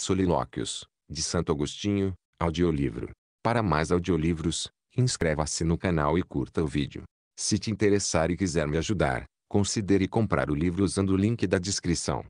Solilóquios, de Santo Agostinho, audiolivro. Para mais audiolivros, inscreva-se no canal e curta o vídeo. Se te interessar e quiser me ajudar, considere comprar o livro usando o link da descrição.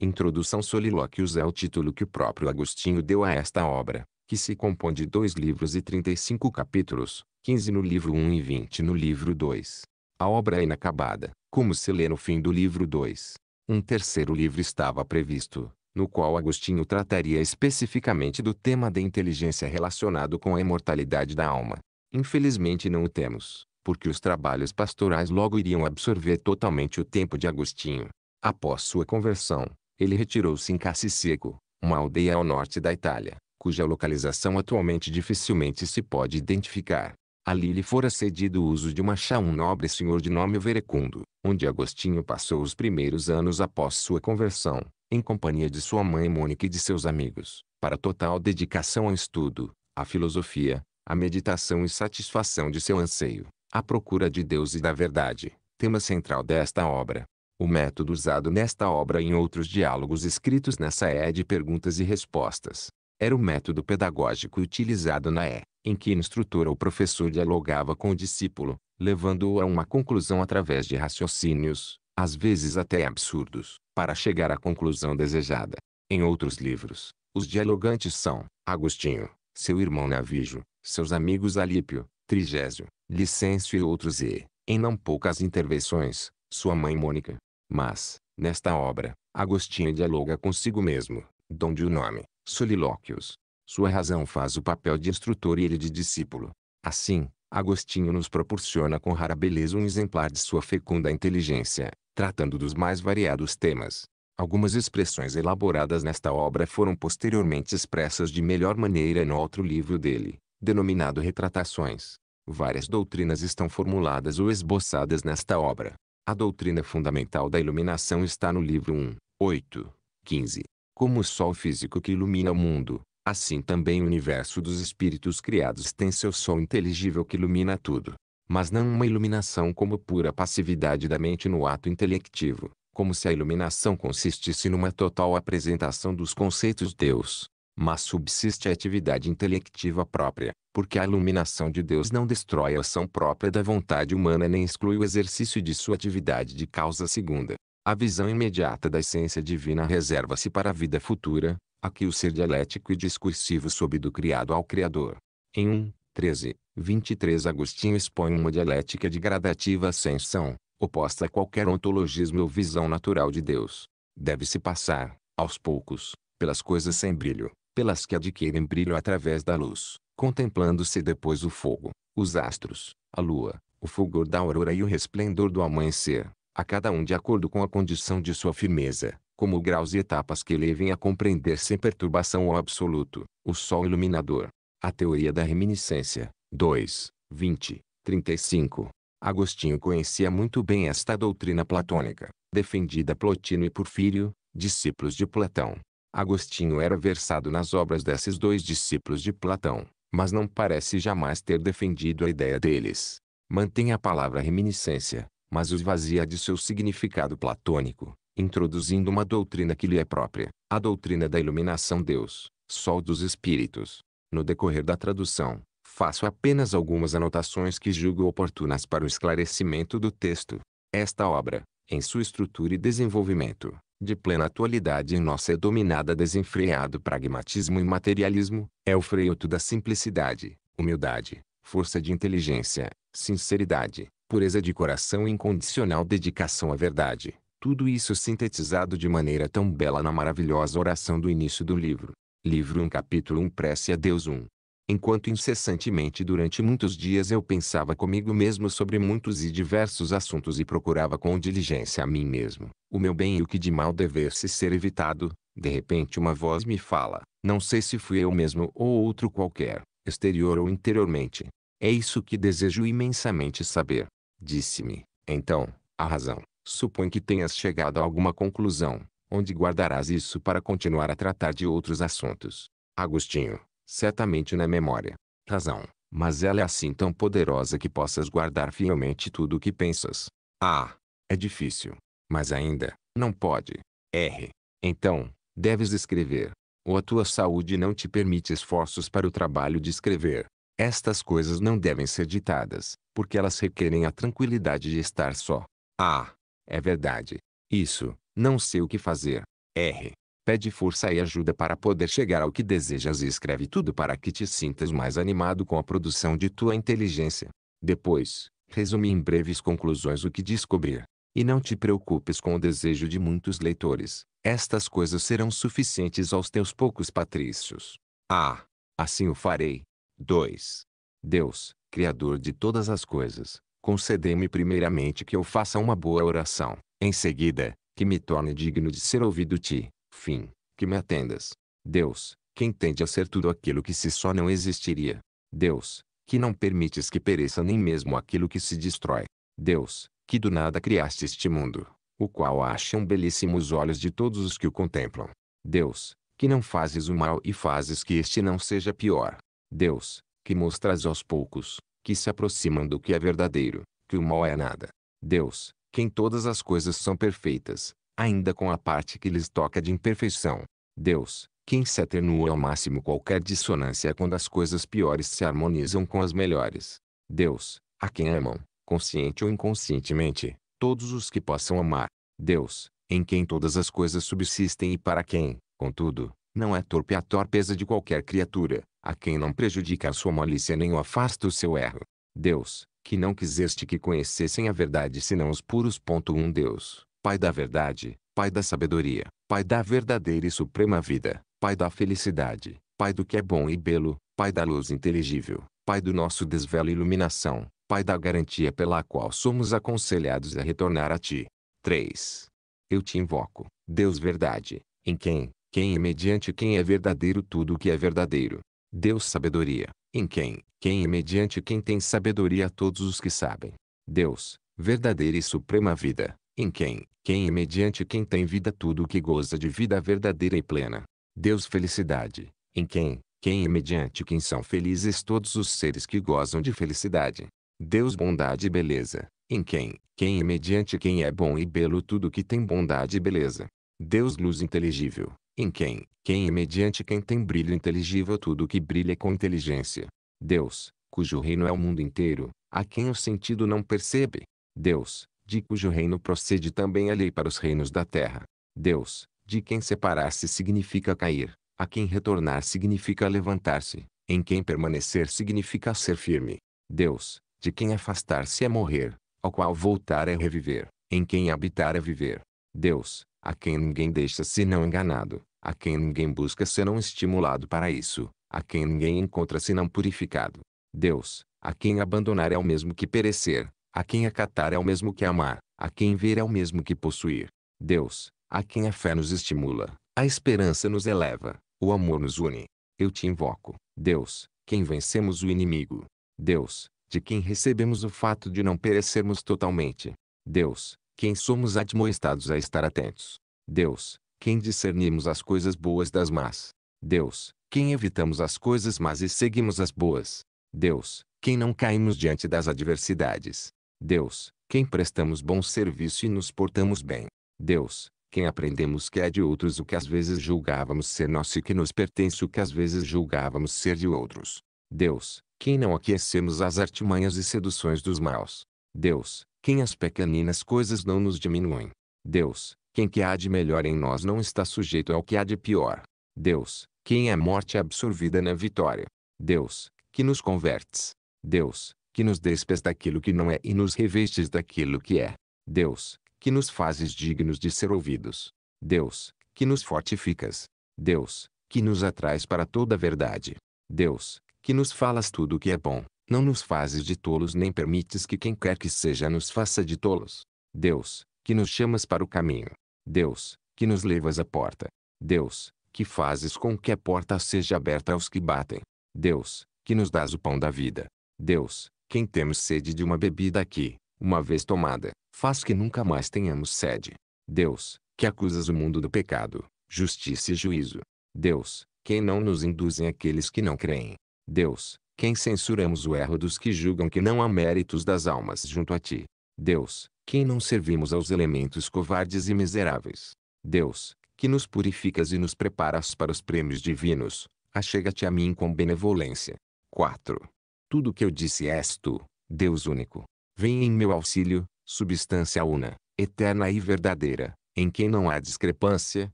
Introdução Solilóquios é o título que o próprio Agostinho deu a esta obra, que se compõe de dois livros e 35 capítulos, 15 no livro 1 e 20 no livro 2. A obra é inacabada, como se lê no fim do livro 2. Um terceiro livro estava previsto, no qual Agostinho trataria especificamente do tema da inteligência relacionado com a imortalidade da alma. Infelizmente não o temos, porque os trabalhos pastorais logo iriam absorver totalmente o tempo de Agostinho. Após sua conversão, ele retirou-se em Cassiseco, uma aldeia ao norte da Itália, cuja localização atualmente dificilmente se pode identificar. Ali lhe fora cedido o uso de uma chá um nobre senhor de nome Verecundo, onde Agostinho passou os primeiros anos após sua conversão, em companhia de sua mãe Mônica e de seus amigos, para total dedicação ao estudo, à filosofia, à meditação e satisfação de seu anseio, à procura de Deus e da verdade, tema central desta obra. O método usado nesta obra e em outros diálogos escritos nessa é de perguntas e respostas. Era o método pedagógico utilizado na E, é, em que instrutor ou professor dialogava com o discípulo, levando-o a uma conclusão através de raciocínios, às vezes até absurdos, para chegar à conclusão desejada. Em outros livros, os dialogantes são Agostinho, seu irmão Navijo, seus amigos Alípio, Trigésio, Licêncio e outros e, em não poucas intervenções, sua mãe Mônica. Mas, nesta obra, Agostinho dialoga consigo mesmo, donde o nome, solilóquios. Sua razão faz o papel de instrutor e ele de discípulo. Assim, Agostinho nos proporciona com rara beleza um exemplar de sua fecunda inteligência, tratando dos mais variados temas. Algumas expressões elaboradas nesta obra foram posteriormente expressas de melhor maneira no outro livro dele, denominado Retratações. Várias doutrinas estão formuladas ou esboçadas nesta obra. A doutrina fundamental da iluminação está no livro 1, 8, 15. Como o sol físico que ilumina o mundo, Assim também o universo dos espíritos criados tem seu som inteligível que ilumina tudo. Mas não uma iluminação como pura passividade da mente no ato intelectivo, como se a iluminação consistisse numa total apresentação dos conceitos Deus. Mas subsiste a atividade intelectiva própria, porque a iluminação de Deus não destrói a ação própria da vontade humana nem exclui o exercício de sua atividade de causa segunda. A visão imediata da essência divina reserva-se para a vida futura, Aqui o ser dialético e discursivo sob do criado ao Criador. Em 1, 13, 23 Agostinho expõe uma dialética de gradativa ascensão, oposta a qualquer ontologismo ou visão natural de Deus. Deve-se passar, aos poucos, pelas coisas sem brilho, pelas que adquirem brilho através da luz, contemplando-se depois o fogo, os astros, a lua, o fulgor da aurora e o resplendor do amanhecer, a cada um de acordo com a condição de sua firmeza como graus e etapas que levem a compreender sem perturbação o absoluto, o sol iluminador. A teoria da reminiscência. 2, 20, 35. Agostinho conhecia muito bem esta doutrina platônica, defendida Plotino e Porfírio, discípulos de Platão. Agostinho era versado nas obras desses dois discípulos de Platão, mas não parece jamais ter defendido a ideia deles. Mantém a palavra reminiscência, mas os vazia de seu significado platônico, introduzindo uma doutrina que lhe é própria, a doutrina da iluminação Deus, Sol dos Espíritos. No decorrer da tradução, faço apenas algumas anotações que julgo oportunas para o esclarecimento do texto. Esta obra, em sua estrutura e desenvolvimento, de plena atualidade em nossa é dominada desenfreado pragmatismo e materialismo, é o freio da simplicidade, humildade, força de inteligência, sinceridade, pureza de coração e incondicional dedicação à verdade. Tudo isso sintetizado de maneira tão bela na maravilhosa oração do início do livro. Livro 1 capítulo 1 Prece a Deus 1. Enquanto incessantemente durante muitos dias eu pensava comigo mesmo sobre muitos e diversos assuntos e procurava com diligência a mim mesmo, o meu bem e o que de mal devesse ser evitado, de repente uma voz me fala, não sei se fui eu mesmo ou outro qualquer, exterior ou interiormente. É isso que desejo imensamente saber. Disse-me, então, a razão. Supõe que tenhas chegado a alguma conclusão, onde guardarás isso para continuar a tratar de outros assuntos. Agostinho, certamente na é memória. Razão, mas ela é assim tão poderosa que possas guardar fielmente tudo o que pensas. Ah, é difícil, mas ainda, não pode. R. Então, deves escrever. Ou a tua saúde não te permite esforços para o trabalho de escrever. Estas coisas não devem ser ditadas, porque elas requerem a tranquilidade de estar só. Ah, é verdade. Isso, não sei o que fazer. R. Pede força e ajuda para poder chegar ao que desejas e escreve tudo para que te sintas mais animado com a produção de tua inteligência. Depois, resume em breves conclusões o que descobrir. E não te preocupes com o desejo de muitos leitores. Estas coisas serão suficientes aos teus poucos patrícios. Ah, Assim o farei. 2. Deus, Criador de todas as coisas, concedei-me primeiramente que eu faça uma boa oração, em seguida, que me torne digno de ser ouvido ti, fim, que me atendas. Deus, quem tende a ser tudo aquilo que se só não existiria. Deus, que não permites que pereça nem mesmo aquilo que se destrói. Deus, que do nada criaste este mundo, o qual acham belíssimos olhos de todos os que o contemplam. Deus, que não fazes o mal e fazes que este não seja pior. Deus, que mostras aos poucos, que se aproximam do que é verdadeiro, que o mal é nada. Deus, quem todas as coisas são perfeitas, ainda com a parte que lhes toca de imperfeição. Deus, quem se atenua ao máximo qualquer dissonância é quando as coisas piores se harmonizam com as melhores. Deus, a quem amam, consciente ou inconscientemente, todos os que possam amar. Deus, em quem todas as coisas subsistem e para quem, contudo, não é torpe a torpeza de qualquer criatura, a quem não prejudica a sua malícia nem o afasta o seu erro. Deus, que não quiseste que conhecessem a verdade senão os puros. 1 um Deus, Pai da verdade, Pai da sabedoria, Pai da verdadeira e suprema vida, Pai da felicidade, Pai do que é bom e belo, Pai da luz inteligível, Pai do nosso desvelo e iluminação, Pai da garantia pela qual somos aconselhados a retornar a Ti. 3. Eu te invoco, Deus verdade, em quem, quem e mediante quem é verdadeiro tudo o que é verdadeiro, Deus sabedoria, em quem, quem e é mediante quem tem sabedoria todos os que sabem. Deus, verdadeira e suprema vida, em quem, quem e é mediante quem tem vida tudo o que goza de vida verdadeira e plena. Deus felicidade, em quem, quem e é mediante quem são felizes todos os seres que gozam de felicidade. Deus bondade e beleza, em quem, quem e mediante quem é bom e belo tudo que tem bondade e beleza. Deus luz inteligível, em quem, quem e é mediante quem tem brilho inteligível tudo o que brilha é com inteligência. Deus, cujo reino é o mundo inteiro, a quem o sentido não percebe. Deus, de cujo reino procede também a lei para os reinos da terra. Deus, de quem separar-se significa cair, a quem retornar significa levantar-se, em quem permanecer significa ser firme. Deus, de quem afastar-se é morrer, ao qual voltar é reviver, em quem habitar é viver. Deus, a quem ninguém deixa senão enganado, a quem ninguém busca senão estimulado para isso, a quem ninguém encontra senão purificado. Deus, a quem abandonar é o mesmo que perecer, a quem acatar é o mesmo que amar, a quem ver é o mesmo que possuir. Deus, a quem a fé nos estimula, a esperança nos eleva, o amor nos une. Eu te invoco, Deus, quem vencemos o inimigo. Deus, de quem recebemos o fato de não perecermos totalmente. Deus, quem somos admoestados a estar atentos. Deus, quem discernimos as coisas boas das más. Deus, quem evitamos as coisas más e seguimos as boas. Deus, quem não caímos diante das adversidades. Deus, quem prestamos bom serviço e nos portamos bem. Deus, quem aprendemos que é de outros o que às vezes julgávamos ser nosso e que nos pertence o que às vezes julgávamos ser de outros. Deus, quem não aquecemos as artimanhas e seduções dos maus. Deus, quem as pequeninas coisas não nos diminuem. Deus, quem que há de melhor em nós não está sujeito ao que há de pior. Deus, quem é morte absorvida na vitória. Deus, que nos convertes. Deus, que nos despes daquilo que não é e nos revestes daquilo que é. Deus, que nos fazes dignos de ser ouvidos. Deus, que nos fortificas. Deus, que nos atrais para toda a verdade. Deus, que nos falas tudo o que é bom não nos fazes de tolos nem permites que quem quer que seja nos faça de tolos. Deus, que nos chamas para o caminho. Deus, que nos levas à porta. Deus, que fazes com que a porta seja aberta aos que batem. Deus, que nos dás o pão da vida. Deus, quem temos sede de uma bebida aqui, uma vez tomada, faz que nunca mais tenhamos sede. Deus, que acusas o mundo do pecado, justiça e juízo. Deus, quem não nos induzem aqueles que não creem. Deus, quem censuramos o erro dos que julgam que não há méritos das almas junto a ti? Deus, quem não servimos aos elementos covardes e miseráveis? Deus, que nos purificas e nos preparas para os prêmios divinos, achega-te a mim com benevolência. 4. Tudo o que eu disse és tu, Deus único. Vem em meu auxílio, substância una, eterna e verdadeira, em quem não há discrepância,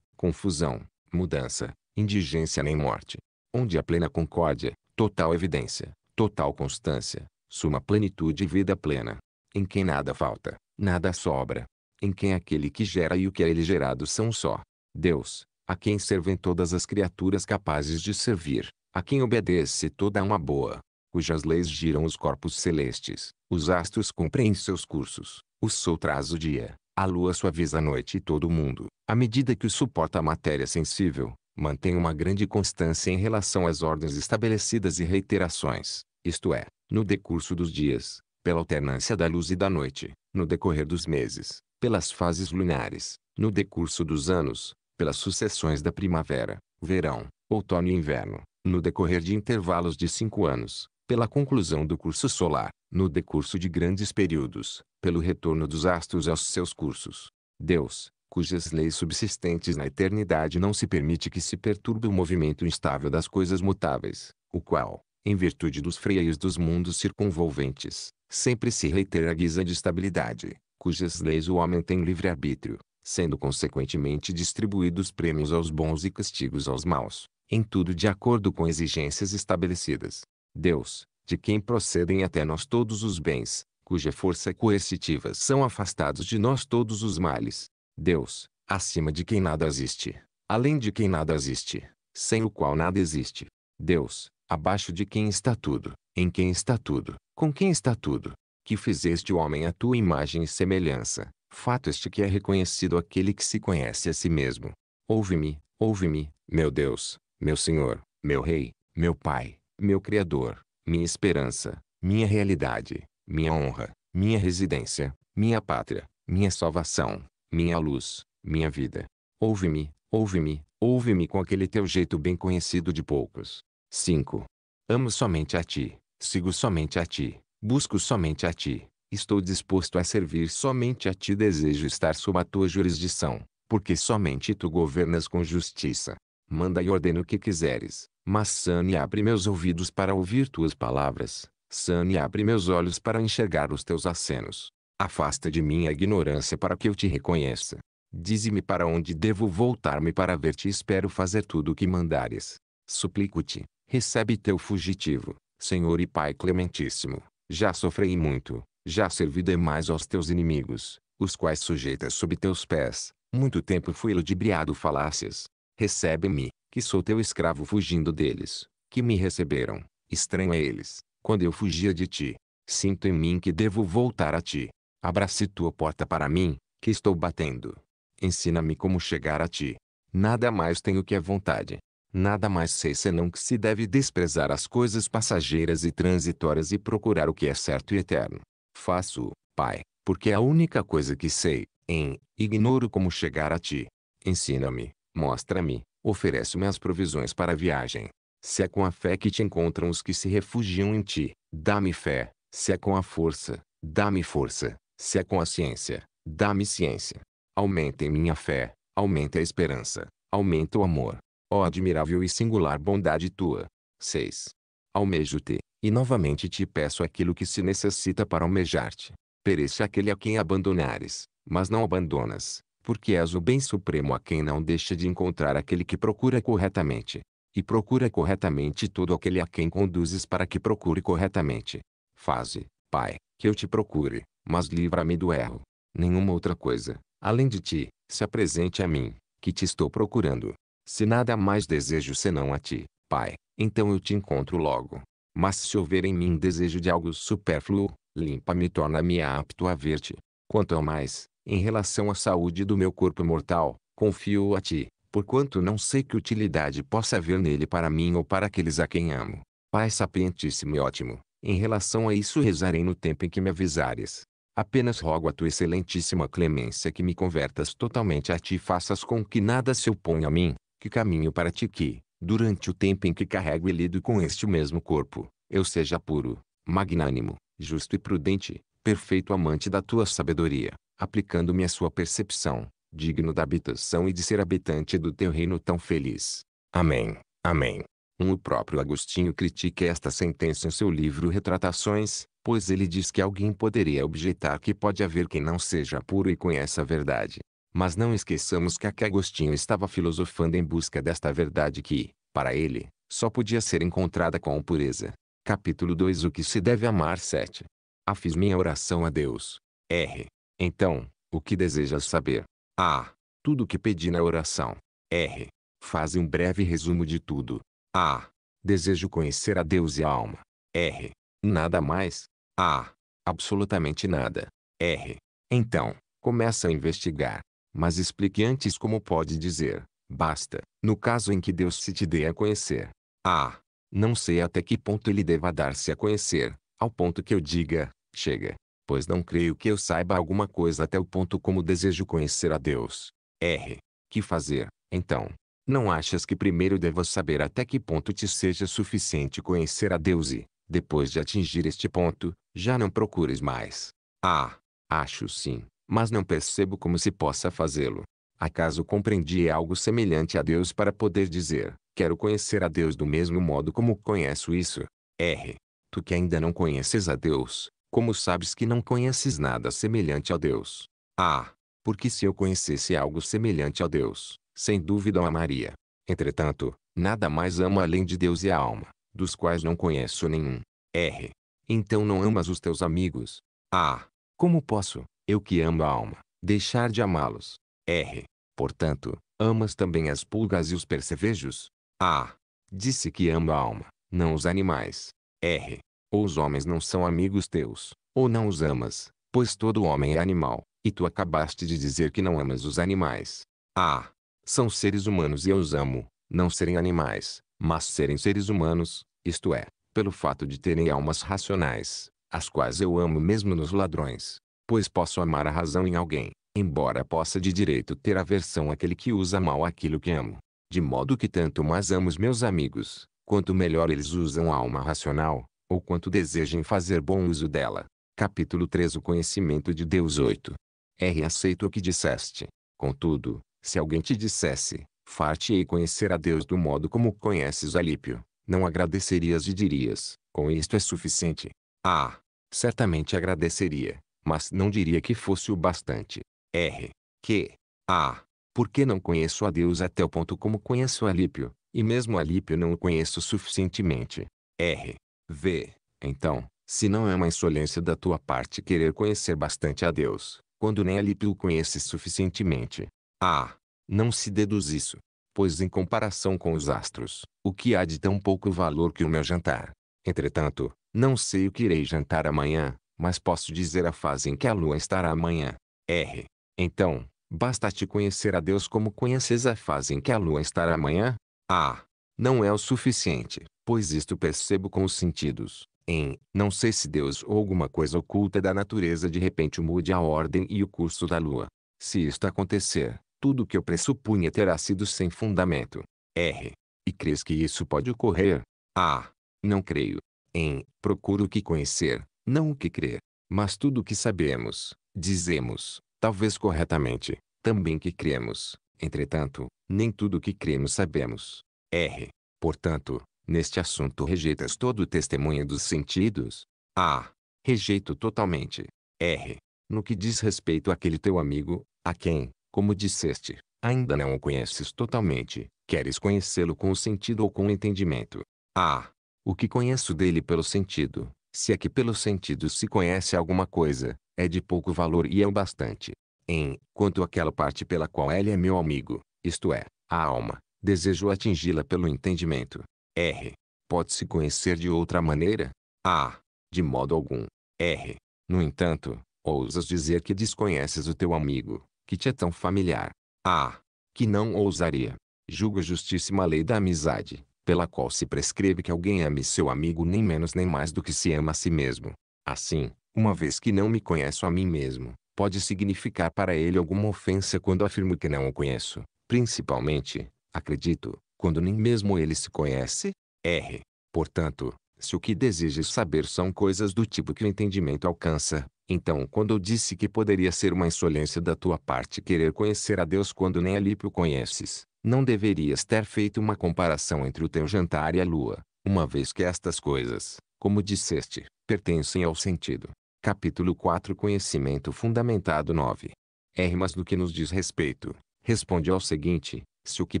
confusão, mudança, indigência nem morte. Onde a plena concórdia, total evidência, total constância, suma plenitude e vida plena. Em quem nada falta, nada sobra. Em quem aquele que gera e o que é ele gerado são só. Deus, a quem servem todas as criaturas capazes de servir, a quem obedece toda uma boa, cujas leis giram os corpos celestes, os astros cumprem seus cursos, o sol traz o dia, a lua suaviza a noite e todo o mundo, à medida que o suporta a matéria sensível, mantém uma grande constância em relação às ordens estabelecidas e reiterações, isto é, no decurso dos dias, pela alternância da luz e da noite, no decorrer dos meses, pelas fases lunares, no decurso dos anos, pelas sucessões da primavera, verão, outono e inverno, no decorrer de intervalos de cinco anos, pela conclusão do curso solar, no decurso de grandes períodos, pelo retorno dos astros aos seus cursos. Deus, cujas leis subsistentes na eternidade não se permite que se perturbe o movimento instável das coisas mutáveis, o qual, em virtude dos freios dos mundos circunvolventes, sempre se reitera a guisa de estabilidade, cujas leis o homem tem livre-arbítrio, sendo consequentemente distribuídos prêmios aos bons e castigos aos maus, em tudo de acordo com exigências estabelecidas. Deus, de quem procedem até nós todos os bens, cuja força coercitiva são afastados de nós todos os males, Deus, acima de quem nada existe, além de quem nada existe, sem o qual nada existe. Deus, abaixo de quem está tudo, em quem está tudo, com quem está tudo, que fizeste o homem à tua imagem e semelhança, fato este que é reconhecido aquele que se conhece a si mesmo. Ouve-me, ouve-me, meu Deus, meu Senhor, meu Rei, meu Pai, meu Criador, minha esperança, minha realidade, minha honra, minha residência, minha pátria, minha salvação, minha luz, minha vida. Ouve-me, ouve-me, ouve-me com aquele teu jeito bem conhecido de poucos. 5. Amo somente a ti, sigo somente a ti, busco somente a ti, estou disposto a servir somente a ti, desejo estar sob a tua jurisdição, porque somente tu governas com justiça. Manda e ordena o que quiseres, mas sane abre meus ouvidos para ouvir tuas palavras, sane abre meus olhos para enxergar os teus acenos. Afasta de mim a ignorância para que eu te reconheça. Dize-me para onde devo voltar-me para ver-te espero fazer tudo o que mandares. Suplico-te, recebe teu fugitivo, Senhor e Pai clementíssimo. Já sofrei muito, já servi demais aos teus inimigos, os quais sujeitas sob teus pés. Muito tempo fui ludibriado falácias. Recebe-me, que sou teu escravo fugindo deles, que me receberam, estranho a eles, quando eu fugia de ti. Sinto em mim que devo voltar a ti. Abrace tua porta para mim, que estou batendo. Ensina-me como chegar a ti. Nada mais tenho que a vontade. Nada mais sei senão que se deve desprezar as coisas passageiras e transitórias e procurar o que é certo e eterno. Faço, Pai, porque é a única coisa que sei, em, ignoro como chegar a ti. Ensina-me, mostra-me, oferece-me as provisões para a viagem. Se é com a fé que te encontram os que se refugiam em ti, dá-me fé. Se é com a força, dá-me força. Se é com a ciência, dá-me ciência. Aumentem minha fé, aumente a esperança, aumenta o amor. Ó oh, admirável e singular bondade tua. 6. Almejo-te, e novamente te peço aquilo que se necessita para almejar-te. Perece aquele a quem abandonares, mas não abandonas, porque és o bem supremo a quem não deixa de encontrar aquele que procura corretamente. E procura corretamente todo aquele a quem conduzes para que procure corretamente. Faze, Pai, que eu te procure, mas livra-me do erro. Nenhuma outra coisa, além de ti, se apresente a mim, que te estou procurando. Se nada mais desejo senão a ti, Pai, então eu te encontro logo. Mas se houver em mim desejo de algo supérfluo, limpa-me e torna-me apto a ver-te. Quanto ao mais, em relação à saúde do meu corpo mortal, confio a ti, porquanto não sei que utilidade possa haver nele para mim ou para aqueles a quem amo. Pai sapientíssimo e ótimo, em relação a isso rezarei no tempo em que me avisares. Apenas rogo a tua excelentíssima clemência que me convertas totalmente a ti e faças com que nada se oponha a mim, que caminho para ti que, durante o tempo em que carrego e lido com este mesmo corpo, eu seja puro, magnânimo, justo e prudente, perfeito amante da tua sabedoria, aplicando-me à sua percepção, digno da habitação e de ser habitante do teu reino tão feliz. Amém. Amém. Um, o próprio Agostinho critica esta sentença em seu livro Retratações, pois ele diz que alguém poderia objetar que pode haver quem não seja puro e conheça a verdade. Mas não esqueçamos que aqui Agostinho estava filosofando em busca desta verdade que, para ele, só podia ser encontrada com pureza. Capítulo 2 O que se deve amar 7. Ah, fiz minha oração a Deus. R. Então, o que desejas saber? A. Tudo o que pedi na oração. R. Faze um breve resumo de tudo. A. Desejo conhecer a Deus e a alma. R. Nada mais, a. Absolutamente nada. R. Então, começa a investigar. Mas explique antes como pode dizer, basta, no caso em que Deus se te dê a conhecer. A. Não sei até que ponto ele deva dar-se a conhecer, ao ponto que eu diga, chega, pois não creio que eu saiba alguma coisa até o ponto como desejo conhecer a Deus. R. Que fazer, então? Não achas que primeiro devo saber até que ponto te seja suficiente conhecer a Deus e, depois de atingir este ponto, já não procures mais. Ah, acho sim, mas não percebo como se possa fazê-lo. Acaso compreendi é algo semelhante a Deus para poder dizer, quero conhecer a Deus do mesmo modo como conheço isso? R. Tu que ainda não conheces a Deus, como sabes que não conheces nada semelhante a Deus? Ah, porque se eu conhecesse algo semelhante a Deus, sem dúvida o amaria. Entretanto, nada mais amo além de Deus e a alma, dos quais não conheço nenhum. R. Então não amas os teus amigos. A. Como posso, eu que amo a alma, deixar de amá-los? R. Portanto, amas também as pulgas e os percevejos? A. Disse que amo a alma, não os animais. R. Ou os homens não são amigos teus, ou não os amas, pois todo homem é animal, e tu acabaste de dizer que não amas os animais. A. São seres humanos e eu os amo, não serem animais mas serem seres humanos, isto é, pelo fato de terem almas racionais, as quais eu amo mesmo nos ladrões. Pois posso amar a razão em alguém, embora possa de direito ter aversão àquele que usa mal aquilo que amo. De modo que tanto mais amo os meus amigos, quanto melhor eles usam a alma racional, ou quanto desejem fazer bom uso dela. Capítulo 3 O conhecimento de Deus 8 R. Aceito o que disseste. Contudo, se alguém te dissesse, farte e conhecer a Deus do modo como conheces a Lípio, não agradecerias e dirias, com isto é suficiente. Ah, certamente agradeceria, mas não diria que fosse o bastante. R. Que. Ah, porque não conheço a Deus até o ponto como conheço a Lípio, e mesmo a Lípio não o conheço suficientemente. R. V. Então, se não é uma insolência da tua parte querer conhecer bastante a Deus, quando nem a Lípio o conheces suficientemente. Ah, não se deduz isso, pois em comparação com os astros, o que há de tão pouco valor que o meu jantar? Entretanto, não sei o que irei jantar amanhã, mas posso dizer a fase em que a lua estará amanhã. R. Então, basta te conhecer a Deus como conheces a fase em que a lua estará amanhã? A. Não é o suficiente, pois isto percebo com os sentidos. Em, não sei se Deus ou alguma coisa oculta da natureza de repente mude a ordem e o curso da lua. Se isto acontecer, tudo que eu pressupunha terá sido sem fundamento. R. E crês que isso pode ocorrer? A. Não creio. Em, procuro o que conhecer, não o que crer. Mas tudo o que sabemos, dizemos, talvez corretamente, também que cremos. Entretanto, nem tudo o que cremos sabemos. R. Portanto, neste assunto rejeitas todo o testemunho dos sentidos? A. Rejeito totalmente. R. No que diz respeito àquele teu amigo, a quem, como disseste, ainda não o conheces totalmente, queres conhecê-lo com o sentido ou com o entendimento. Ah! O que conheço dele pelo sentido, se é que pelo sentido se conhece alguma coisa, é de pouco valor e é o bastante. Em, quanto àquela parte pela qual ele é meu amigo, isto é, a alma, desejo atingi-la pelo entendimento. R. Pode-se conhecer de outra maneira? Ah, de modo algum. R. No entanto, ousas dizer que desconheces o teu amigo, que te é tão familiar. Ah! Que não ousaria. Julgo justíssima a lei da amizade, pela qual se prescreve que alguém ame seu amigo nem menos nem mais do que se ama a si mesmo. Assim, uma vez que não me conheço a mim mesmo, pode significar para ele alguma ofensa quando afirmo que não o conheço. Principalmente, acredito, quando nem mesmo ele se conhece? R. Portanto, se o que desejas saber são coisas do tipo que o entendimento alcança, então, quando eu disse que poderia ser uma insolência da tua parte querer conhecer a Deus quando nem ali o conheces, não deverias ter feito uma comparação entre o teu jantar e a lua, uma vez que estas coisas, como disseste, pertencem ao sentido. Capítulo 4 Conhecimento Fundamentado 9 R. do que nos diz respeito, responde ao seguinte, se o que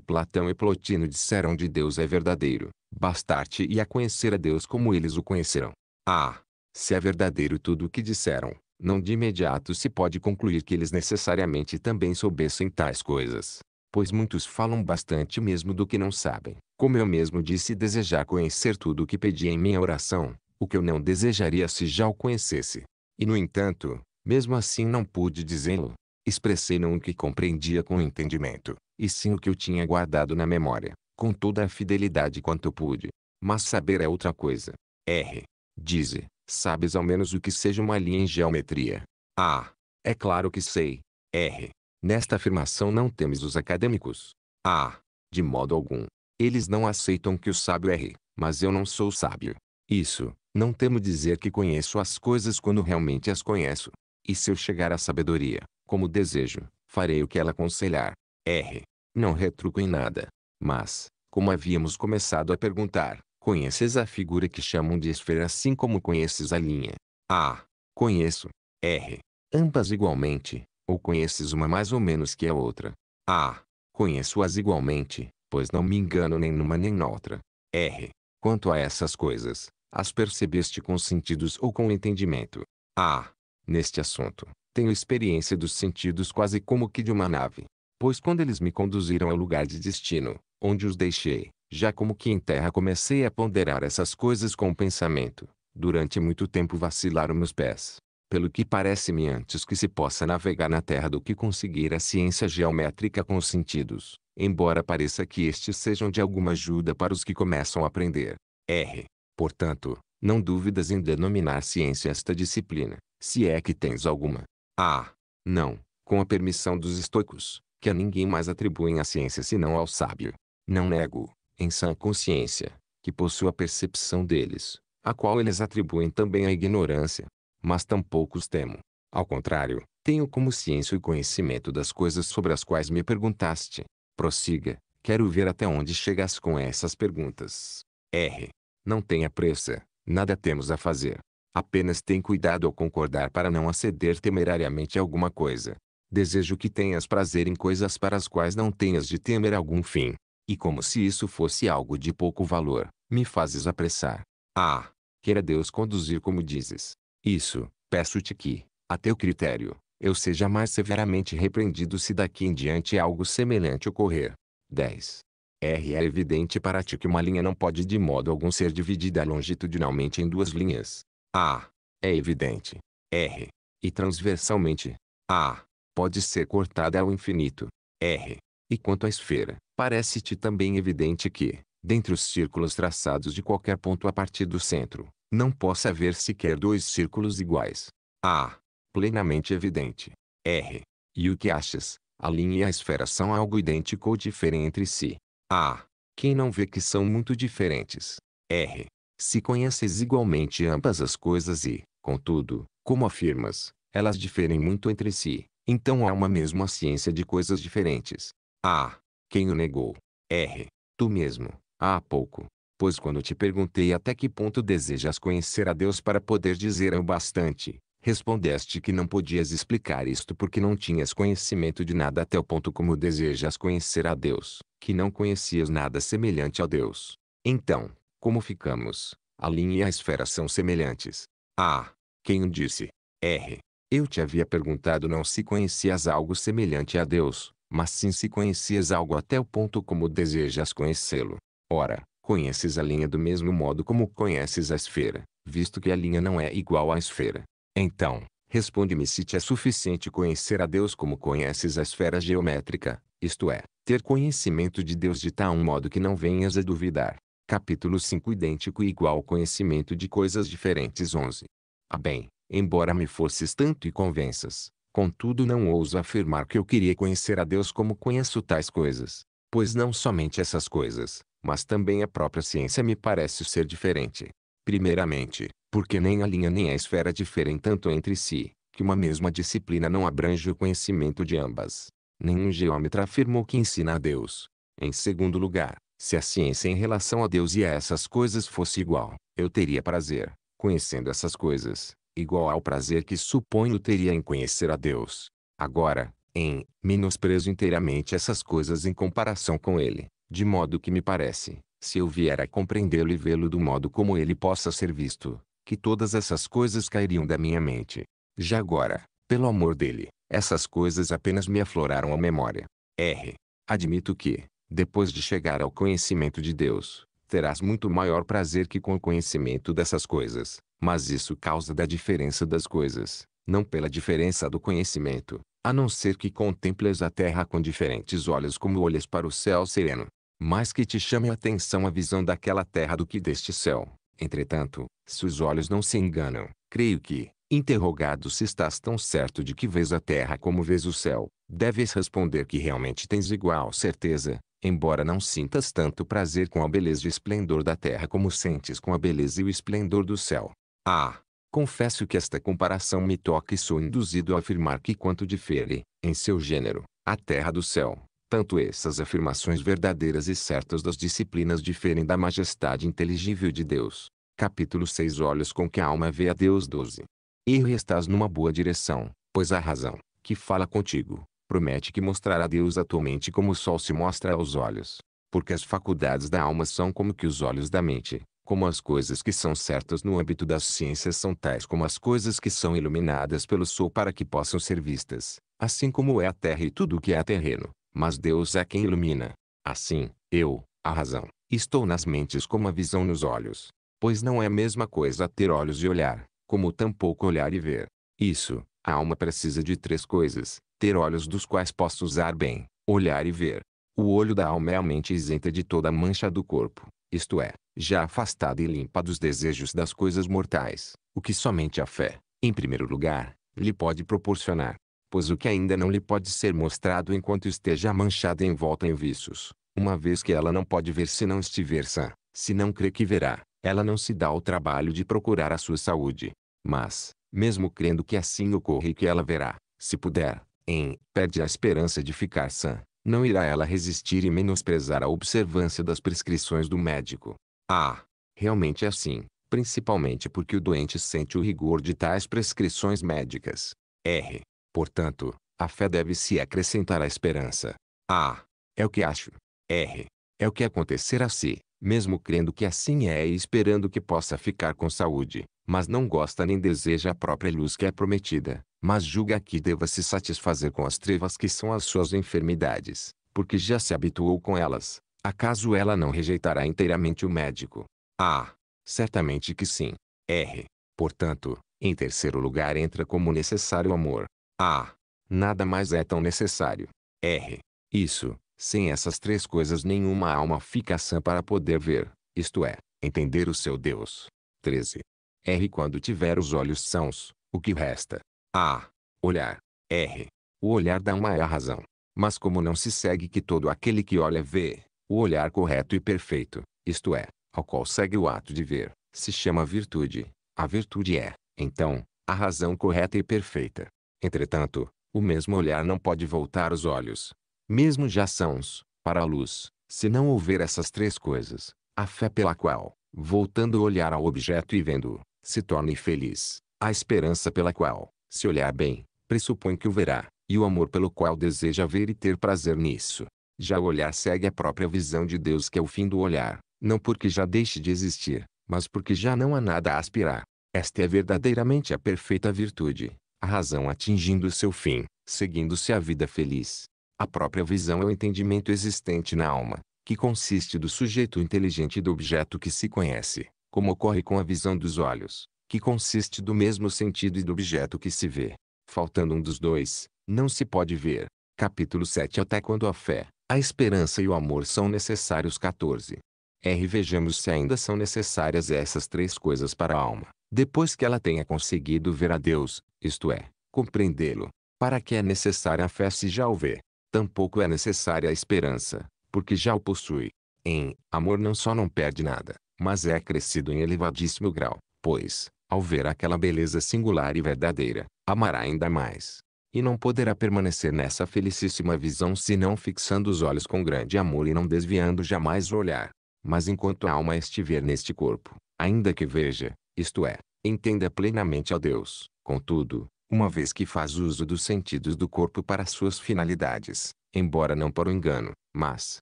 Platão e Plotino disseram de Deus é verdadeiro, bastar-te-ia conhecer a Deus como eles o conhecerão A. Ah, se é verdadeiro tudo o que disseram, não de imediato se pode concluir que eles necessariamente também soubessem tais coisas, pois muitos falam bastante mesmo do que não sabem. Como eu mesmo disse desejar conhecer tudo o que pedi em minha oração, o que eu não desejaria se já o conhecesse. E no entanto, mesmo assim não pude dizê-lo. Expressei não o que compreendia com o entendimento, e sim o que eu tinha guardado na memória, com toda a fidelidade quanto pude. Mas saber é outra coisa. R. Dize, Sabes ao menos o que seja uma linha em geometria? Ah, É claro que sei. R. Nesta afirmação não temes os acadêmicos. Ah, De modo algum. Eles não aceitam que o sábio erre, mas eu não sou sábio. Isso, não temo dizer que conheço as coisas quando realmente as conheço. E se eu chegar à sabedoria, como desejo, farei o que ela aconselhar. R. Não retruco em nada. Mas, como havíamos começado a perguntar, Conheces a figura que chamam de esfera assim como conheces a linha? A. Conheço. R. Ambas igualmente, ou conheces uma mais ou menos que a outra? A. Conheço-as igualmente, pois não me engano nem numa nem noutra. R. Quanto a essas coisas, as percebeste com sentidos ou com entendimento? A. Neste assunto, tenho experiência dos sentidos quase como que de uma nave. Pois quando eles me conduziram ao lugar de destino, onde os deixei, já como que em terra comecei a ponderar essas coisas com o pensamento. Durante muito tempo vacilaram meus pés. Pelo que parece-me antes que se possa navegar na terra do que conseguir a ciência geométrica com os sentidos, embora pareça que estes sejam de alguma ajuda para os que começam a aprender. R. Portanto, não dúvidas em denominar ciência esta disciplina, se é que tens alguma. a não, com a permissão dos estoicos, que a ninguém mais atribuem a ciência senão ao sábio. Não nego, em sã consciência, que possua percepção deles, a qual eles atribuem também a ignorância. Mas tampouco os temo. Ao contrário, tenho como ciência o conhecimento das coisas sobre as quais me perguntaste. Prossiga, quero ver até onde chegas com essas perguntas. R. Não tenha pressa, nada temos a fazer. Apenas tem cuidado ao concordar para não aceder temerariamente a alguma coisa. Desejo que tenhas prazer em coisas para as quais não tenhas de temer algum fim. E como se isso fosse algo de pouco valor, me fazes apressar. Ah! Queira Deus conduzir como dizes. Isso, peço-te que, a teu critério, eu seja mais severamente repreendido se daqui em diante algo semelhante ocorrer. 10. R. É evidente para ti que uma linha não pode de modo algum ser dividida longitudinalmente em duas linhas. A. É evidente. R. E transversalmente. A. Pode ser cortada ao infinito. R. E quanto à esfera, parece-te também evidente que, dentre os círculos traçados de qualquer ponto a partir do centro, não possa haver sequer dois círculos iguais. A. Plenamente evidente. R. E o que achas? A linha e a esfera são algo idêntico ou diferente entre si. A. Quem não vê que são muito diferentes? R. Se conheces igualmente ambas as coisas e, contudo, como afirmas, elas diferem muito entre si, então há uma mesma ciência de coisas diferentes. Ah! Quem o negou? R. Tu mesmo, há ah, pouco. Pois quando te perguntei até que ponto desejas conhecer a Deus para poder dizer o bastante, respondeste que não podias explicar isto porque não tinhas conhecimento de nada até o ponto como desejas conhecer a Deus, que não conhecias nada semelhante a Deus. Então, como ficamos? A linha e a esfera são semelhantes. Ah! Quem o disse? R. Eu te havia perguntado não se conhecias algo semelhante a Deus, mas sim se conhecias algo até o ponto como desejas conhecê-lo. Ora, conheces a linha do mesmo modo como conheces a esfera, visto que a linha não é igual à esfera. Então, responde-me se te é suficiente conhecer a Deus como conheces a esfera geométrica, isto é, ter conhecimento de Deus de tal modo que não venhas a duvidar. Capítulo 5 Idêntico e igual conhecimento de coisas diferentes 11. Ah bem, embora me fosses tanto e convenças, Contudo não ouso afirmar que eu queria conhecer a Deus como conheço tais coisas, pois não somente essas coisas, mas também a própria ciência me parece ser diferente. Primeiramente, porque nem a linha nem a esfera diferem tanto entre si, que uma mesma disciplina não abrange o conhecimento de ambas. Nenhum geômetra afirmou que ensina a Deus. Em segundo lugar, se a ciência em relação a Deus e a essas coisas fosse igual, eu teria prazer, conhecendo essas coisas, igual ao prazer que suponho teria em conhecer a Deus. Agora, em, menosprezo inteiramente essas coisas em comparação com ele, de modo que me parece, se eu vier a compreendê-lo e vê-lo do modo como ele possa ser visto, que todas essas coisas cairiam da minha mente. Já agora, pelo amor dele, essas coisas apenas me afloraram à memória. R. Admito que, depois de chegar ao conhecimento de Deus, terás muito maior prazer que com o conhecimento dessas coisas, mas isso causa da diferença das coisas, não pela diferença do conhecimento, a não ser que contemples a terra com diferentes olhos como olhas para o céu sereno. Mas que te chame a atenção a visão daquela terra do que deste céu. Entretanto, se os olhos não se enganam, creio que, interrogado se estás tão certo de que vês a terra como vês o céu, deves responder que realmente tens igual certeza, embora não sintas tanto prazer com a beleza e esplendor da terra como sentes com a beleza e o esplendor do céu. Ah, confesso que esta comparação me toca e sou induzido a afirmar que quanto difere, em seu gênero, a terra do céu, tanto essas afirmações verdadeiras e certas das disciplinas diferem da majestade inteligível de Deus. Capítulo 6 Olhos com que a alma vê a Deus 12. Erro estás numa boa direção, pois a razão, que fala contigo, promete que mostrará a Deus atualmente como o sol se mostra aos olhos. Porque as faculdades da alma são como que os olhos da mente, como as coisas que são certas no âmbito das ciências são tais como as coisas que são iluminadas pelo sol para que possam ser vistas, assim como é a terra e tudo o que é terreno, mas Deus é quem ilumina. Assim, eu, a razão, estou nas mentes como a visão nos olhos, pois não é a mesma coisa ter olhos e olhar, como tampouco olhar e ver. Isso, a alma precisa de três coisas: ter olhos dos quais possa usar bem, olhar e ver. O olho da alma é a mente isenta de toda mancha do corpo, isto é, já afastada e limpa dos desejos das coisas mortais, o que somente a fé, em primeiro lugar, lhe pode proporcionar. Pois o que ainda não lhe pode ser mostrado enquanto esteja manchada envolta em vícios, uma vez que ela não pode ver se não estiver sã, se não crê que verá, ela não se dá ao trabalho de procurar a sua saúde. Mas, mesmo crendo que assim ocorre e que ela verá, se puder, em, perde a esperança de ficar sã, não irá ela resistir e menosprezar a observância das prescrições do médico. Ah, realmente é assim, principalmente porque o doente sente o rigor de tais prescrições médicas. R. Portanto, a fé deve se acrescentar à esperança. Ah, é o que acho. R. É o que acontecerá se, mesmo crendo que assim é e esperando que possa ficar com saúde, mas não gosta nem deseja a própria luz que é prometida, mas julga que deva se satisfazer com as trevas que são as suas enfermidades, porque já se habituou com elas. Acaso ela não rejeitará inteiramente o médico? Ah, certamente que sim. R. Portanto, em terceiro lugar entra como necessário o amor. Ah, nada mais é tão necessário. R. Isso, sem essas três coisas nenhuma alma fica sã para poder ver, isto é, entender o seu Deus. 13. R. Quando tiver os olhos sãos, o que resta, a. Olhar. R. O olhar dá uma a razão. Mas como não se segue que todo aquele que olha vê, o olhar correto e perfeito, isto é, ao qual segue o ato de ver, se chama virtude. A virtude é, então, a razão correta e perfeita. Entretanto, o mesmo olhar não pode voltar os olhos, mesmo já sãos, para a luz, se não houver essas três coisas, a fé pela qual, voltando o olhar ao objeto e vendo-o, se torna feliz, a esperança pela qual, se olhar bem, pressupõe que o verá, e o amor pelo qual deseja ver e ter prazer nisso. Já o olhar segue a própria visão de Deus que é o fim do olhar, não porque já deixe de existir, mas porque já não há nada a aspirar. Esta é verdadeiramente a perfeita virtude, a razão atingindo seu fim, seguindo-se a vida feliz. A própria visão é o entendimento existente na alma, que consiste do sujeito inteligente e do objeto que se conhece, como ocorre com a visão dos olhos que consiste do mesmo sentido e do objeto que se vê. Faltando um dos dois, não se pode ver. Capítulo 7 Até quando a fé, a esperança e o amor são necessários 14. R. Vejamos se ainda são necessárias essas três coisas para a alma, depois que ela tenha conseguido ver a Deus, isto é, compreendê-lo. Para que é necessária a fé se já o vê? Tampouco é necessária a esperança, porque já o possui. Em amor não só não perde nada, mas é crescido em elevadíssimo grau, pois, ao ver aquela beleza singular e verdadeira, amará ainda mais. E não poderá permanecer nessa felicíssima visão se não fixando os olhos com grande amor e não desviando jamais o olhar. Mas enquanto a alma estiver neste corpo, ainda que veja, isto é, entenda plenamente a Deus, contudo, uma vez que faz uso dos sentidos do corpo para suas finalidades, embora não para o engano, mas,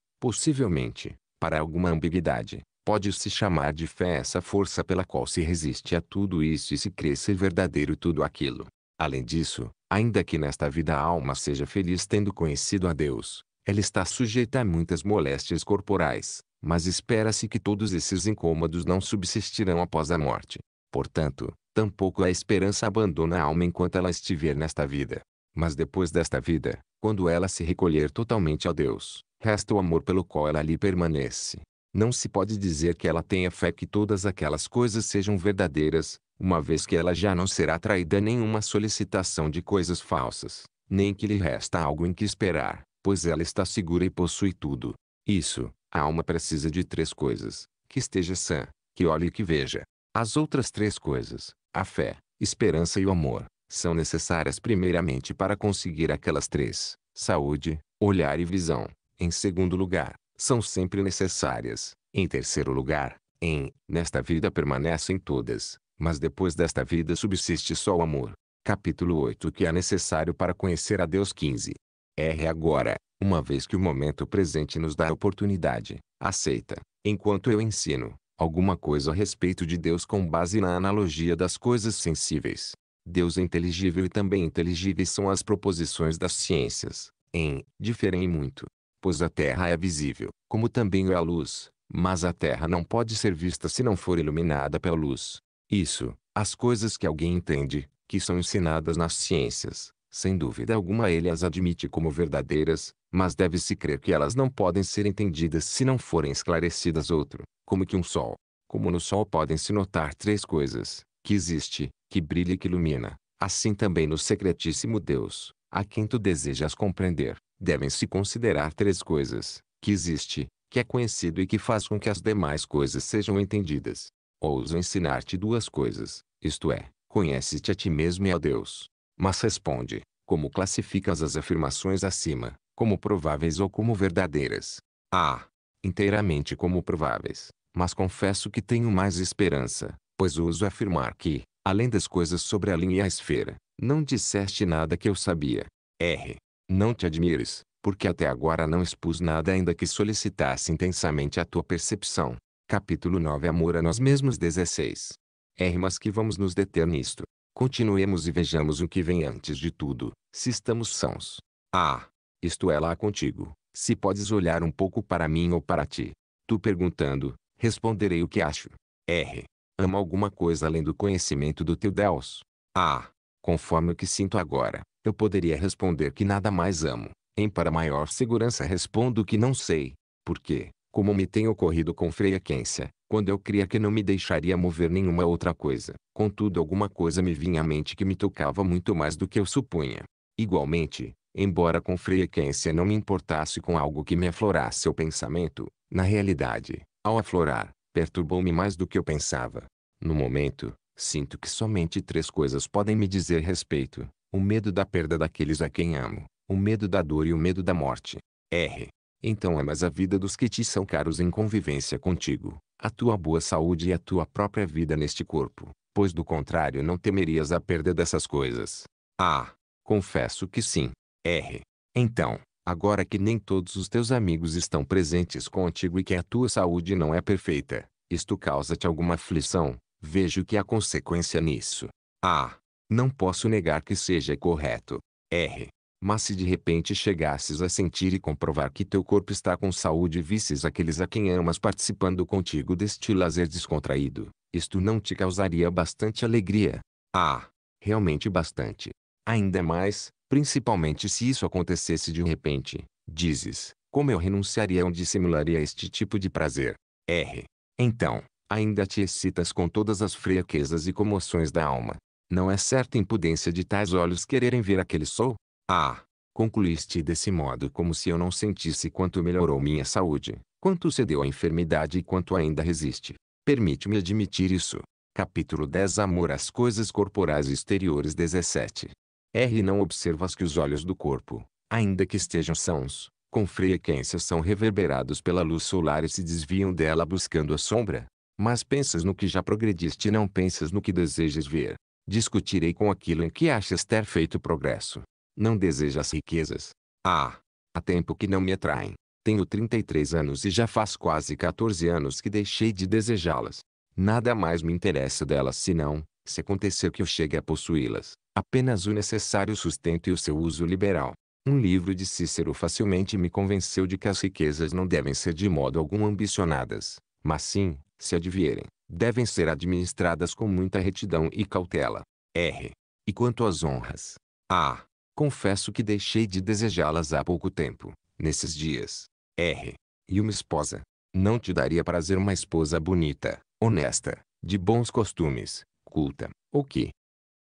possivelmente, para alguma ambiguidade, Pode-se chamar de fé essa força pela qual se resiste a tudo isso e se crê ser verdadeiro tudo aquilo. Além disso, ainda que nesta vida a alma seja feliz tendo conhecido a Deus, ela está sujeita a muitas moléstias corporais, mas espera-se que todos esses incômodos não subsistirão após a morte. Portanto, tampouco a esperança abandona a alma enquanto ela estiver nesta vida. Mas depois desta vida, quando ela se recolher totalmente a Deus, resta o amor pelo qual ela ali permanece. Não se pode dizer que ela tenha fé que todas aquelas coisas sejam verdadeiras, uma vez que ela já não será traída nenhuma solicitação de coisas falsas, nem que lhe resta algo em que esperar, pois ela está segura e possui tudo. Isso, a alma precisa de três coisas: que esteja sã, que olhe e que veja. As outras três coisas, a fé, esperança e o amor, são necessárias primeiramente para conseguir aquelas três: saúde, olhar e visão. Em segundo lugar, são sempre necessárias. Em terceiro lugar, em Nesta vida permanecem todas, mas depois desta vida subsiste só o amor. Capítulo 8 O que é necessário para conhecer a Deus 15. Erre agora, uma vez que o momento presente nos dá a oportunidade, aceita, enquanto eu ensino, alguma coisa a respeito de Deus com base na analogia das coisas sensíveis. Deus é inteligível e também inteligíveis são as proposições das ciências, em, diferem muito, pois a terra é visível, como também é a luz, mas a terra não pode ser vista se não for iluminada pela luz. Isso, as coisas que alguém entende, que são ensinadas nas ciências, sem dúvida alguma ele as admite como verdadeiras, mas deve-se crer que elas não podem ser entendidas se não forem esclarecidas outro, como que um sol. Como no sol podem-se notar três coisas, que existe, que brilha e que ilumina, assim também no secretíssimo Deus, a quem tu desejas compreender, devem-se considerar três coisas, que existe, que é conhecido e que faz com que as demais coisas sejam entendidas. Ouso ensinar-te duas coisas, isto é, conhece-te a ti mesmo e a Deus. Mas responde, como classificas as afirmações acima, como prováveis ou como verdadeiras? A. Ah, inteiramente como prováveis, mas confesso que tenho mais esperança, pois ouso afirmar que, além das coisas sobre a linha e a esfera, não disseste nada que eu sabia. R. Não te admires, porque até agora não expus nada ainda que solicitasse intensamente a tua percepção. Capítulo 9 Amor a nós mesmos 16. R. Mas que vamos nos deter nisto. Continuemos e vejamos o que vem antes de tudo, se estamos sãos. Ah, isto é lá contigo, se podes olhar um pouco para mim ou para ti. Tu perguntando, responderei o que acho. R. Ama alguma coisa além do conhecimento do teu Deus? Ah, conforme o que sinto agora, eu poderia responder que nada mais amo. Em para maior segurança respondo que não sei, porque, como me tem ocorrido com frequência, quando eu cria que não me deixaria mover nenhuma outra coisa, contudo alguma coisa me vinha à mente que me tocava muito mais do que eu supunha. Igualmente, embora com frequência não me importasse com algo que me aflorasse o pensamento, na realidade, ao aflorar, perturbou-me mais do que eu pensava. No momento, sinto que somente três coisas podem me dizer respeito, o medo da perda daqueles a quem amo, o medo da dor e o medo da morte. R. Então amas a vida dos que te são caros em convivência contigo, a tua boa saúde e a tua própria vida neste corpo, pois do contrário não temerias a perda dessas coisas. Ah, confesso que sim. R. Então, agora que nem todos os teus amigos estão presentes contigo e que a tua saúde não é perfeita, isto causa-te alguma aflição, vejo que há consequência nisso. Ah, não posso negar que seja correto. R. Mas se de repente chegasses a sentir e comprovar que teu corpo está com saúde e visses aqueles a quem amas participando contigo deste lazer descontraído, isto não te causaria bastante alegria? Ah, realmente bastante. Ainda mais, principalmente se isso acontecesse de repente, dizes, como eu renunciaria ou dissimularia este tipo de prazer? R. Então, ainda te excitas com todas as fraquezas e comoções da alma, não é certa impudência de tais olhos quererem ver aquele sol? Ah! Concluíste desse modo como se eu não sentisse quanto melhorou minha saúde, quanto cedeu à enfermidade e quanto ainda resiste. Permite-me admitir isso. Capítulo 10 Amor às coisas corporais exteriores 17. R. Não observas que os olhos do corpo, ainda que estejam sãos, com frequência são reverberados pela luz solar e se desviam dela buscando a sombra. Mas pensas no que já progrediste e não pensas no que desejas ver discutirei com aquilo em que achas ter feito progresso. Não desejas riquezas. Ah! Há tempo que não me atraem. Tenho 33 anos e já faz quase 14 anos que deixei de desejá-las. Nada mais me interessa delas senão, se acontecer que eu chegue a possuí-las, apenas o necessário sustento e o seu uso liberal. Um livro de Cícero facilmente me convenceu de que as riquezas não devem ser de modo algum ambicionadas, mas sim, se advierem, devem ser administradas com muita retidão e cautela. R. E quanto às honras? A. Confesso que deixei de desejá-las há pouco tempo, nesses dias. R. E uma esposa? Não te daria prazer uma esposa bonita, honesta, de bons costumes, culta, ou que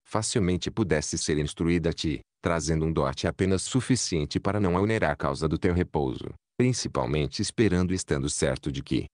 facilmente pudesse ser instruída a ti, trazendo um dote apenas suficiente para não onerar a causa do teu repouso, principalmente esperando e estando certo de que,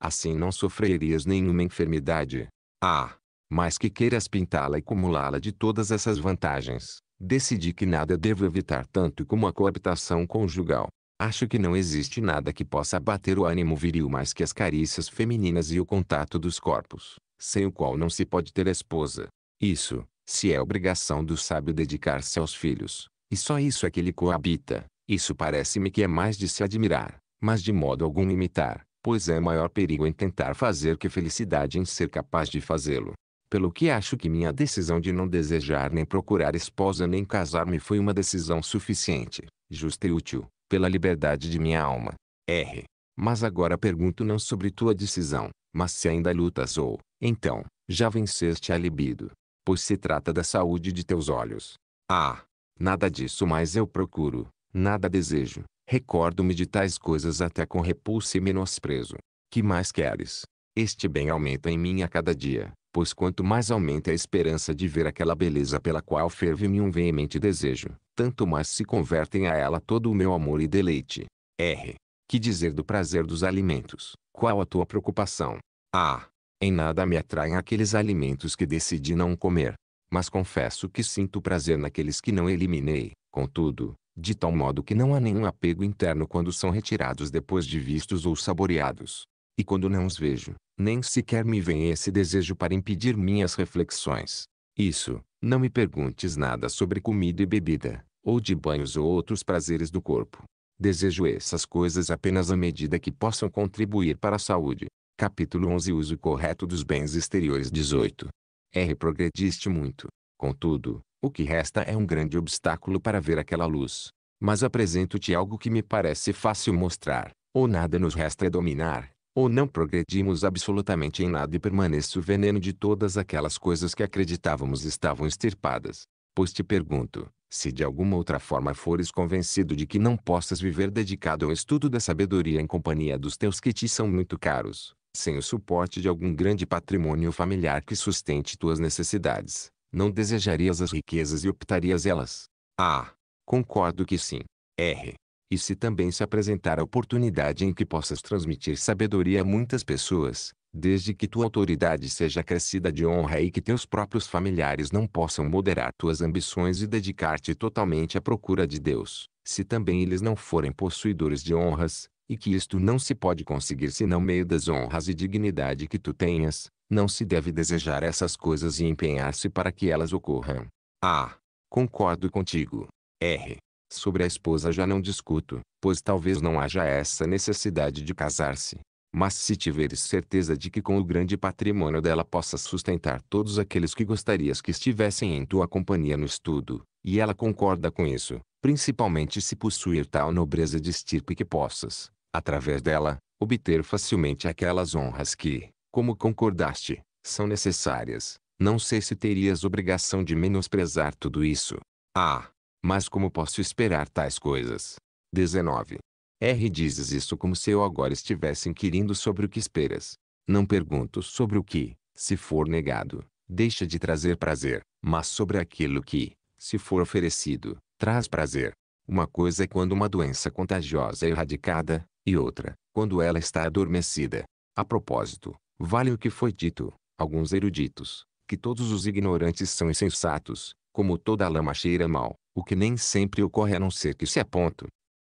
Assim não sofrerias nenhuma enfermidade. Ah! Mas que queiras pintá-la e acumulá-la de todas essas vantagens, decidi que nada devo evitar tanto como a coabitação conjugal. Acho que não existe nada que possa abater o ânimo viril mais que as carícias femininas e o contato dos corpos, sem o qual não se pode ter esposa. Isso, se é obrigação do sábio dedicar-se aos filhos, e só isso é que ele coabita, isso parece-me que é mais de se admirar, mas de modo algum imitar pois é maior perigo em tentar fazer que felicidade em ser capaz de fazê-lo. Pelo que acho que minha decisão de não desejar nem procurar esposa nem casar-me foi uma decisão suficiente, justa e útil, pela liberdade de minha alma. R. Mas agora pergunto não sobre tua decisão, mas se ainda lutas ou, então, já venceste a libido. Pois se trata da saúde de teus olhos. Ah! Nada disso mais eu procuro, nada desejo, Recordo-me de tais coisas até com repulsa e menosprezo. Que mais queres? Este bem aumenta em mim a cada dia, pois quanto mais aumenta a esperança de ver aquela beleza pela qual ferve-me um veemente desejo, tanto mais se convertem a ela todo o meu amor e deleite. R. Que dizer do prazer dos alimentos? Qual a tua preocupação? Ah, em nada me atraem aqueles alimentos que decidi não comer. Mas confesso que sinto prazer naqueles que não eliminei. Contudo, de tal modo que não há nenhum apego interno quando são retirados depois de vistos ou saboreados. E quando não os vejo, nem sequer me vem esse desejo para impedir minhas reflexões. Isso, não me perguntes nada sobre comida e bebida, ou de banhos ou outros prazeres do corpo. Desejo essas coisas apenas à medida que possam contribuir para a saúde. Capítulo 11 Uso correto dos bens exteriores 18. R. Progrediste muito. Contudo, o que resta é um grande obstáculo para ver aquela luz. Mas apresento-te algo que me parece fácil mostrar. Ou nada nos resta é dominar, ou não progredimos absolutamente em nada e permanece o veneno de todas aquelas coisas que acreditávamos estavam extirpadas. Pois te pergunto, se de alguma outra forma fores convencido de que não possas viver dedicado ao estudo da sabedoria em companhia dos teus que te são muito caros, sem o suporte de algum grande patrimônio familiar que sustente tuas necessidades, não desejarias as riquezas e optarias elas? A. Ah, concordo que sim. R. E se também se apresentar a oportunidade em que possas transmitir sabedoria a muitas pessoas, desde que tua autoridade seja crescida de honra e que teus próprios familiares não possam moderar tuas ambições e dedicar-te totalmente à procura de Deus, se também eles não forem possuidores de honras, e que isto não se pode conseguir senão meio das honras e dignidade que tu tenhas, não se deve desejar essas coisas e empenhar-se para que elas ocorram. A. Concordo contigo. R. Sobre a esposa já não discuto, pois talvez não haja essa necessidade de casar-se. Mas se tiveres certeza de que com o grande patrimônio dela possas sustentar todos aqueles que gostarias que estivessem em tua companhia no estudo, e ela concorda com isso, principalmente se possuir tal nobreza de estirpe que possas, através dela, obter facilmente aquelas honras que, como concordaste, são necessárias. Não sei se terias obrigação de menosprezar tudo isso. Ah! Mas como posso esperar tais coisas? 19. R. Dizes isso como se eu agora estivesse inquirindo sobre o que esperas. Não pergunto sobre o que, se for negado, deixa de trazer prazer, mas sobre aquilo que, se for oferecido, traz prazer. Uma coisa é quando uma doença contagiosa é erradicada, e outra, quando ela está adormecida. A propósito, Vale o que foi dito, alguns eruditos, que todos os ignorantes são insensatos, como toda lama cheira mal, o que nem sempre ocorre a não ser que se aponto.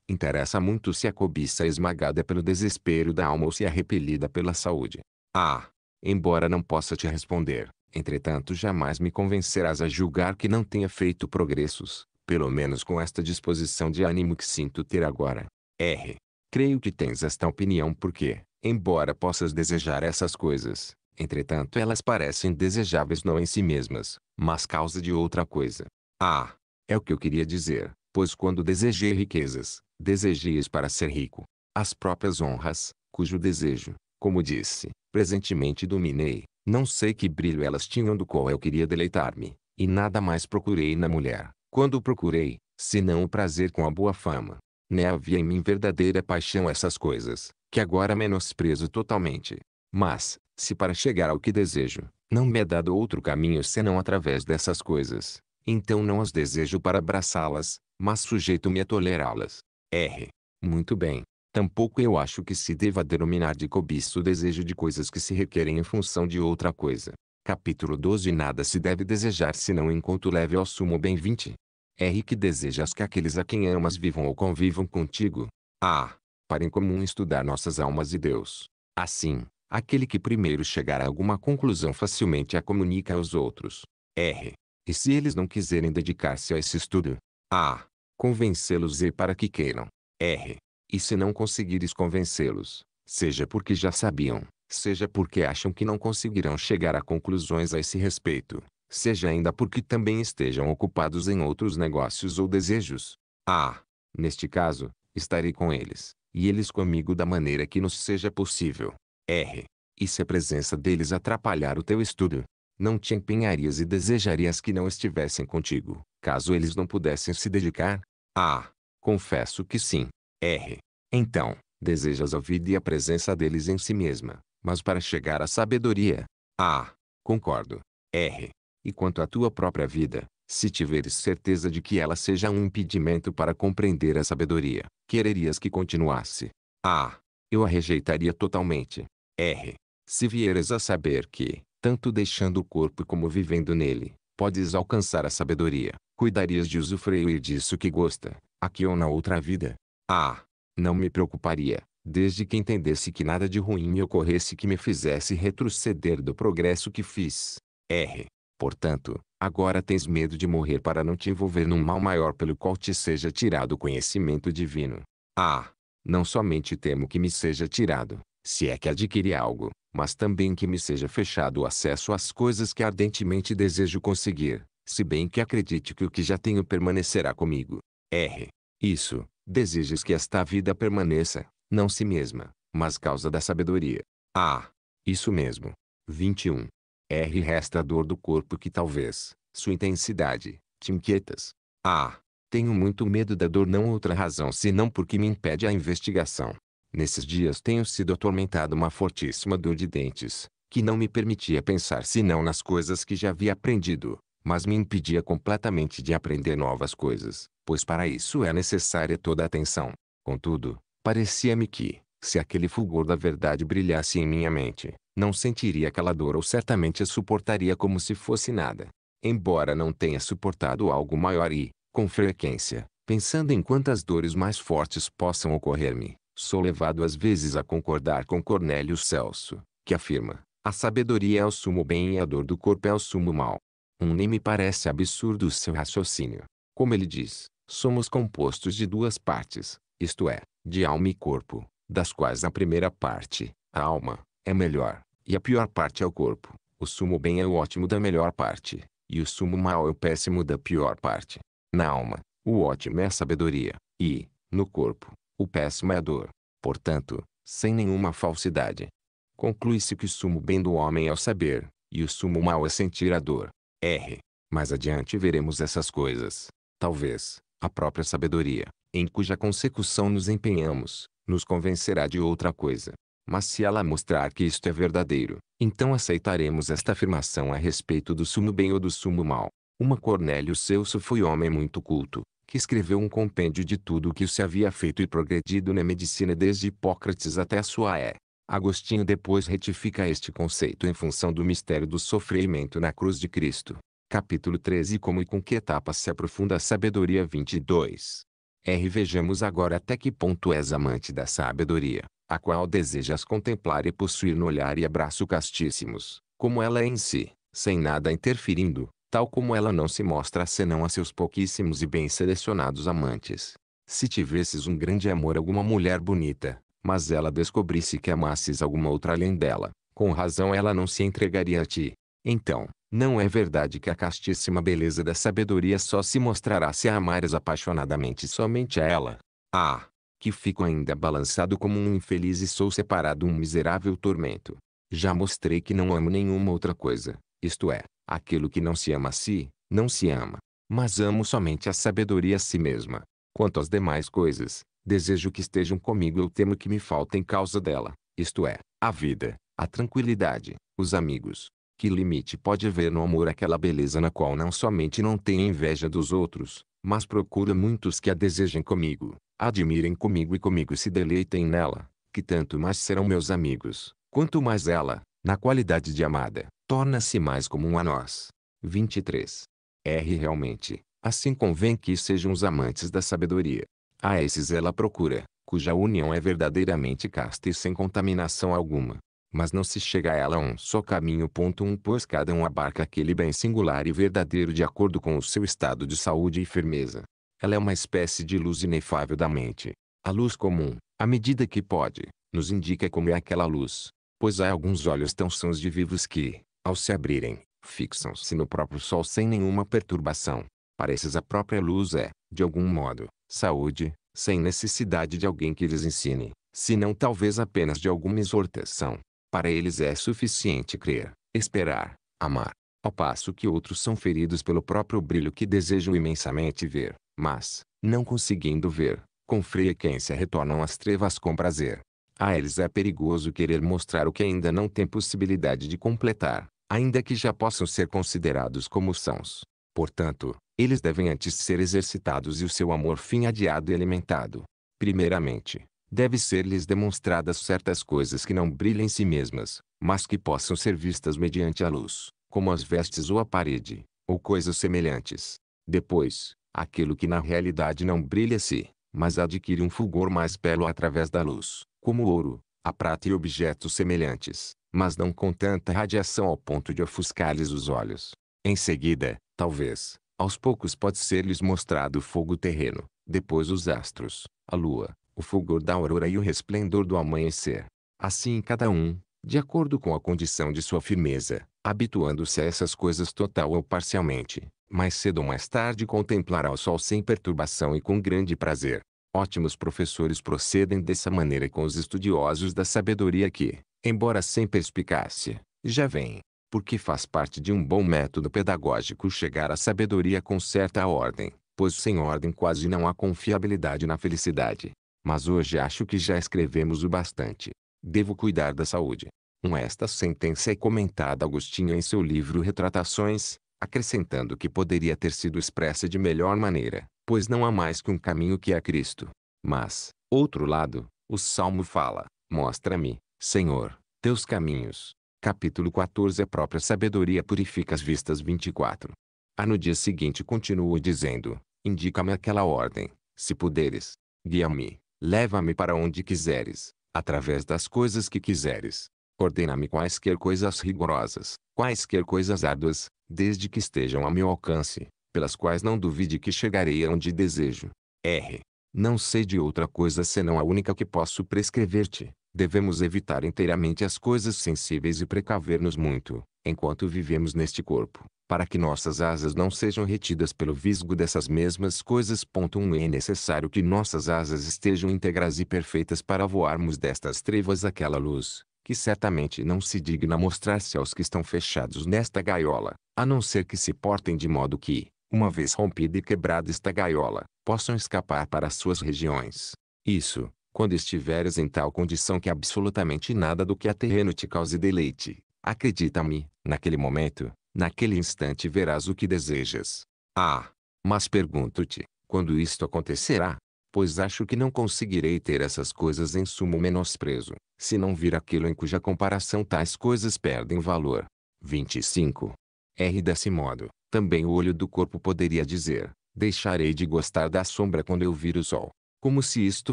Interessa muito se a cobiça é esmagada pelo desespero da alma ou se é repelida pela saúde. Ah! Embora não possa te responder, entretanto jamais me convencerás a julgar que não tenha feito progressos, pelo menos com esta disposição de ânimo que sinto ter agora. R. Creio que tens esta opinião porque, Embora possas desejar essas coisas, entretanto elas parecem desejáveis não em si mesmas, mas causa de outra coisa. Ah! É o que eu queria dizer, pois quando desejei riquezas, desejei-as para ser rico. As próprias honras, cujo desejo, como disse, presentemente dominei, não sei que brilho elas tinham do qual eu queria deleitar-me, e nada mais procurei na mulher, quando procurei, senão o prazer com a boa fama, né havia em mim verdadeira paixão essas coisas, que agora menosprezo totalmente. Mas, se para chegar ao que desejo, não me é dado outro caminho senão através dessas coisas, então não as desejo para abraçá-las, mas sujeito-me a tolerá-las. R. Muito bem. Tampouco eu acho que se deva denominar de cobiça o desejo de coisas que se requerem em função de outra coisa. Capítulo 12 Nada se deve desejar senão enquanto leve ao sumo bem 20. R que desejas que aqueles a quem amas vivam ou convivam contigo. A. Para em comum estudar nossas almas e Deus. Assim, aquele que primeiro chegar a alguma conclusão facilmente a comunica aos outros. R. E se eles não quiserem dedicar-se a esse estudo? A. Convencê-los e para que queiram. R. E se não conseguires convencê-los, seja porque já sabiam, seja porque acham que não conseguirão chegar a conclusões a esse respeito, seja ainda porque também estejam ocupados em outros negócios ou desejos. Ah, neste caso, estarei com eles, e eles comigo da maneira que nos seja possível. R. E se a presença deles atrapalhar o teu estudo, não te empenharias e desejarias que não estivessem contigo, caso eles não pudessem se dedicar? Ah, confesso que sim. R. Então, desejas a vida e a presença deles em si mesma, mas para chegar à sabedoria. Ah, concordo. R. E quanto à tua própria vida, se tiveres certeza de que ela seja um impedimento para compreender a sabedoria, quererias que continuasse. A. Eu a rejeitaria totalmente. R. Se vieres a saber que, tanto deixando o corpo como vivendo nele, podes alcançar a sabedoria, cuidarias de usufruir disso que gosta, aqui ou na outra vida. A. Não me preocuparia, desde que entendesse que nada de ruim me ocorresse que me fizesse retroceder do progresso que fiz. R. Portanto, agora tens medo de morrer para não te envolver num mal maior pelo qual te seja tirado o conhecimento divino. Ah! Não somente temo que me seja tirado, se é que adquiri algo, mas também que me seja fechado o acesso às coisas que ardentemente desejo conseguir, se bem que acredite que o que já tenho permanecerá comigo. R. Isso, desejas que esta vida permaneça, não si mesma, mas causa da sabedoria. Ah, isso mesmo. 21. R resta a dor do corpo que talvez, sua intensidade, te inquietas. Ah, Tenho muito medo da dor não outra razão senão porque me impede a investigação. Nesses dias tenho sido atormentado uma fortíssima dor de dentes, que não me permitia pensar senão nas coisas que já havia aprendido, mas me impedia completamente de aprender novas coisas, pois para isso é necessária toda a atenção. Contudo, parecia-me que, se aquele fulgor da verdade brilhasse em minha mente, não sentiria aquela dor ou certamente a suportaria como se fosse nada. Embora não tenha suportado algo maior e, com frequência, pensando em quantas dores mais fortes possam ocorrer-me, sou levado às vezes a concordar com Cornélio Celso, que afirma, a sabedoria é o sumo bem e a dor do corpo é o sumo mal. Um nem me parece absurdo o seu raciocínio. Como ele diz, somos compostos de duas partes, isto é, de alma e corpo, das quais a primeira parte, a alma, é melhor, e a pior parte é o corpo. O sumo bem é o ótimo da melhor parte, e o sumo mal é o péssimo da pior parte. Na alma, o ótimo é a sabedoria, e, no corpo, o péssimo é a dor. Portanto, sem nenhuma falsidade. Conclui-se que o sumo bem do homem é o saber, e o sumo mal é sentir a dor. R. Mais adiante veremos essas coisas. Talvez, a própria sabedoria, em cuja consecução nos empenhamos, nos convencerá de outra coisa. Mas se ela mostrar que isto é verdadeiro, então aceitaremos esta afirmação a respeito do sumo bem ou do sumo mal. Uma Cornélio Celso foi homem muito culto, que escreveu um compêndio de tudo o que se havia feito e progredido na medicina desde Hipócrates até a sua é. Agostinho depois retifica este conceito em função do mistério do sofrimento na cruz de Cristo. Capítulo 13 Como e com que etapa se aprofunda a sabedoria 22. R. Vejamos agora até que ponto és amante da sabedoria, a qual desejas contemplar e possuir no olhar e abraço castíssimos, como ela é em si, sem nada interferindo, tal como ela não se mostra senão a seus pouquíssimos e bem selecionados amantes. Se tivesses um grande amor a alguma mulher bonita, mas ela descobrisse que amasses alguma outra além dela, com razão ela não se entregaria a ti. Então, não é verdade que a castíssima beleza da sabedoria só se mostrará se a amares apaixonadamente somente a ela. Ah, que fico ainda balançado como um infeliz e sou separado um miserável tormento. Já mostrei que não amo nenhuma outra coisa, isto é, aquilo que não se ama a si, não se ama. Mas amo somente a sabedoria a si mesma. Quanto às demais coisas, desejo que estejam comigo eu temo que me faltem causa dela, isto é, a vida, a tranquilidade, os amigos. Que limite pode haver no amor aquela beleza na qual não somente não tenho inveja dos outros, mas procura muitos que a desejem comigo, admirem comigo e comigo se deleitem nela, que tanto mais serão meus amigos, quanto mais ela, na qualidade de amada, torna-se mais comum a nós. 23. R. Realmente, assim convém que sejam os amantes da sabedoria. A esses ela procura, cuja união é verdadeiramente casta e sem contaminação alguma, mas não se chega a ela a um só caminho. Um, pois cada um abarca aquele bem singular e verdadeiro de acordo com o seu estado de saúde e firmeza. Ela é uma espécie de luz inefável da mente. A luz comum, à medida que pode, nos indica como é aquela luz, pois há alguns olhos tão sãos de vivos que, ao se abrirem, fixam-se no próprio sol sem nenhuma perturbação. Para esses a própria luz é, de algum modo, saúde, sem necessidade de alguém que lhes ensine, senão talvez apenas de alguma exortação. Para eles é suficiente crer, esperar, amar. Ao passo que outros são feridos pelo próprio brilho que desejam imensamente ver, mas, não conseguindo ver, com frequência retornam às trevas com prazer. A eles é perigoso querer mostrar o que ainda não tem possibilidade de completar, ainda que já possam ser considerados como sãos. Portanto, eles devem antes ser exercitados e o seu amor fim adiado e alimentado. Primeiramente, deve ser-lhes demonstradas certas coisas que não brilhem em si mesmas, mas que possam ser vistas mediante a luz, como as vestes ou a parede, ou coisas semelhantes. Depois, aquilo que na realidade não brilha-se, mas adquire um fulgor mais belo através da luz, como ouro, a prata e objetos semelhantes, mas não com tanta radiação ao ponto de ofuscar-lhes os olhos. Em seguida, talvez, aos poucos pode ser-lhes mostrado o fogo terreno, depois os astros, a lua, o fulgor da aurora e o resplendor do amanhecer. Assim cada um, de acordo com a condição de sua firmeza, habituando-se a essas coisas total ou parcialmente, mais cedo ou mais tarde contemplará o sol sem perturbação e com grande prazer. Ótimos professores procedem dessa maneira com os estudiosos da sabedoria que, embora sem perspicácia, já vem, porque faz parte de um bom método pedagógico chegar à sabedoria com certa ordem, pois sem ordem quase não há confiabilidade na felicidade. Mas hoje acho que já escrevemos o bastante. Devo cuidar da saúde. Um esta sentença é comentada Agostinho em seu livro Retratações, acrescentando que poderia ter sido expressa de melhor maneira, pois não há mais que um caminho que é Cristo. Mas, outro lado, o Salmo fala, mostra-me, Senhor, teus caminhos. Capítulo 14 A própria sabedoria purifica as vistas 24. A ah, no dia seguinte continuou dizendo, indica-me aquela ordem, se puderes, guia-me, Leva-me para onde quiseres, através das coisas que quiseres. Ordena-me quaisquer coisas rigorosas, quaisquer coisas árduas, desde que estejam a meu alcance, pelas quais não duvide que chegarei aonde desejo. R. Não sei de outra coisa senão a única que posso prescrever-te. Devemos evitar inteiramente as coisas sensíveis e precaver-nos muito, enquanto vivemos neste corpo, para que nossas asas não sejam retidas pelo visgo dessas mesmas coisas. 1 um, É necessário que nossas asas estejam íntegras e perfeitas para voarmos destas trevas àquela luz, que certamente não se digna mostrar-se aos que estão fechados nesta gaiola, a não ser que se portem de modo que, uma vez rompida e quebrada esta gaiola, possam escapar para suas regiões. Isso, quando estiveres em tal condição que absolutamente nada do que é terreno te cause deleite, Acredita-me, naquele momento, naquele instante verás o que desejas. Ah! Mas pergunto-te, quando isto acontecerá? Pois acho que não conseguirei ter essas coisas em sumo menosprezo, se não vir aquilo em cuja comparação tais coisas perdem valor. 25. R. Desse modo, também o olho do corpo poderia dizer, deixarei de gostar da sombra quando eu vir o sol. Como se isto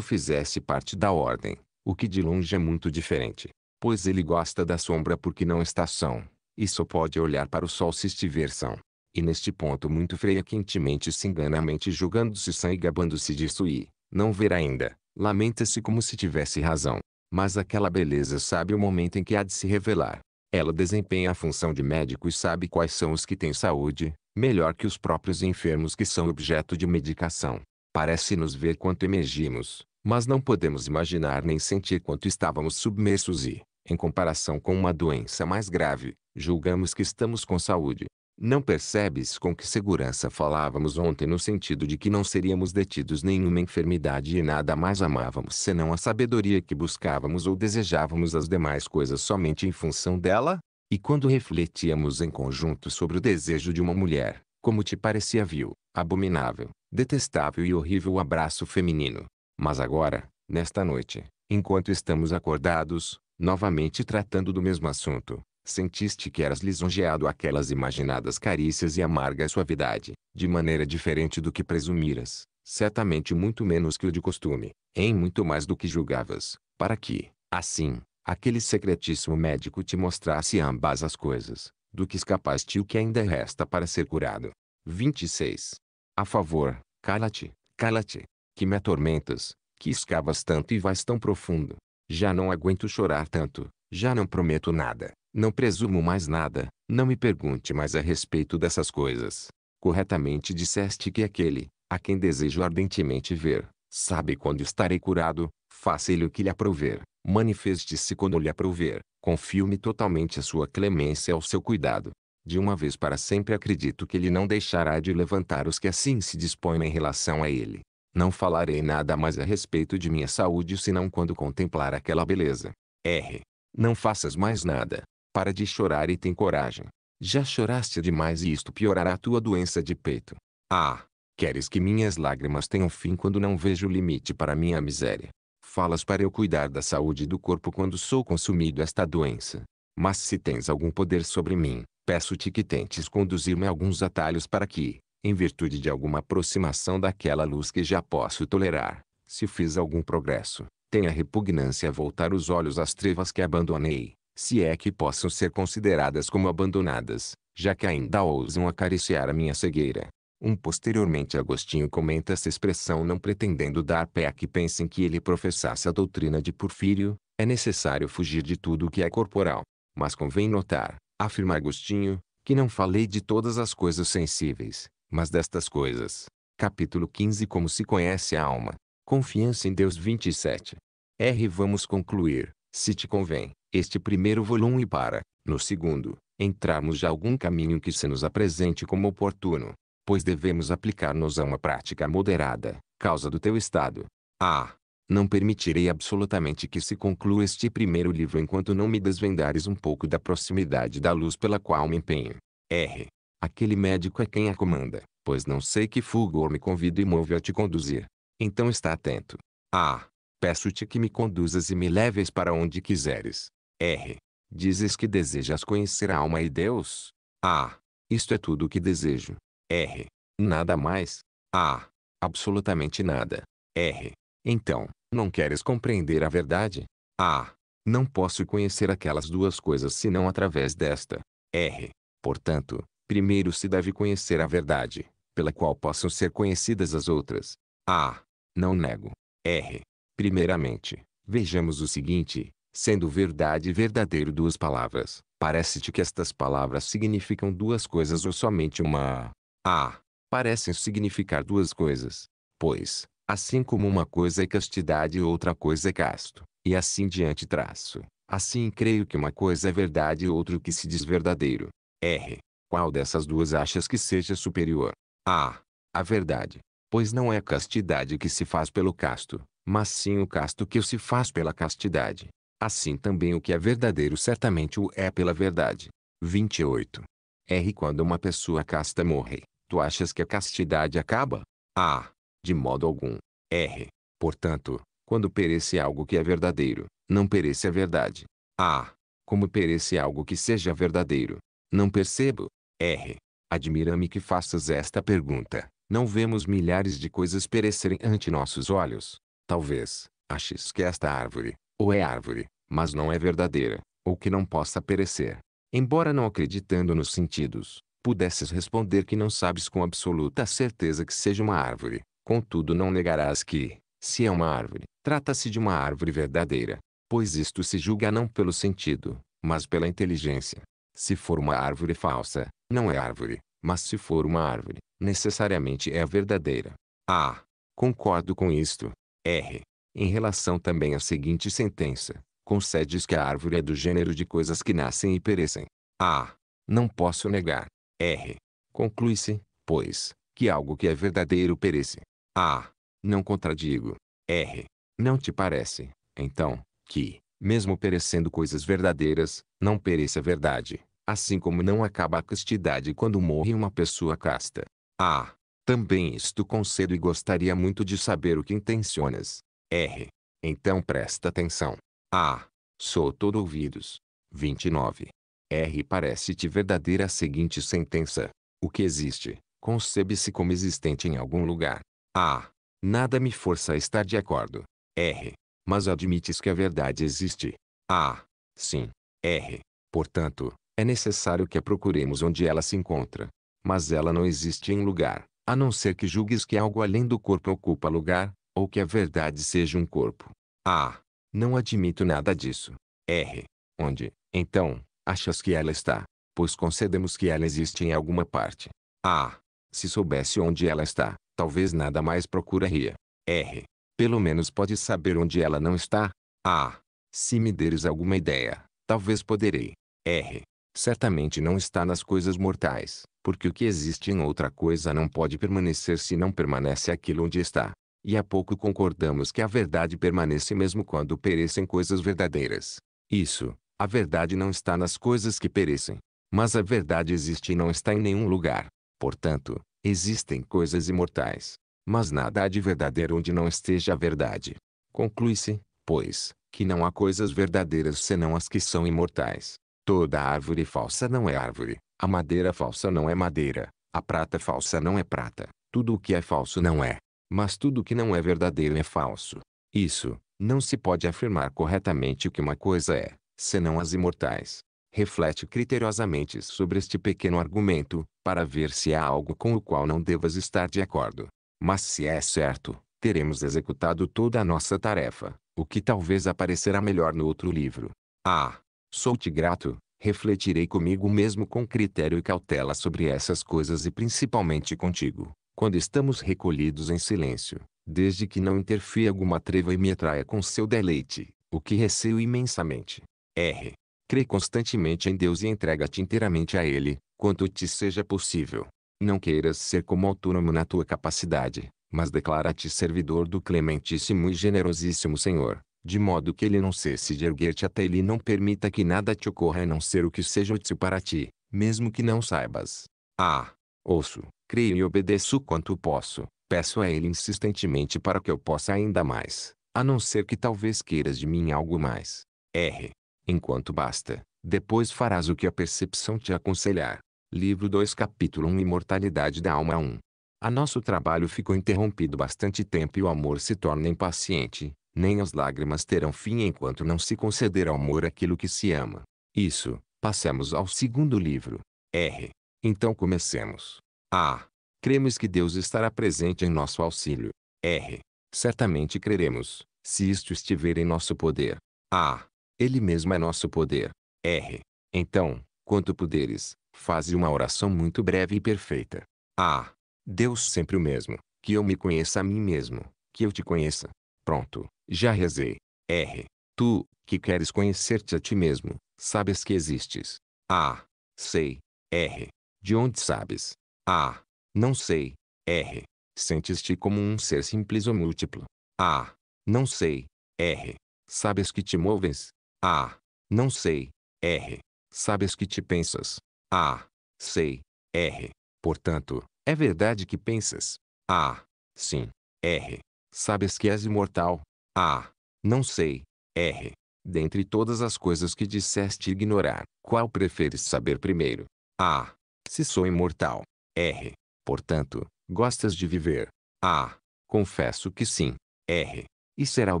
fizesse parte da ordem, o que de longe é muito diferente pois ele gosta da sombra porque não está são, e só pode olhar para o sol se estiver são. E neste ponto muito freia quentemente se engana a mente julgando-se sã e gabando-se disso e, não ver ainda, lamenta-se como se tivesse razão. Mas aquela beleza sabe o momento em que há de se revelar. Ela desempenha a função de médico e sabe quais são os que têm saúde, melhor que os próprios enfermos que são objeto de medicação. Parece-nos ver quanto emergimos, mas não podemos imaginar nem sentir quanto estávamos submersos e, em comparação com uma doença mais grave, julgamos que estamos com saúde. Não percebes com que segurança falávamos ontem no sentido de que não seríamos detidos nenhuma enfermidade e nada mais amávamos senão a sabedoria que buscávamos ou desejávamos as demais coisas somente em função dela? E quando refletíamos em conjunto sobre o desejo de uma mulher, como te parecia vil, abominável, detestável e horrível o abraço feminino. Mas agora, nesta noite, enquanto estamos acordados, Novamente tratando do mesmo assunto, sentiste que eras lisonjeado aquelas imaginadas carícias e amarga suavidade, de maneira diferente do que presumiras, certamente muito menos que o de costume, em muito mais do que julgavas, para que, assim, aquele secretíssimo médico te mostrasse ambas as coisas, do que escapaste o que ainda resta para ser curado. 26. A favor, cala-te, cala-te, que me atormentas, que escavas tanto e vais tão profundo, já não aguento chorar tanto, já não prometo nada, não presumo mais nada, não me pergunte mais a respeito dessas coisas. Corretamente disseste que aquele, a quem desejo ardentemente ver, sabe quando estarei curado, faça-lhe o que lhe aprover, manifeste-se quando lhe aprover, confio-me totalmente a sua clemência e ao seu cuidado. De uma vez para sempre acredito que ele não deixará de levantar os que assim se dispõem em relação a ele. Não falarei nada mais a respeito de minha saúde senão quando contemplar aquela beleza. R. Não faças mais nada. Para de chorar e tem coragem. Já choraste demais e isto piorará a tua doença de peito. Ah! Queres que minhas lágrimas tenham fim quando não vejo limite para minha miséria? Falas para eu cuidar da saúde do corpo quando sou consumido esta doença. Mas se tens algum poder sobre mim, peço-te que tentes conduzir-me a alguns atalhos para que, em virtude de alguma aproximação daquela luz que já posso tolerar, se fiz algum progresso, tenha repugnância a voltar os olhos às trevas que abandonei, se é que possam ser consideradas como abandonadas, já que ainda ousam acariciar a minha cegueira. Um posteriormente Agostinho comenta essa expressão não pretendendo dar pé a que pensem que ele professasse a doutrina de Porfírio, é necessário fugir de tudo o que é corporal. Mas convém notar, afirma Agostinho, que não falei de todas as coisas sensíveis, mas destas coisas. Capítulo 15 Como se conhece a alma. Confiança em Deus 27. R. Vamos concluir, se te convém, este primeiro volume para, no segundo, entrarmos já algum caminho que se nos apresente como oportuno, pois devemos aplicar-nos a uma prática moderada, causa do teu estado. A. Ah, não permitirei absolutamente que se conclua este primeiro livro enquanto não me desvendares um pouco da proximidade da luz pela qual me empenho. R. Aquele médico é quem a comanda, pois não sei que fulgor me convida e move a te conduzir. Então está atento. A. Ah, peço-te que me conduzas e me leves para onde quiseres. R. Dizes que desejas conhecer a alma e Deus? A. Isto é tudo o que desejo. R. Nada mais. A. Absolutamente nada. R. Então, não queres compreender a verdade? A. Não posso conhecer aquelas duas coisas senão através desta. R. Portanto, primeiro se deve conhecer a verdade, pela qual possam ser conhecidas as outras. A. Ah, não nego. R. Primeiramente, vejamos o seguinte, sendo verdade e verdadeiro duas palavras, parece-te que estas palavras significam duas coisas ou somente uma. A. Parecem significar duas coisas, pois, assim como uma coisa é castidade e outra coisa é casto, e assim diante traço. Assim creio que uma coisa é verdade e outro que se diz verdadeiro. R qual dessas duas achas que seja superior? A. A verdade. Pois não é a castidade que se faz pelo casto, mas sim o casto que se faz pela castidade. Assim também o que é verdadeiro certamente o é pela verdade. 28. R. Quando uma pessoa casta morre, tu achas que a castidade acaba? A. De modo algum. R. Portanto, quando perece algo que é verdadeiro, não perece a verdade. A. Como perece algo que seja verdadeiro. Não percebo, R. Admira-me que faças esta pergunta. Não vemos milhares de coisas perecerem ante nossos olhos. Talvez, aches que esta árvore, ou é árvore, mas não é verdadeira, ou que não possa perecer. Embora não acreditando nos sentidos, pudesses responder que não sabes com absoluta certeza que seja uma árvore, contudo não negarás que, se é uma árvore, trata-se de uma árvore verdadeira, pois isto se julga não pelo sentido, mas pela inteligência. Se for uma árvore falsa, não é árvore, mas se for uma árvore, necessariamente é a verdadeira. A. Ah, concordo com isto. R. Em relação também à seguinte sentença, concedes que a árvore é do gênero de coisas que nascem e perecem. A. Não posso negar. R. Conclui-se, pois, que algo que é verdadeiro perece. A. Não contradigo. R. Não te parece, então, que, mesmo perecendo coisas verdadeiras, não pereça a verdade? Assim como não acaba a castidade quando morre uma pessoa casta. Ah! Também isto concedo e gostaria muito de saber o que intencionas. R. Então presta atenção. A. Sou todo ouvidos. 29. R. Parece-te verdadeira a seguinte sentença. O que existe, concebe-se como existente em algum lugar. A. Nada me força a estar de acordo. R. Mas admites que a verdade existe. A. Sim. R. Portanto, é necessário que a procuremos onde ela se encontra. Mas ela não existe em lugar, a não ser que julgues que algo além do corpo ocupa lugar, ou que a verdade seja um corpo. Ah! Não admito nada disso. R. Onde, então, achas que ela está? Pois concedemos que ela existe em alguma parte. Ah! Se soubesse onde ela está, talvez nada mais procuraria. R. Pelo menos pode saber onde ela não está? Ah! Se me deres alguma ideia, talvez poderei. R certamente não está nas coisas mortais, porque o que existe em outra coisa não pode permanecer se não permanece aquilo onde está. E há pouco concordamos que a verdade permanece mesmo quando perecem coisas verdadeiras. Isso, a verdade não está nas coisas que perecem. Mas a verdade existe e não está em nenhum lugar. Portanto, existem coisas imortais. Mas nada há de verdadeiro onde não esteja a verdade. Conclui-se, pois, que não há coisas verdadeiras senão as que são imortais. Toda árvore falsa não é árvore, a madeira falsa não é madeira, a prata falsa não é prata, tudo o que é falso não é, mas tudo o que não é verdadeiro é falso. Isso, não se pode afirmar corretamente o que uma coisa é, senão as imortais. Reflete criteriosamente sobre este pequeno argumento, para ver se há algo com o qual não devas estar de acordo. Mas se é certo, teremos executado toda a nossa tarefa, o que talvez aparecerá melhor no outro livro. Ah, Sou-te grato, refletirei comigo mesmo com critério e cautela sobre essas coisas e principalmente contigo, quando estamos recolhidos em silêncio, desde que não interfira alguma treva e me atraia com seu deleite, o que receio imensamente. R. Crê constantemente em Deus e entrega-te inteiramente a Ele, quanto te seja possível. Não queiras ser como autônomo na tua capacidade, mas declara-te servidor do clementíssimo e generosíssimo Senhor, de modo que ele não cesse de erguer-te até ele não permita que nada te ocorra a não ser o que seja útil para ti, mesmo que não saibas. Ah! Ouço, creio e obedeço quanto posso, peço a ele insistentemente para que eu possa ainda mais, a não ser que talvez queiras de mim algo mais. R. Enquanto basta, depois farás o que a percepção te aconselhar. Livro 2 Capítulo 1 Imortalidade da Alma 1 A nosso trabalho ficou interrompido bastante tempo e o amor se torna impaciente, nem as lágrimas terão fim enquanto não se conceder ao amor aquilo que se ama. Isso, passemos ao segundo livro. R. Então comecemos. A. Cremos que Deus estará presente em nosso auxílio. R. Certamente creremos, se isto estiver em nosso poder. A. Ele mesmo é nosso poder. R. Então, quanto puderes, faze uma oração muito breve e perfeita. A. Deus sempre o mesmo, que eu me conheça a mim mesmo, que eu te conheça. Pronto. Já rezei. R. Tu, que queres conhecer-te a ti mesmo, sabes que existes. A. Sei. R. De onde sabes? A. Não sei. R. Sentes-te como um ser simples ou múltiplo. A. Não sei. R. Sabes que te moves? A. Não sei. R. Sabes que te pensas? A. Sei. R. Portanto, é verdade que pensas? A. Sim. R. Sabes que és imortal? A. Não sei. R. Dentre todas as coisas que disseste ignorar, qual preferes saber primeiro? A. Se sou imortal. R. Portanto, gostas de viver? A. Confesso que sim. R. E será o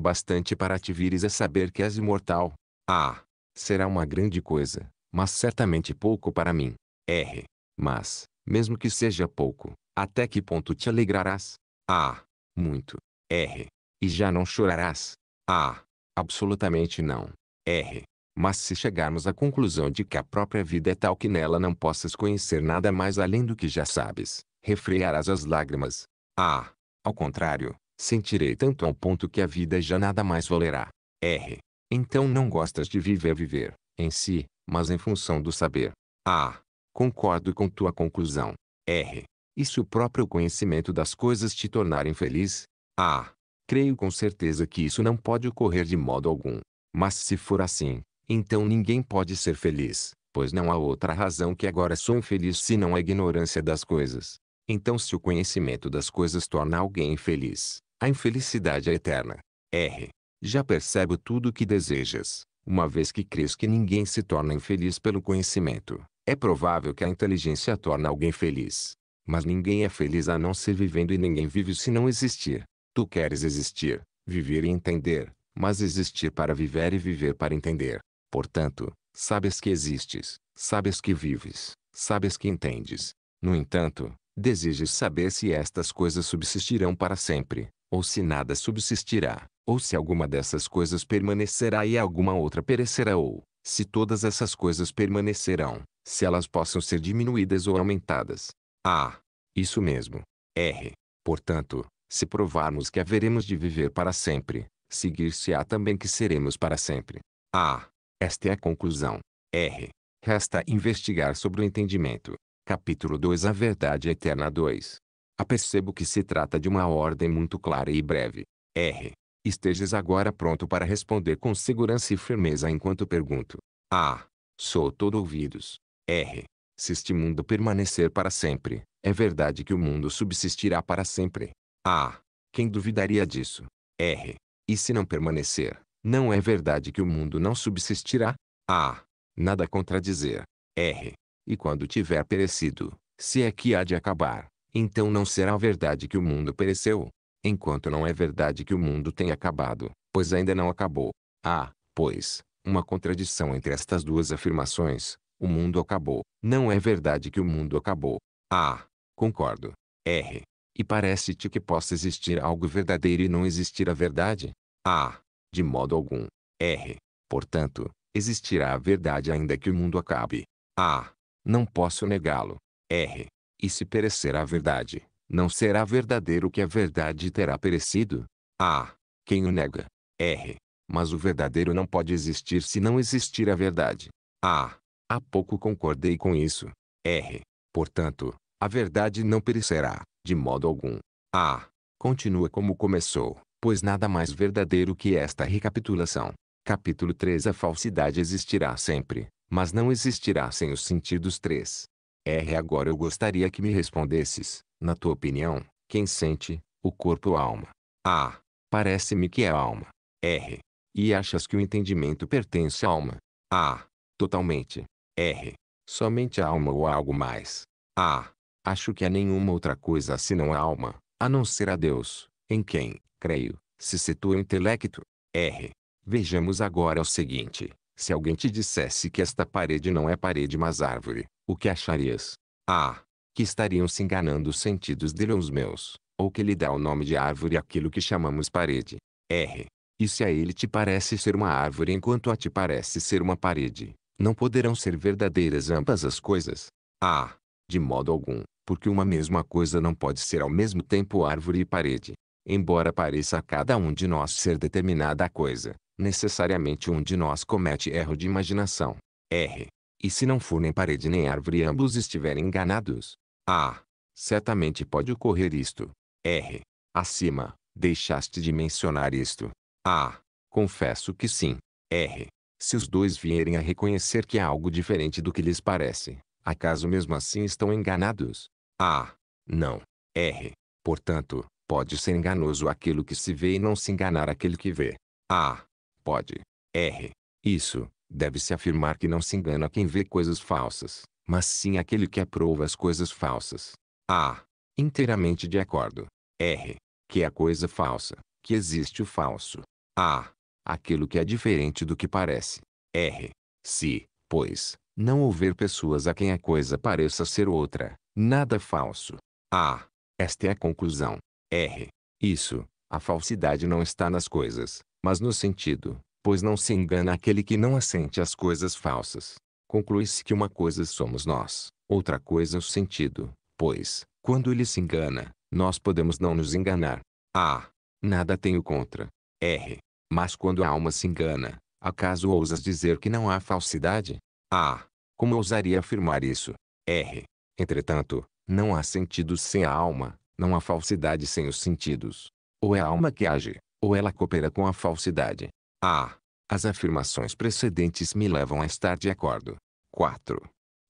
bastante para te vires a saber que és imortal? A. Será uma grande coisa, mas certamente pouco para mim. R. Mas, mesmo que seja pouco, até que ponto te alegrarás? A. Muito. R. E já não chorarás? Ah, absolutamente não. R. Mas se chegarmos à conclusão de que a própria vida é tal que nela não possas conhecer nada mais além do que já sabes, refrearás as lágrimas. Ah, ao contrário, sentirei tanto ao ponto que a vida já nada mais valerá. R. Então não gostas de viver viver, em si, mas em função do saber. Ah, concordo com tua conclusão. R. E se o próprio conhecimento das coisas te tornar infeliz? Ah, Creio com certeza que isso não pode ocorrer de modo algum. Mas se for assim, então ninguém pode ser feliz, pois não há outra razão que agora sou infeliz senão a ignorância das coisas. Então se o conhecimento das coisas torna alguém infeliz, a infelicidade é eterna. R. Já percebo tudo o que desejas, uma vez que crês que ninguém se torna infeliz pelo conhecimento. É provável que a inteligência torne alguém feliz. Mas ninguém é feliz a não ser vivendo e ninguém vive se não existir. Tu queres existir, viver e entender, mas existir para viver e viver para entender. Portanto, sabes que existes, sabes que vives, sabes que entendes. No entanto, desejas saber se estas coisas subsistirão para sempre, ou se nada subsistirá, ou se alguma dessas coisas permanecerá e alguma outra perecerá, ou se todas essas coisas permanecerão, se elas possam ser diminuídas ou aumentadas. Ah, isso mesmo. R. Portanto, se provarmos que haveremos de viver para sempre, seguir-se-á também que seremos para sempre. A. Ah, esta é a conclusão. R. Resta investigar sobre o entendimento. Capítulo 2 A Verdade Eterna 2. Apercebo que se trata de uma ordem muito clara e breve. R. Estejas agora pronto para responder com segurança e firmeza enquanto pergunto. A. Sou todo ouvidos. R. Se este mundo permanecer para sempre, é verdade que o mundo subsistirá para sempre. Ah, quem duvidaria disso? R. E se não permanecer, não é verdade que o mundo não subsistirá? Ah, nada contradizer. R. E quando tiver perecido, se é que há de acabar, então não será verdade que o mundo pereceu, enquanto não é verdade que o mundo tenha acabado, pois ainda não acabou. Ah, pois, uma contradição entre estas duas afirmações, o mundo acabou. Não é verdade que o mundo acabou. Ah, concordo. R. E parece-te que possa existir algo verdadeiro e não existir a verdade? Ah, de modo algum. R. Portanto, existirá a verdade ainda que o mundo acabe. Ah, não posso negá-lo. R. E se perecer a verdade, não será verdadeiro que a verdade terá perecido? Ah, quem o nega? R. Mas o verdadeiro não pode existir se não existir a verdade. Ah, há pouco concordei com isso. R. Portanto, a verdade não perecerá, de modo algum. A. Ah, continua como começou, pois nada mais verdadeiro que esta recapitulação. Capítulo 3 A falsidade existirá sempre, mas não existirá sem os sentidos 3. R. Agora eu gostaria que me respondesses, na tua opinião, quem sente, o corpo ou a alma? A. Parece-me que é a alma. R. E achas que o entendimento pertence à alma? A. Totalmente. R. Somente a alma ou a algo mais? A acho que há nenhuma outra coisa senão a alma, a não ser a Deus, em quem, creio, se situa o intelecto. R. Vejamos agora o seguinte: se alguém te dissesse que esta parede não é parede mas árvore, o que acharias? A. Que estariam se enganando os sentidos dele ou os meus, ou que lhe dá o nome de árvore aquilo que chamamos parede. R. E se a ele te parece ser uma árvore enquanto a ti parece ser uma parede, não poderão ser verdadeiras ambas as coisas? A. De modo algum, porque uma mesma coisa não pode ser ao mesmo tempo árvore e parede. Embora pareça a cada um de nós ser determinada coisa, necessariamente um de nós comete erro de imaginação. R. E se não for nem parede nem árvore ambos estiverem enganados? A. Ah! Certamente pode ocorrer isto. R. Acima, deixaste de mencionar isto. A. Ah! Confesso que sim. R. Se os dois vierem a reconhecer que há algo diferente do que lhes parece, acaso mesmo assim estão enganados? Ah, não. R. Portanto, pode ser enganoso aquilo que se vê e não se enganar aquele que vê. Ah, pode. R. Isso, deve-se afirmar que não se engana quem vê coisas falsas, mas sim aquele que aprova as coisas falsas. Ah, inteiramente de acordo. R. Que é a coisa falsa, que existe o falso. Ah, aquilo que é diferente do que parece. R. Se, pois, não houver pessoas a quem a coisa pareça ser outra, Nada falso. A. Ah, esta é a conclusão. R. Isso, a falsidade não está nas coisas, mas no sentido, pois não se engana aquele que não assente as coisas falsas. Conclui-se que uma coisa somos nós, outra coisa é o sentido, pois, quando ele se engana, nós podemos não nos enganar. A. Ah, nada tenho contra. R. Mas quando a alma se engana, acaso ousas dizer que não há falsidade? A. Ah, como ousaria afirmar isso? R. Entretanto, não há sentidos sem a alma, não há falsidade sem os sentidos. Ou é a alma que age, ou ela coopera com a falsidade. Ah, As afirmações precedentes me levam a estar de acordo. 4.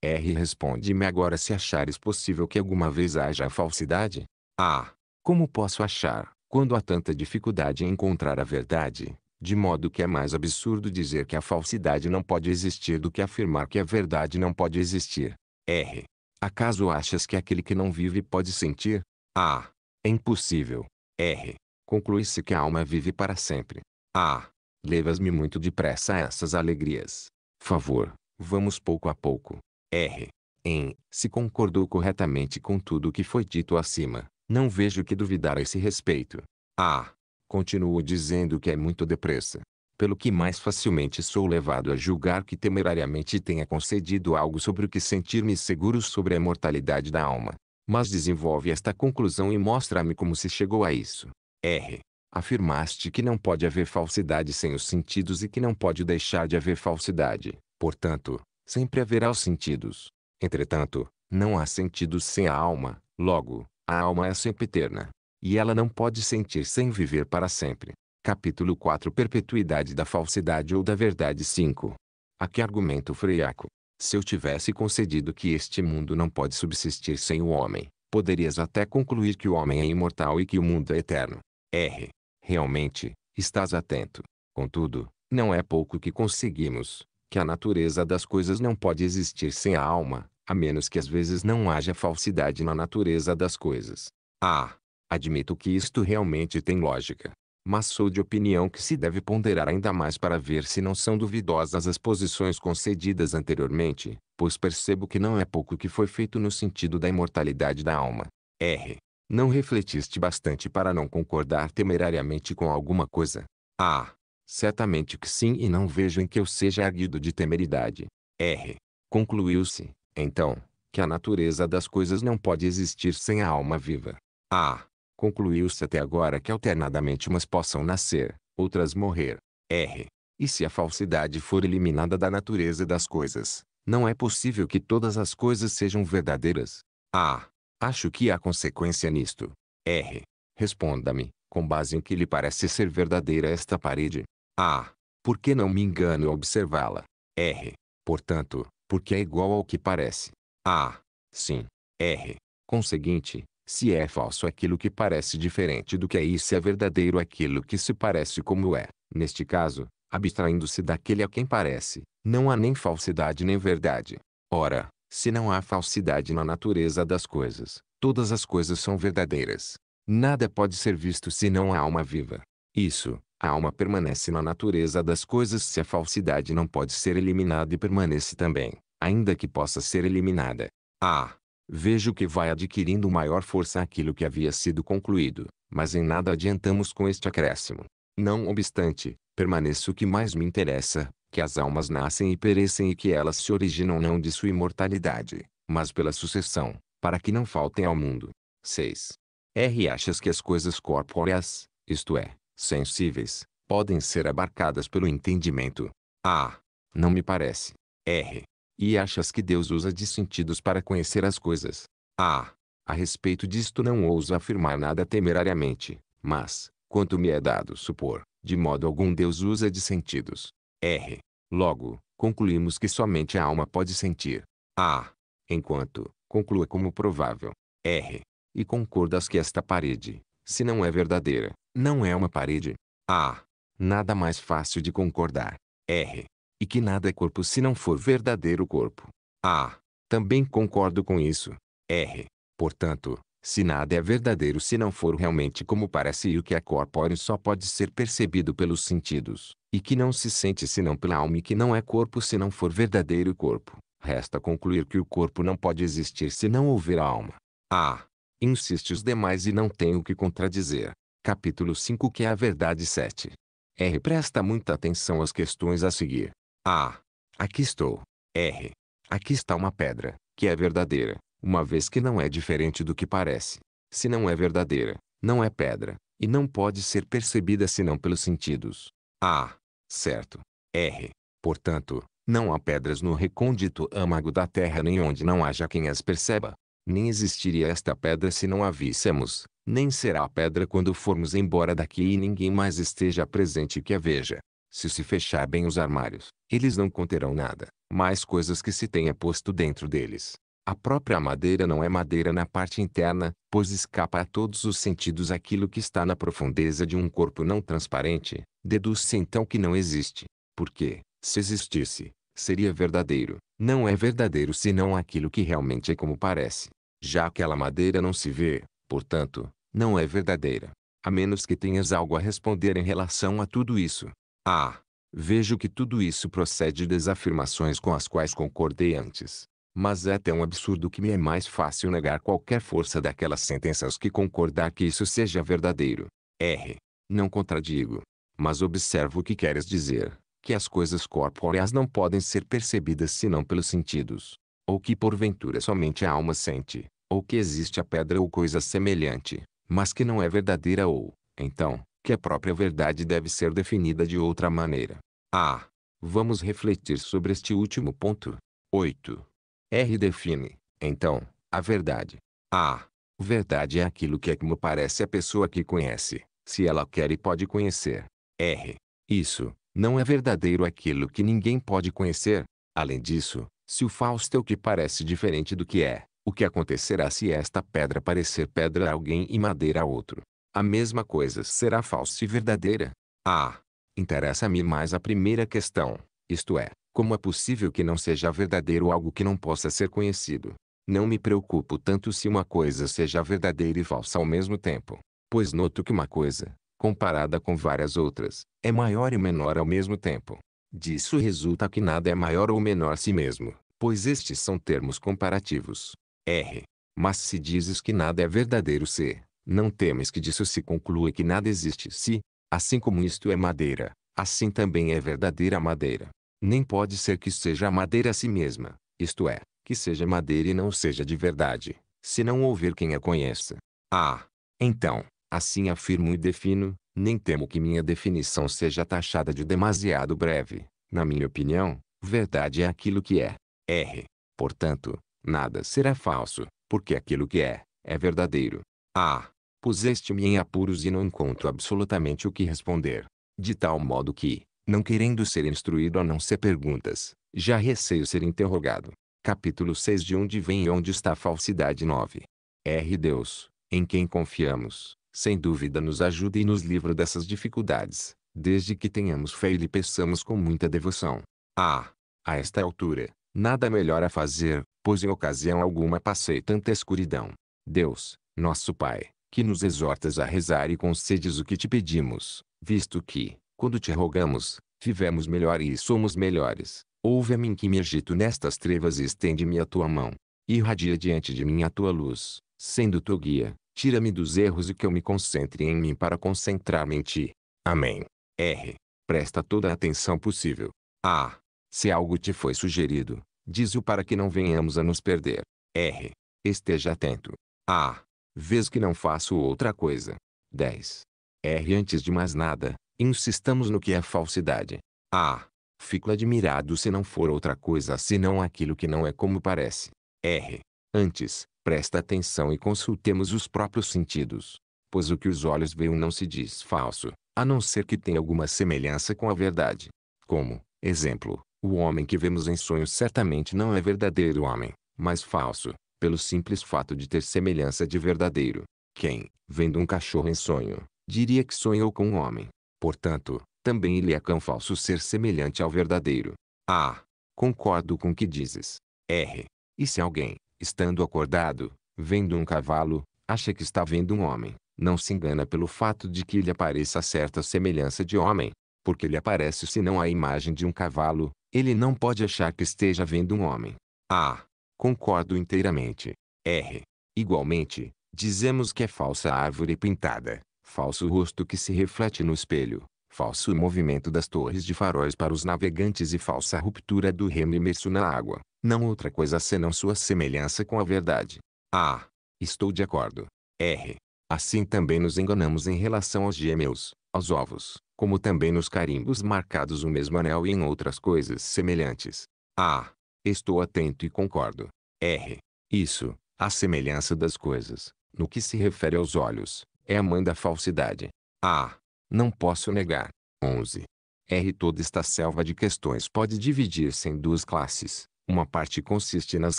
R. Responde-me agora se achares possível que alguma vez haja falsidade. Ah, Como posso achar, quando há tanta dificuldade em encontrar a verdade, de modo que é mais absurdo dizer que a falsidade não pode existir do que afirmar que a verdade não pode existir. R. Acaso achas que aquele que não vive pode sentir? Ah! É impossível. R. Conclui-se que a alma vive para sempre. Ah! Levas-me muito depressa a essas alegrias. Favor, vamos pouco a pouco. R. Em, se concordou corretamente com tudo o que foi dito acima, não vejo que duvidar a esse respeito. Ah! Continuo dizendo que é muito depressa pelo que mais facilmente sou levado a julgar que temerariamente tenha concedido algo sobre o que sentir-me seguro sobre a imortalidade da alma. Mas desenvolve esta conclusão e mostra-me como se chegou a isso. R. Afirmaste que não pode haver falsidade sem os sentidos e que não pode deixar de haver falsidade. Portanto, sempre haverá os sentidos. Entretanto, não há sentidos sem a alma. Logo, a alma é sempre eterna. E ela não pode sentir sem viver para sempre. Capítulo 4 Perpetuidade da falsidade ou da verdade 5. A que argumento freiaco? Se eu tivesse concedido que este mundo não pode subsistir sem o homem, poderias até concluir que o homem é imortal e que o mundo é eterno. R. Realmente, estás atento. Contudo, não é pouco que conseguimos, que a natureza das coisas não pode existir sem a alma, a menos que às vezes não haja falsidade na natureza das coisas. A. Ah, admito que isto realmente tem lógica mas sou de opinião que se deve ponderar ainda mais para ver se não são duvidosas as posições concedidas anteriormente, pois percebo que não é pouco que foi feito no sentido da imortalidade da alma. R. Não refletiste bastante para não concordar temerariamente com alguma coisa? A. Certamente que sim e não vejo em que eu seja arguido de temeridade. R. Concluiu-se, então, que a natureza das coisas não pode existir sem a alma viva. A. Concluiu-se até agora que alternadamente umas possam nascer, outras morrer. R. E se a falsidade for eliminada da natureza das coisas, não é possível que todas as coisas sejam verdadeiras? A. Acho que há consequência nisto. R. Responda-me, com base em que lhe parece ser verdadeira esta parede. A. Por que não me engano a observá-la? R. Portanto, porque é igual ao que parece. A. Sim. R. Conseguinte, se é falso aquilo que parece diferente do que é e se é verdadeiro aquilo que se parece como é, neste caso, abstraindo-se daquele a quem parece, não há nem falsidade nem verdade. Ora, se não há falsidade na natureza das coisas, todas as coisas são verdadeiras. Nada pode ser visto se não há alma viva. Isso, a alma permanece na natureza das coisas se a falsidade não pode ser eliminada e permanece também, ainda que possa ser eliminada. Ah. Vejo que vai adquirindo maior força aquilo que havia sido concluído, mas em nada adiantamos com este acréscimo. Não obstante, permaneço o que mais me interessa, que as almas nascem e perecem e que elas se originam não de sua imortalidade, mas pela sucessão, para que não faltem ao mundo. 6. R. Achas que as coisas corpóreas, isto é, sensíveis, podem ser abarcadas pelo entendimento? A. Não me parece. R. E achas que Deus usa de sentidos para conhecer as coisas. Ah! A respeito disto não ouso afirmar nada temerariamente, mas, quanto me é dado supor, de modo algum Deus usa de sentidos. R. Logo, concluímos que somente a alma pode sentir. A. Enquanto, conclua como provável. R. E concordas que esta parede, se não é verdadeira, não é uma parede. A. Nada mais fácil de concordar. R e que nada é corpo se não for verdadeiro corpo. Ah, também concordo com isso. R. Portanto, se nada é verdadeiro se não for realmente como parece e o que é corpóreo só pode ser percebido pelos sentidos, e que não se sente senão pela alma e que não é corpo se não for verdadeiro corpo, resta concluir que o corpo não pode existir se não houver alma. Ah! Insiste os demais e não tenho o que contradizer. Capítulo 5 Que é a verdade 7. R. Presta muita atenção às questões a seguir. Ah! Aqui estou. R. Aqui está uma pedra, que é verdadeira, uma vez que não é diferente do que parece. Se não é verdadeira, não é pedra, e não pode ser percebida senão pelos sentidos. Ah! Certo. R. Portanto, não há pedras no recôndito âmago da terra nem onde não haja quem as perceba. Nem existiria esta pedra se não a víssemos, nem será pedra quando formos embora daqui e ninguém mais esteja presente que a veja. Se se fechar bem os armários, eles não conterão nada, mais coisas que se tenha posto dentro deles. A própria madeira não é madeira na parte interna, pois escapa a todos os sentidos aquilo que está na profundeza de um corpo não transparente, deduz-se então que não existe. Porque, se existisse, seria verdadeiro. Não é verdadeiro senão aquilo que realmente é como parece. Já aquela madeira não se vê, portanto, não é verdadeira. A menos que tenhas algo a responder em relação a tudo isso. Ah! Vejo que tudo isso procede das afirmações com as quais concordei antes. Mas é tão absurdo que me é mais fácil negar qualquer força daquelas sentenças que concordar que isso seja verdadeiro. R. Não contradigo. Mas observo o que queres dizer. Que as coisas corpóreas não podem ser percebidas senão pelos sentidos. Ou que porventura somente a alma sente. Ou que existe a pedra ou coisa semelhante. Mas que não é verdadeira ou, então, que a própria verdade deve ser definida de outra maneira. A. Ah, vamos refletir sobre este último ponto. 8. R define, então, a verdade. A. Ah, verdade é aquilo que é como parece a pessoa que conhece, se ela quer e pode conhecer. R. Isso, não é verdadeiro aquilo que ninguém pode conhecer. Além disso, se o Fausto é o que parece diferente do que é, o que acontecerá se esta pedra parecer pedra a alguém e madeira a outro? a mesma coisa será falsa e verdadeira? Ah! Interessa-me mais a primeira questão, isto é, como é possível que não seja verdadeiro algo que não possa ser conhecido? Não me preocupo tanto se uma coisa seja verdadeira e falsa ao mesmo tempo, pois noto que uma coisa, comparada com várias outras, é maior e menor ao mesmo tempo. Disso resulta que nada é maior ou menor a si mesmo, pois estes são termos comparativos. R. Mas se dizes que nada é verdadeiro c. Não temes que disso se conclua que nada existe se, assim como isto é madeira, assim também é verdadeira madeira. Nem pode ser que seja madeira a si mesma, isto é, que seja madeira e não seja de verdade, se não houver quem a conheça. Ah! Então, assim afirmo e defino, nem temo que minha definição seja taxada de demasiado breve. Na minha opinião, verdade é aquilo que é. R. Portanto, nada será falso, porque aquilo que é, é verdadeiro. A. Ah, puseste-me em apuros e não encontro absolutamente o que responder. De tal modo que, não querendo ser instruído a não ser perguntas, já receio ser interrogado. Capítulo 6 De onde vem e onde está a falsidade 9. R. Deus, em quem confiamos, sem dúvida nos ajuda e nos livra dessas dificuldades, desde que tenhamos fé e lhe peçamos com muita devoção. Ah! A esta altura, nada melhor a fazer, pois em ocasião alguma passei tanta escuridão. Deus, nosso Pai, que nos exortas a rezar e concedes o que te pedimos, visto que, quando te rogamos, vivemos melhor e somos melhores. Ouve-me que me agito nestas trevas e estende-me a tua mão. Irradia diante de mim a tua luz, sendo teu guia. Tira-me dos erros e que eu me concentre em mim para concentrar-me em ti. Amém. R. Presta toda a atenção possível. A. Se algo te foi sugerido, diz-o para que não venhamos a nos perder. R. Esteja atento. A vês que não faço outra coisa. 10. R. Antes de mais nada, insistamos no que é falsidade. A. Fico admirado se não for outra coisa senão aquilo que não é como parece. R. Antes, presta atenção e consultemos os próprios sentidos. Pois o que os olhos veem não se diz falso, a não ser que tenha alguma semelhança com a verdade. Como, exemplo, o homem que vemos em sonhos certamente não é verdadeiro homem, mas falso, pelo simples fato de ter semelhança de verdadeiro. Quem, vendo um cachorro em sonho, diria que sonhou com um homem. Portanto, também ele é cão falso ser semelhante ao verdadeiro. A. Ah, concordo com o que dizes. R. E se alguém, estando acordado, vendo um cavalo, acha que está vendo um homem, não se engana pelo fato de que lhe apareça certa semelhança de homem, porque lhe aparece senão a imagem de um cavalo, ele não pode achar que esteja vendo um homem. A. Ah, Concordo inteiramente. R. Igualmente, dizemos que é falsa a árvore pintada, falso o rosto que se reflete no espelho, falso o movimento das torres de faróis para os navegantes e falsa a ruptura do remo imerso na água, não outra coisa senão sua semelhança com a verdade. A. Estou de acordo. R. Assim também nos enganamos em relação aos gêmeos, aos ovos, como também nos carimbos marcados o mesmo anel e em outras coisas semelhantes. A. Estou atento e concordo. R. Isso, a semelhança das coisas, no que se refere aos olhos, é a mãe da falsidade. A. Não posso negar. 11. R. Toda esta selva de questões pode dividir-se em duas classes. Uma parte consiste nas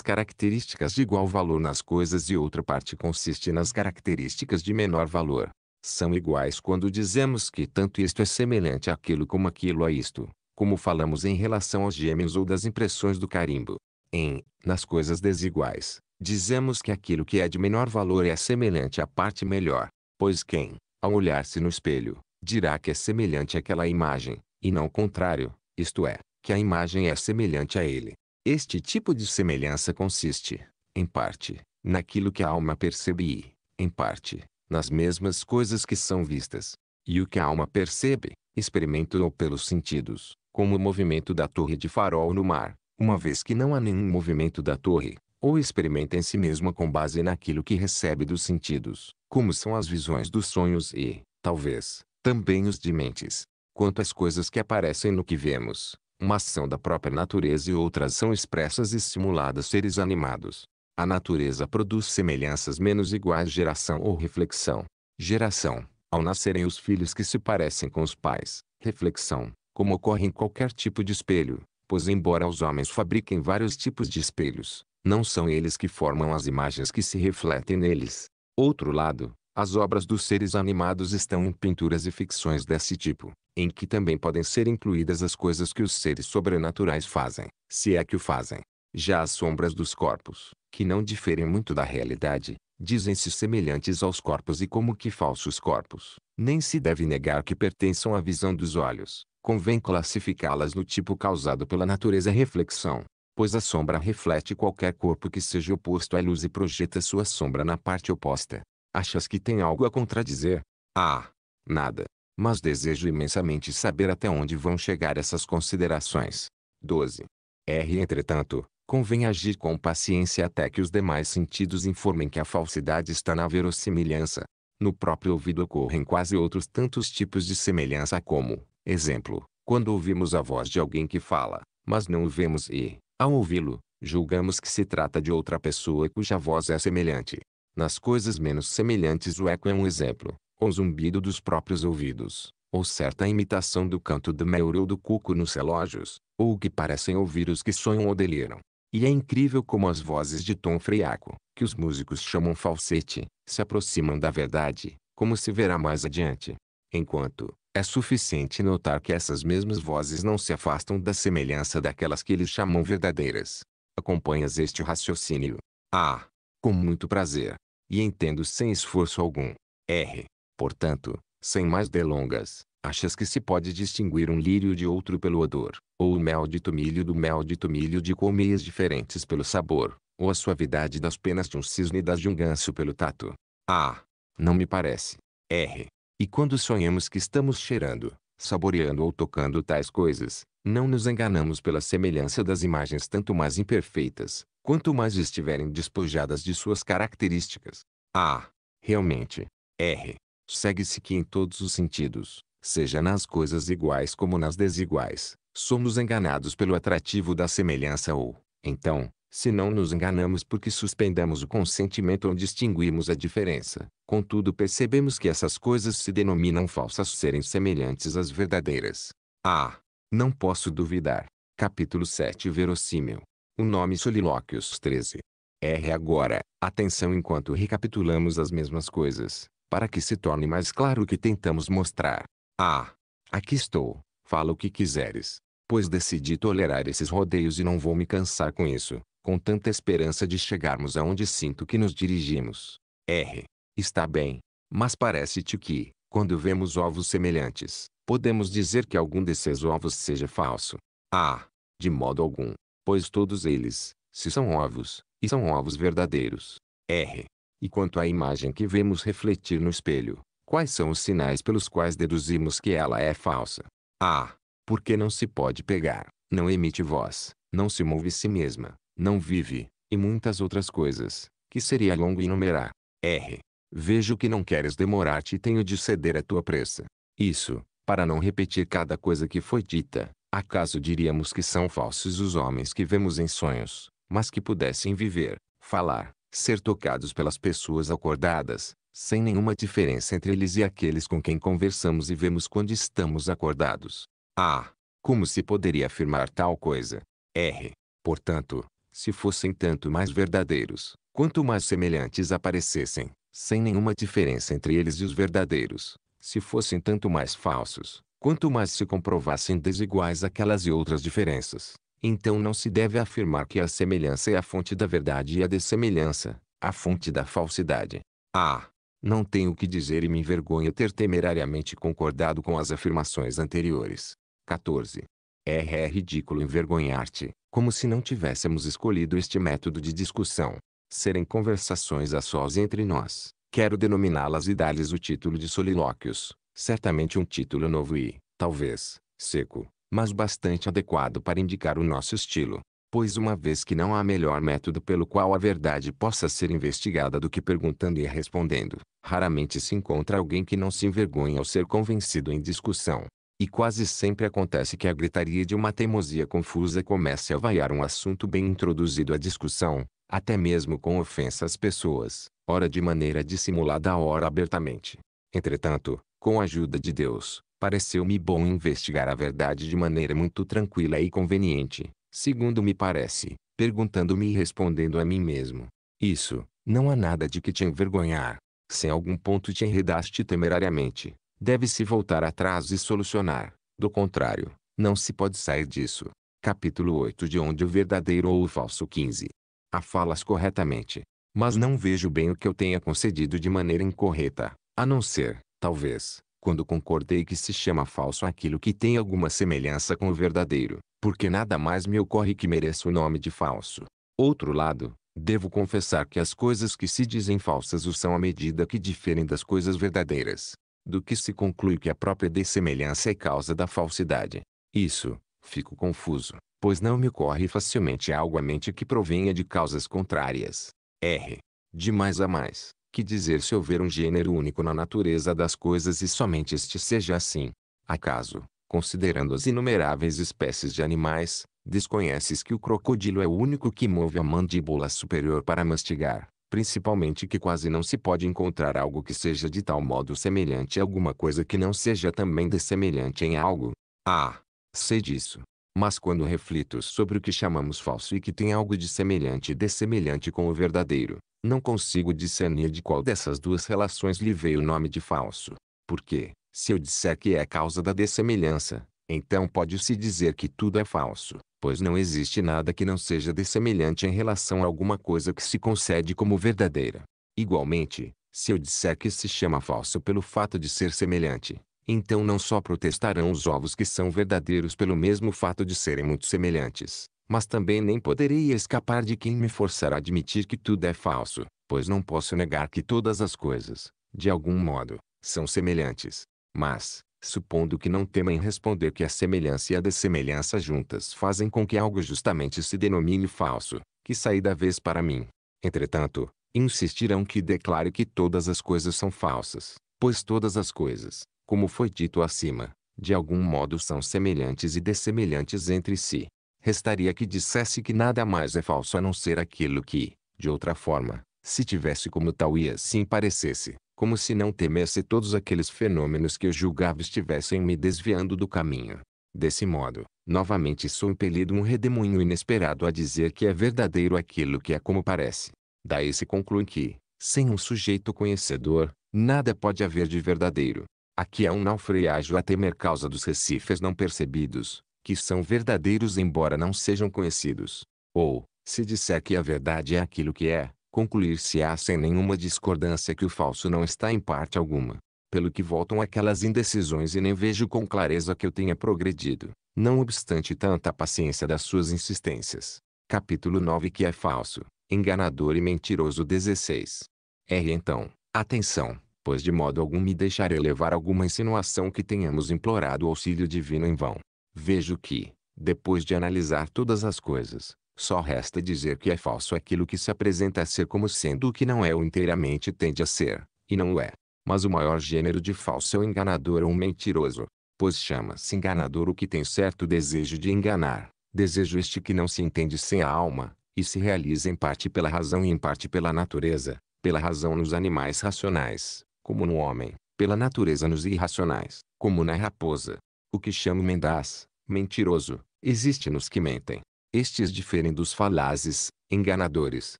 características de igual valor nas coisas e outra parte consiste nas características de menor valor. São iguais quando dizemos que tanto isto é semelhante àquilo como aquilo a isto como falamos em relação aos gêmeos ou das impressões do carimbo. Em Nas Coisas Desiguais, dizemos que aquilo que é de menor valor é semelhante à parte melhor, pois quem, ao olhar-se no espelho, dirá que é semelhante àquela imagem, e não o contrário, isto é, que a imagem é semelhante a ele. Este tipo de semelhança consiste, em parte, naquilo que a alma percebe e, em parte, nas mesmas coisas que são vistas. E o que a alma percebe, experimenta ou pelos sentidos como o movimento da torre de farol no mar, uma vez que não há nenhum movimento da torre, ou experimenta em si mesma com base naquilo que recebe dos sentidos, como são as visões dos sonhos e, talvez, também os de mentes. Quanto às coisas que aparecem no que vemos, uma são da própria natureza e outras são expressas e simuladas seres animados. A natureza produz semelhanças menos iguais geração ou reflexão. Geração, ao nascerem os filhos que se parecem com os pais. Reflexão, como ocorre em qualquer tipo de espelho, pois embora os homens fabriquem vários tipos de espelhos, não são eles que formam as imagens que se refletem neles. Outro lado, as obras dos seres animados estão em pinturas e ficções desse tipo, em que também podem ser incluídas as coisas que os seres sobrenaturais fazem, se é que o fazem. Já as sombras dos corpos, que não diferem muito da realidade, dizem-se semelhantes aos corpos e como que falsos corpos. Nem se deve negar que pertençam à visão dos olhos. Convém classificá-las no tipo causado pela natureza reflexão, pois a sombra reflete qualquer corpo que seja oposto à luz e projeta sua sombra na parte oposta. Achas que tem algo a contradizer? Ah, nada. Mas desejo imensamente saber até onde vão chegar essas considerações. 12. R. Entretanto, convém agir com paciência até que os demais sentidos informem que a falsidade está na verossimilhança. No próprio ouvido ocorrem quase outros tantos tipos de semelhança como, exemplo, quando ouvimos a voz de alguém que fala, mas não o vemos e, ao ouvi-lo, julgamos que se trata de outra pessoa cuja voz é semelhante. Nas coisas menos semelhantes o eco é um exemplo, ou zumbido dos próprios ouvidos, ou certa imitação do canto do meuro ou do cuco nos relógios, ou o que parecem ouvir os que sonham ou deliram. E é incrível como as vozes de tom freiaco, que os músicos chamam falsete, se aproximam da verdade, como se verá mais adiante. Enquanto, é suficiente notar que essas mesmas vozes não se afastam da semelhança daquelas que eles chamam verdadeiras. Acompanhas este raciocínio? A. Ah, com muito prazer. E entendo sem esforço algum. R. Portanto, sem mais delongas, Achas que se pode distinguir um lírio de outro pelo odor, ou o mel de tomilho do mel de tomilho de colmeias diferentes pelo sabor, ou a suavidade das penas de um cisne e das de um ganso pelo tato? Ah! Não me parece. R. E quando sonhamos que estamos cheirando, saboreando ou tocando tais coisas, não nos enganamos pela semelhança das imagens tanto mais imperfeitas, quanto mais estiverem despojadas de suas características. Ah! Realmente. R. Segue-se que em todos os sentidos, seja nas coisas iguais como nas desiguais, somos enganados pelo atrativo da semelhança ou, então, se não nos enganamos porque suspendemos o consentimento ou distinguimos a diferença, contudo percebemos que essas coisas se denominam falsas serem semelhantes às verdadeiras. Ah! Não posso duvidar. Capítulo 7 Verossímil. O nome Solilóquios 13. R. Agora, atenção enquanto recapitulamos as mesmas coisas, para que se torne mais claro o que tentamos mostrar. Ah! Aqui estou, fala o que quiseres. Pois decidi tolerar esses rodeios e não vou me cansar com isso, com tanta esperança de chegarmos aonde sinto que nos dirigimos. R. Está bem. Mas parece-te que, quando vemos ovos semelhantes, podemos dizer que algum desses ovos seja falso. Ah! De modo algum. Pois todos eles, se são ovos, e são ovos verdadeiros. R. E quanto à imagem que vemos refletir no espelho, Quais são os sinais pelos quais deduzimos que ela é falsa? A. Porque não se pode pegar, não emite voz, não se move si mesma, não vive, e muitas outras coisas, que seria longo enumerar. R. Vejo que não queres demorar-te e tenho de ceder à tua pressa. Isso, para não repetir cada coisa que foi dita, acaso diríamos que são falsos os homens que vemos em sonhos, mas que pudessem viver, falar, ser tocados pelas pessoas acordadas, sem nenhuma diferença entre eles e aqueles com quem conversamos e vemos quando estamos acordados. Ah, Como se poderia afirmar tal coisa? R. Portanto, se fossem tanto mais verdadeiros, quanto mais semelhantes aparecessem, sem nenhuma diferença entre eles e os verdadeiros, se fossem tanto mais falsos, quanto mais se comprovassem desiguais aquelas e outras diferenças, então não se deve afirmar que a semelhança é a fonte da verdade e a dessemelhança, a fonte da falsidade. Ah. Não tenho o que dizer e me envergonho ter temerariamente concordado com as afirmações anteriores. 14. É, é ridículo envergonhar-te, como se não tivéssemos escolhido este método de discussão. Serem conversações a sós entre nós. Quero denominá-las e dar-lhes o título de solilóquios. Certamente um título novo e, talvez, seco, mas bastante adequado para indicar o nosso estilo pois uma vez que não há melhor método pelo qual a verdade possa ser investigada do que perguntando e respondendo, raramente se encontra alguém que não se envergonhe ao ser convencido em discussão. E quase sempre acontece que a gritaria de uma teimosia confusa comece a vaiar um assunto bem introduzido à discussão, até mesmo com ofensa às pessoas, ora de maneira dissimulada ora abertamente. Entretanto, com a ajuda de Deus, pareceu-me bom investigar a verdade de maneira muito tranquila e conveniente, segundo me parece, perguntando-me e respondendo a mim mesmo. Isso, não há nada de que te envergonhar. Se em algum ponto te enredaste temerariamente, deve-se voltar atrás e solucionar. Do contrário, não se pode sair disso. Capítulo 8 De onde o verdadeiro ou o falso 15. A falas corretamente, mas não vejo bem o que eu tenha concedido de maneira incorreta, a não ser, talvez, quando concordei que se chama falso aquilo que tem alguma semelhança com o verdadeiro porque nada mais me ocorre que mereça o nome de falso. Outro lado, devo confessar que as coisas que se dizem falsas o são à medida que diferem das coisas verdadeiras, do que se conclui que a própria dessemelhança é causa da falsidade. Isso, fico confuso, pois não me ocorre facilmente algo à mente que provenha de causas contrárias. R. De mais a mais, que dizer se houver um gênero único na natureza das coisas e somente este seja assim. Acaso, considerando as inumeráveis espécies de animais, desconheces que o crocodilo é o único que move a mandíbula superior para mastigar, principalmente que quase não se pode encontrar algo que seja de tal modo semelhante a alguma coisa que não seja também dessemelhante em algo. Ah, sei disso. Mas quando reflito sobre o que chamamos falso e que tem algo de semelhante e dessemelhante com o verdadeiro, não consigo discernir de qual dessas duas relações lhe veio o nome de falso. Por quê? Se eu disser que é a causa da dessemelhança, então pode-se dizer que tudo é falso, pois não existe nada que não seja dessemelhante em relação a alguma coisa que se concede como verdadeira. Igualmente, se eu disser que se chama falso pelo fato de ser semelhante, então não só protestarão os ovos que são verdadeiros pelo mesmo fato de serem muito semelhantes, mas também nem poderei escapar de quem me forçar a admitir que tudo é falso, pois não posso negar que todas as coisas, de algum modo, são semelhantes. Mas, supondo que não tema responder que a semelhança e a dessemelhança juntas fazem com que algo justamente se denomine falso, que saí da vez para mim. Entretanto, insistirão que declare que todas as coisas são falsas, pois todas as coisas, como foi dito acima, de algum modo são semelhantes e dessemelhantes entre si. Restaria que dissesse que nada mais é falso a não ser aquilo que, de outra forma, se tivesse como tal e assim parecesse, como se não temesse todos aqueles fenômenos que eu julgava estivessem me desviando do caminho. Desse modo, novamente sou impelido um redemoinho inesperado a dizer que é verdadeiro aquilo que é como parece. Daí se conclui que, sem um sujeito conhecedor, nada pode haver de verdadeiro. Aqui há um naufrágio a temer causa dos recifes não percebidos, que são verdadeiros embora não sejam conhecidos. Ou, se disser que a verdade é aquilo que é, concluir-se-á sem nenhuma discordância que o falso não está em parte alguma. Pelo que voltam aquelas indecisões e nem vejo com clareza que eu tenha progredido, não obstante tanta paciência das suas insistências. Capítulo 9 Que é falso, enganador e mentiroso 16. R. Então, atenção, pois de modo algum me deixarei levar alguma insinuação que tenhamos implorado o auxílio divino em vão. Vejo que, depois de analisar todas as coisas, só resta dizer que é falso aquilo que se apresenta a ser como sendo o que não é ou inteiramente tende a ser, e não o é. Mas o maior gênero de falso é o enganador ou mentiroso. Pois chama-se enganador o que tem certo desejo de enganar, desejo este que não se entende sem a alma, e se realiza em parte pela razão e em parte pela natureza, pela razão nos animais racionais, como no homem, pela natureza nos irracionais, como na raposa. O que chamo mendaz, mentiroso, existe nos que mentem, estes diferem dos falazes, enganadores,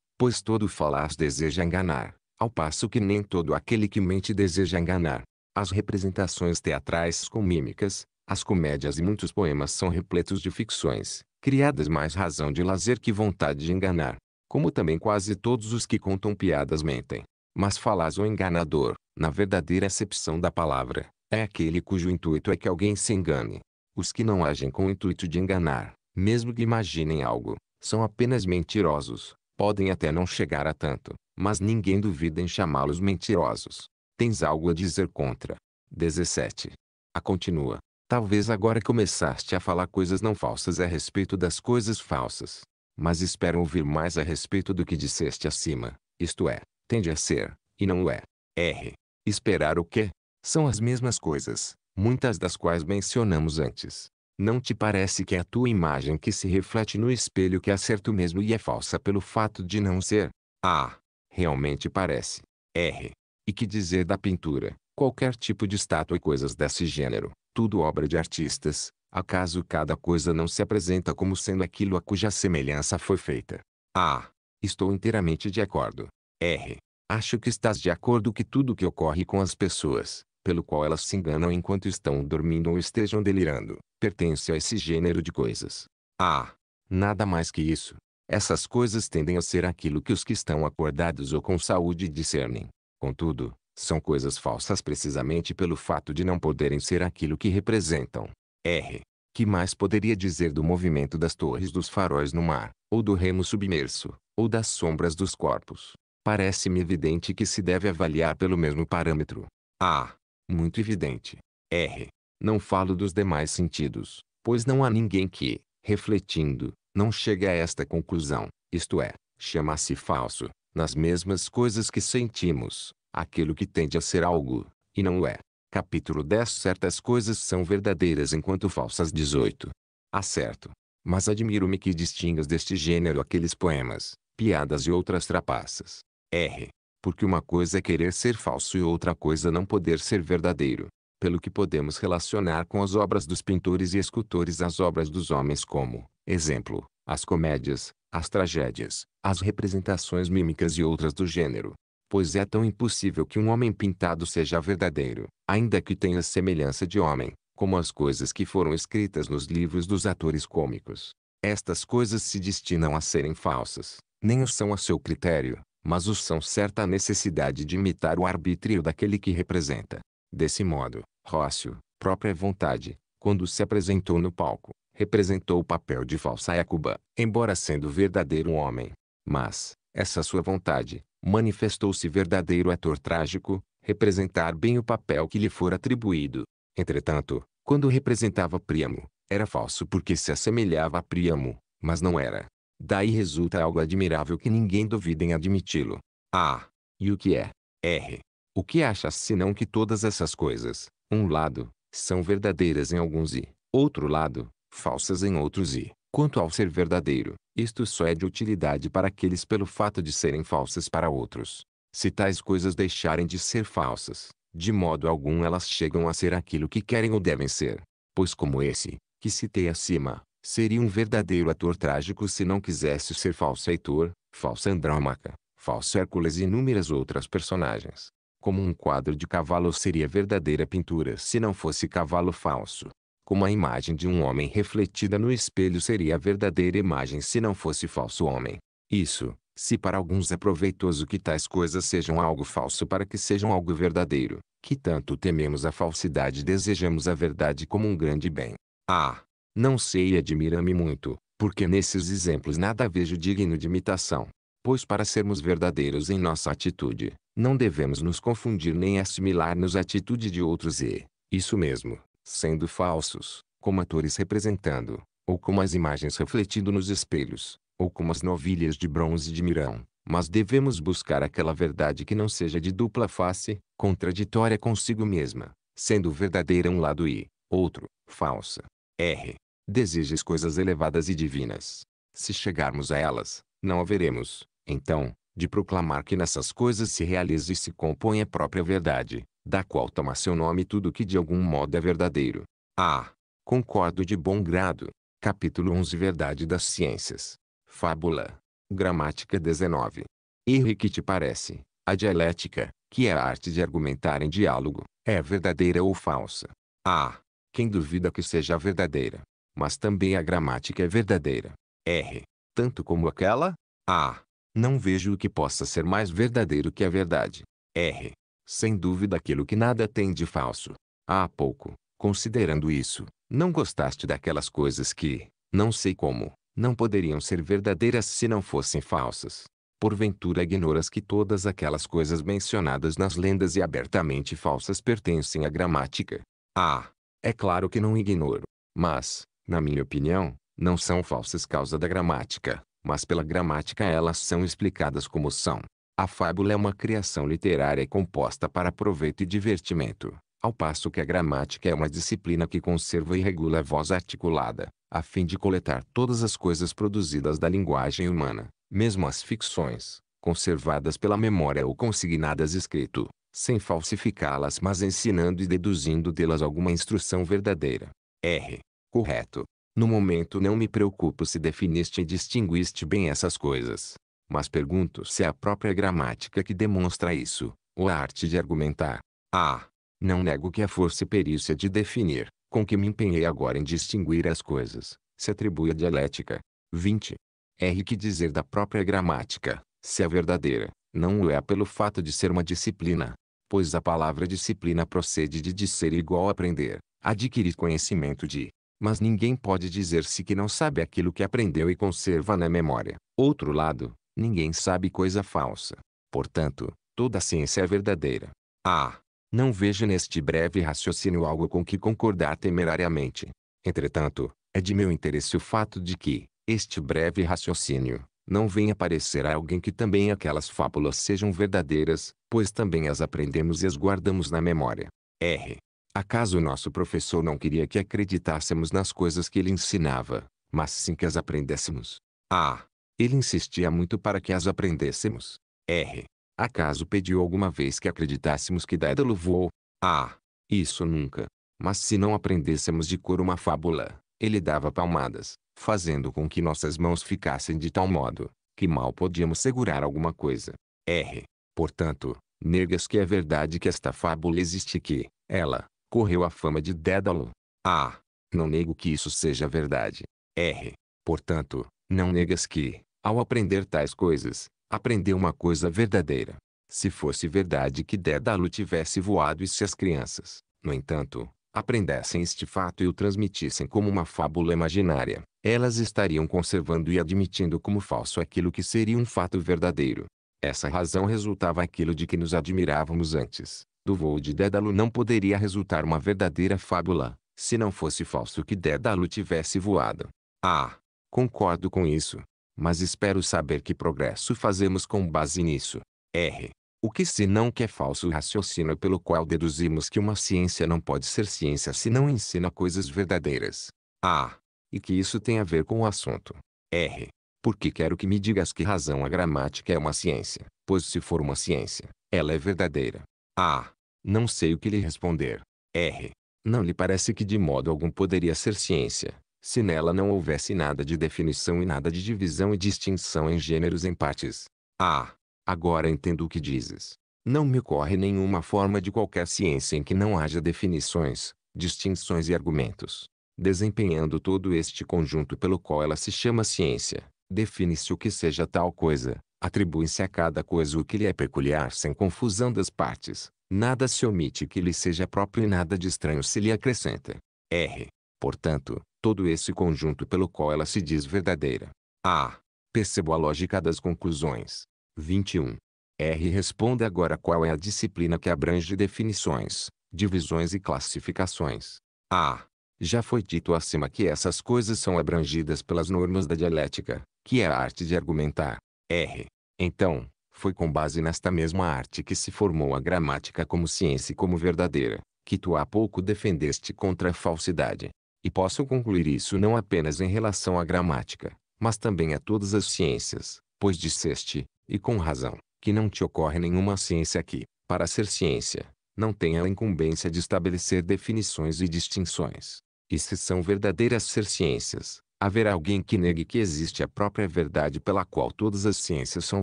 pois todo falaz deseja enganar, ao passo que nem todo aquele que mente deseja enganar. As representações teatrais com mímicas, as comédias e muitos poemas são repletos de ficções, criadas mais razão de lazer que vontade de enganar. Como também quase todos os que contam piadas mentem. Mas falaz ou enganador, na verdadeira acepção da palavra, é aquele cujo intuito é que alguém se engane. Os que não agem com o intuito de enganar, mesmo que imaginem algo, são apenas mentirosos. Podem até não chegar a tanto, mas ninguém duvida em chamá-los mentirosos. Tens algo a dizer contra. 17. A ah, continua. Talvez agora começaste a falar coisas não falsas a respeito das coisas falsas. Mas espero ouvir mais a respeito do que disseste acima, isto é, tende a ser, e não é. R. Esperar o quê? São as mesmas coisas, muitas das quais mencionamos antes. Não te parece que é a tua imagem que se reflete no espelho que é certo mesmo e é falsa pelo fato de não ser? A. Realmente parece. R. E que dizer da pintura, qualquer tipo de estátua e coisas desse gênero, tudo obra de artistas, acaso cada coisa não se apresenta como sendo aquilo a cuja semelhança foi feita? A. Estou inteiramente de acordo. R. Acho que estás de acordo que tudo que ocorre com as pessoas, pelo qual elas se enganam enquanto estão dormindo ou estejam delirando, pertence a esse gênero de coisas. Ah! Nada mais que isso. Essas coisas tendem a ser aquilo que os que estão acordados ou com saúde discernem. Contudo, são coisas falsas precisamente pelo fato de não poderem ser aquilo que representam. R. Que mais poderia dizer do movimento das torres dos faróis no mar, ou do remo submerso, ou das sombras dos corpos? Parece-me evidente que se deve avaliar pelo mesmo parâmetro. A. Ah, muito evidente. R. Não falo dos demais sentidos, pois não há ninguém que, refletindo, não chegue a esta conclusão, isto é, chama-se falso, nas mesmas coisas que sentimos, aquilo que tende a ser algo, e não é. Capítulo 10 Certas coisas são verdadeiras enquanto falsas 18. Acerto. Mas admiro-me que distingas deste gênero aqueles poemas, piadas e outras trapaças. R. Porque uma coisa é querer ser falso e outra coisa é não poder ser verdadeiro. Pelo que podemos relacionar com as obras dos pintores e escultores as obras dos homens como, exemplo, as comédias, as tragédias, as representações mímicas e outras do gênero. Pois é tão impossível que um homem pintado seja verdadeiro, ainda que tenha semelhança de homem, como as coisas que foram escritas nos livros dos atores cômicos. Estas coisas se destinam a serem falsas, nem o são a seu critério, mas os são certa a necessidade de imitar o arbítrio daquele que representa. Desse modo, Rócio, própria vontade, quando se apresentou no palco, representou o papel de falsa Écuba, embora sendo verdadeiro homem. Mas, essa sua vontade, manifestou-se verdadeiro ator trágico, representar bem o papel que lhe for atribuído. Entretanto, quando representava Príamo, era falso porque se assemelhava a Príamo, mas não era. Daí resulta algo admirável que ninguém duvida em admiti-lo. Ah! E o que é? R. O que achas senão que todas essas coisas, um lado, são verdadeiras em alguns e, outro lado, falsas em outros e, quanto ao ser verdadeiro, isto só é de utilidade para aqueles pelo fato de serem falsas para outros. Se tais coisas deixarem de ser falsas, de modo algum elas chegam a ser aquilo que querem ou devem ser. Pois como esse, que citei acima, Seria um verdadeiro ator trágico se não quisesse ser falso Heitor, falso Andrômaca, falso Hércules e inúmeras outras personagens. Como um quadro de cavalo seria verdadeira pintura se não fosse cavalo falso. Como a imagem de um homem refletida no espelho seria a verdadeira imagem se não fosse falso homem. Isso, se para alguns é proveitoso que tais coisas sejam algo falso para que sejam algo verdadeiro, que tanto tememos a falsidade e desejamos a verdade como um grande bem. Ah, não sei e admira-me muito, porque nesses exemplos nada vejo digno de imitação. Pois para sermos verdadeiros em nossa atitude, não devemos nos confundir nem assimilar-nos à atitude de outros e, isso mesmo, sendo falsos, como atores representando, ou como as imagens refletindo nos espelhos, ou como as novilhas de bronze de Mirão, mas devemos buscar aquela verdade que não seja de dupla face, contraditória consigo mesma, sendo verdadeira um lado e, outro, falsa. R. desejas coisas elevadas e divinas. Se chegarmos a elas, não haveremos, então, de proclamar que nessas coisas se realiza e se compõe a própria verdade, da qual toma seu nome tudo que de algum modo é verdadeiro. A. Ah, concordo de bom grado. Capítulo 11 Verdade das Ciências. Fábula. Gramática 19. Erre que te parece, a dialética, que é a arte de argumentar em diálogo, é verdadeira ou falsa? A. Ah, quem duvida que seja verdadeira, mas também a gramática é verdadeira. R. Tanto como aquela, A. Não vejo o que possa ser mais verdadeiro que a verdade. R. Sem dúvida aquilo que nada tem de falso. Há pouco, considerando isso, não gostaste daquelas coisas que, não sei como, não poderiam ser verdadeiras se não fossem falsas. Porventura ignoras que todas aquelas coisas mencionadas nas lendas e abertamente falsas pertencem à gramática. A. É claro que não ignoro. Mas, na minha opinião, não são falsas causa da gramática, mas pela gramática elas são explicadas como são. A fábula é uma criação literária composta para proveito e divertimento, ao passo que a gramática é uma disciplina que conserva e regula a voz articulada, a fim de coletar todas as coisas produzidas da linguagem humana, mesmo as ficções, conservadas pela memória ou consignadas escrito sem falsificá-las mas ensinando e deduzindo delas alguma instrução verdadeira. R. Correto. No momento não me preocupo se definiste e distinguiste bem essas coisas. Mas pergunto se é a própria gramática que demonstra isso, ou a arte de argumentar. Ah, não nego que a força e perícia de definir, com que me empenhei agora em distinguir as coisas, se atribui à dialética. 20. R que dizer da própria gramática, se é verdadeira, não o é pelo fato de ser uma disciplina, pois a palavra disciplina procede de dizer igual aprender, adquirir conhecimento de. Mas ninguém pode dizer-se que não sabe aquilo que aprendeu e conserva na memória. Outro lado, ninguém sabe coisa falsa. Portanto, toda a ciência é verdadeira. Ah! Não vejo neste breve raciocínio algo com que concordar temerariamente. Entretanto, é de meu interesse o fato de que, este breve raciocínio, não vem aparecer a alguém que também aquelas fábulas sejam verdadeiras, pois também as aprendemos e as guardamos na memória. R. Acaso nosso professor não queria que acreditássemos nas coisas que ele ensinava, mas sim que as aprendêssemos? A. Ele insistia muito para que as aprendêssemos. R. Acaso pediu alguma vez que acreditássemos que Dédalo voou? A. Isso nunca. Mas se não aprendêssemos de cor uma fábula, ele dava palmadas, fazendo com que nossas mãos ficassem de tal modo, que mal podíamos segurar alguma coisa. R. Portanto, negas que é verdade que esta fábula existe que, ela, correu a fama de Dédalo. A. Não nego que isso seja verdade. R. Portanto, não negas que, ao aprender tais coisas, aprendeu uma coisa verdadeira. Se fosse verdade que Dédalo tivesse voado e se as crianças, no entanto, aprendessem este fato e o transmitissem como uma fábula imaginária, elas estariam conservando e admitindo como falso aquilo que seria um fato verdadeiro. Essa razão resultava aquilo de que nos admirávamos antes. Do voo de Dédalo não poderia resultar uma verdadeira fábula, se não fosse falso que Dédalo tivesse voado. Ah, concordo com isso. Mas espero saber que progresso fazemos com base nisso. R. O que não que é falso raciocínio pelo qual deduzimos que uma ciência não pode ser ciência se não ensina coisas verdadeiras. A. E que isso tem a ver com o assunto. R. Porque quero que me digas que razão a gramática é uma ciência, pois se for uma ciência, ela é verdadeira. A. Não sei o que lhe responder. R. Não lhe parece que de modo algum poderia ser ciência, se nela não houvesse nada de definição e nada de divisão e distinção em gêneros em partes. A. Agora entendo o que dizes. Não me ocorre nenhuma forma de qualquer ciência em que não haja definições, distinções e argumentos. Desempenhando todo este conjunto pelo qual ela se chama ciência, define-se o que seja tal coisa, atribui-se a cada coisa o que lhe é peculiar sem confusão das partes, nada se omite que lhe seja próprio e nada de estranho se lhe acrescenta. R. Portanto, todo esse conjunto pelo qual ela se diz verdadeira. A. Percebo a lógica das conclusões. 21. R. Responda agora qual é a disciplina que abrange definições, divisões e classificações. A. Já foi dito acima que essas coisas são abrangidas pelas normas da dialética, que é a arte de argumentar. R. Então, foi com base nesta mesma arte que se formou a gramática como ciência e como verdadeira, que tu há pouco defendeste contra a falsidade. E posso concluir isso não apenas em relação à gramática, mas também a todas as ciências, pois disseste, e com razão, que não te ocorre nenhuma ciência que, para ser ciência, não tenha a incumbência de estabelecer definições e distinções. E se são verdadeiras ser ciências, haverá alguém que negue que existe a própria verdade pela qual todas as ciências são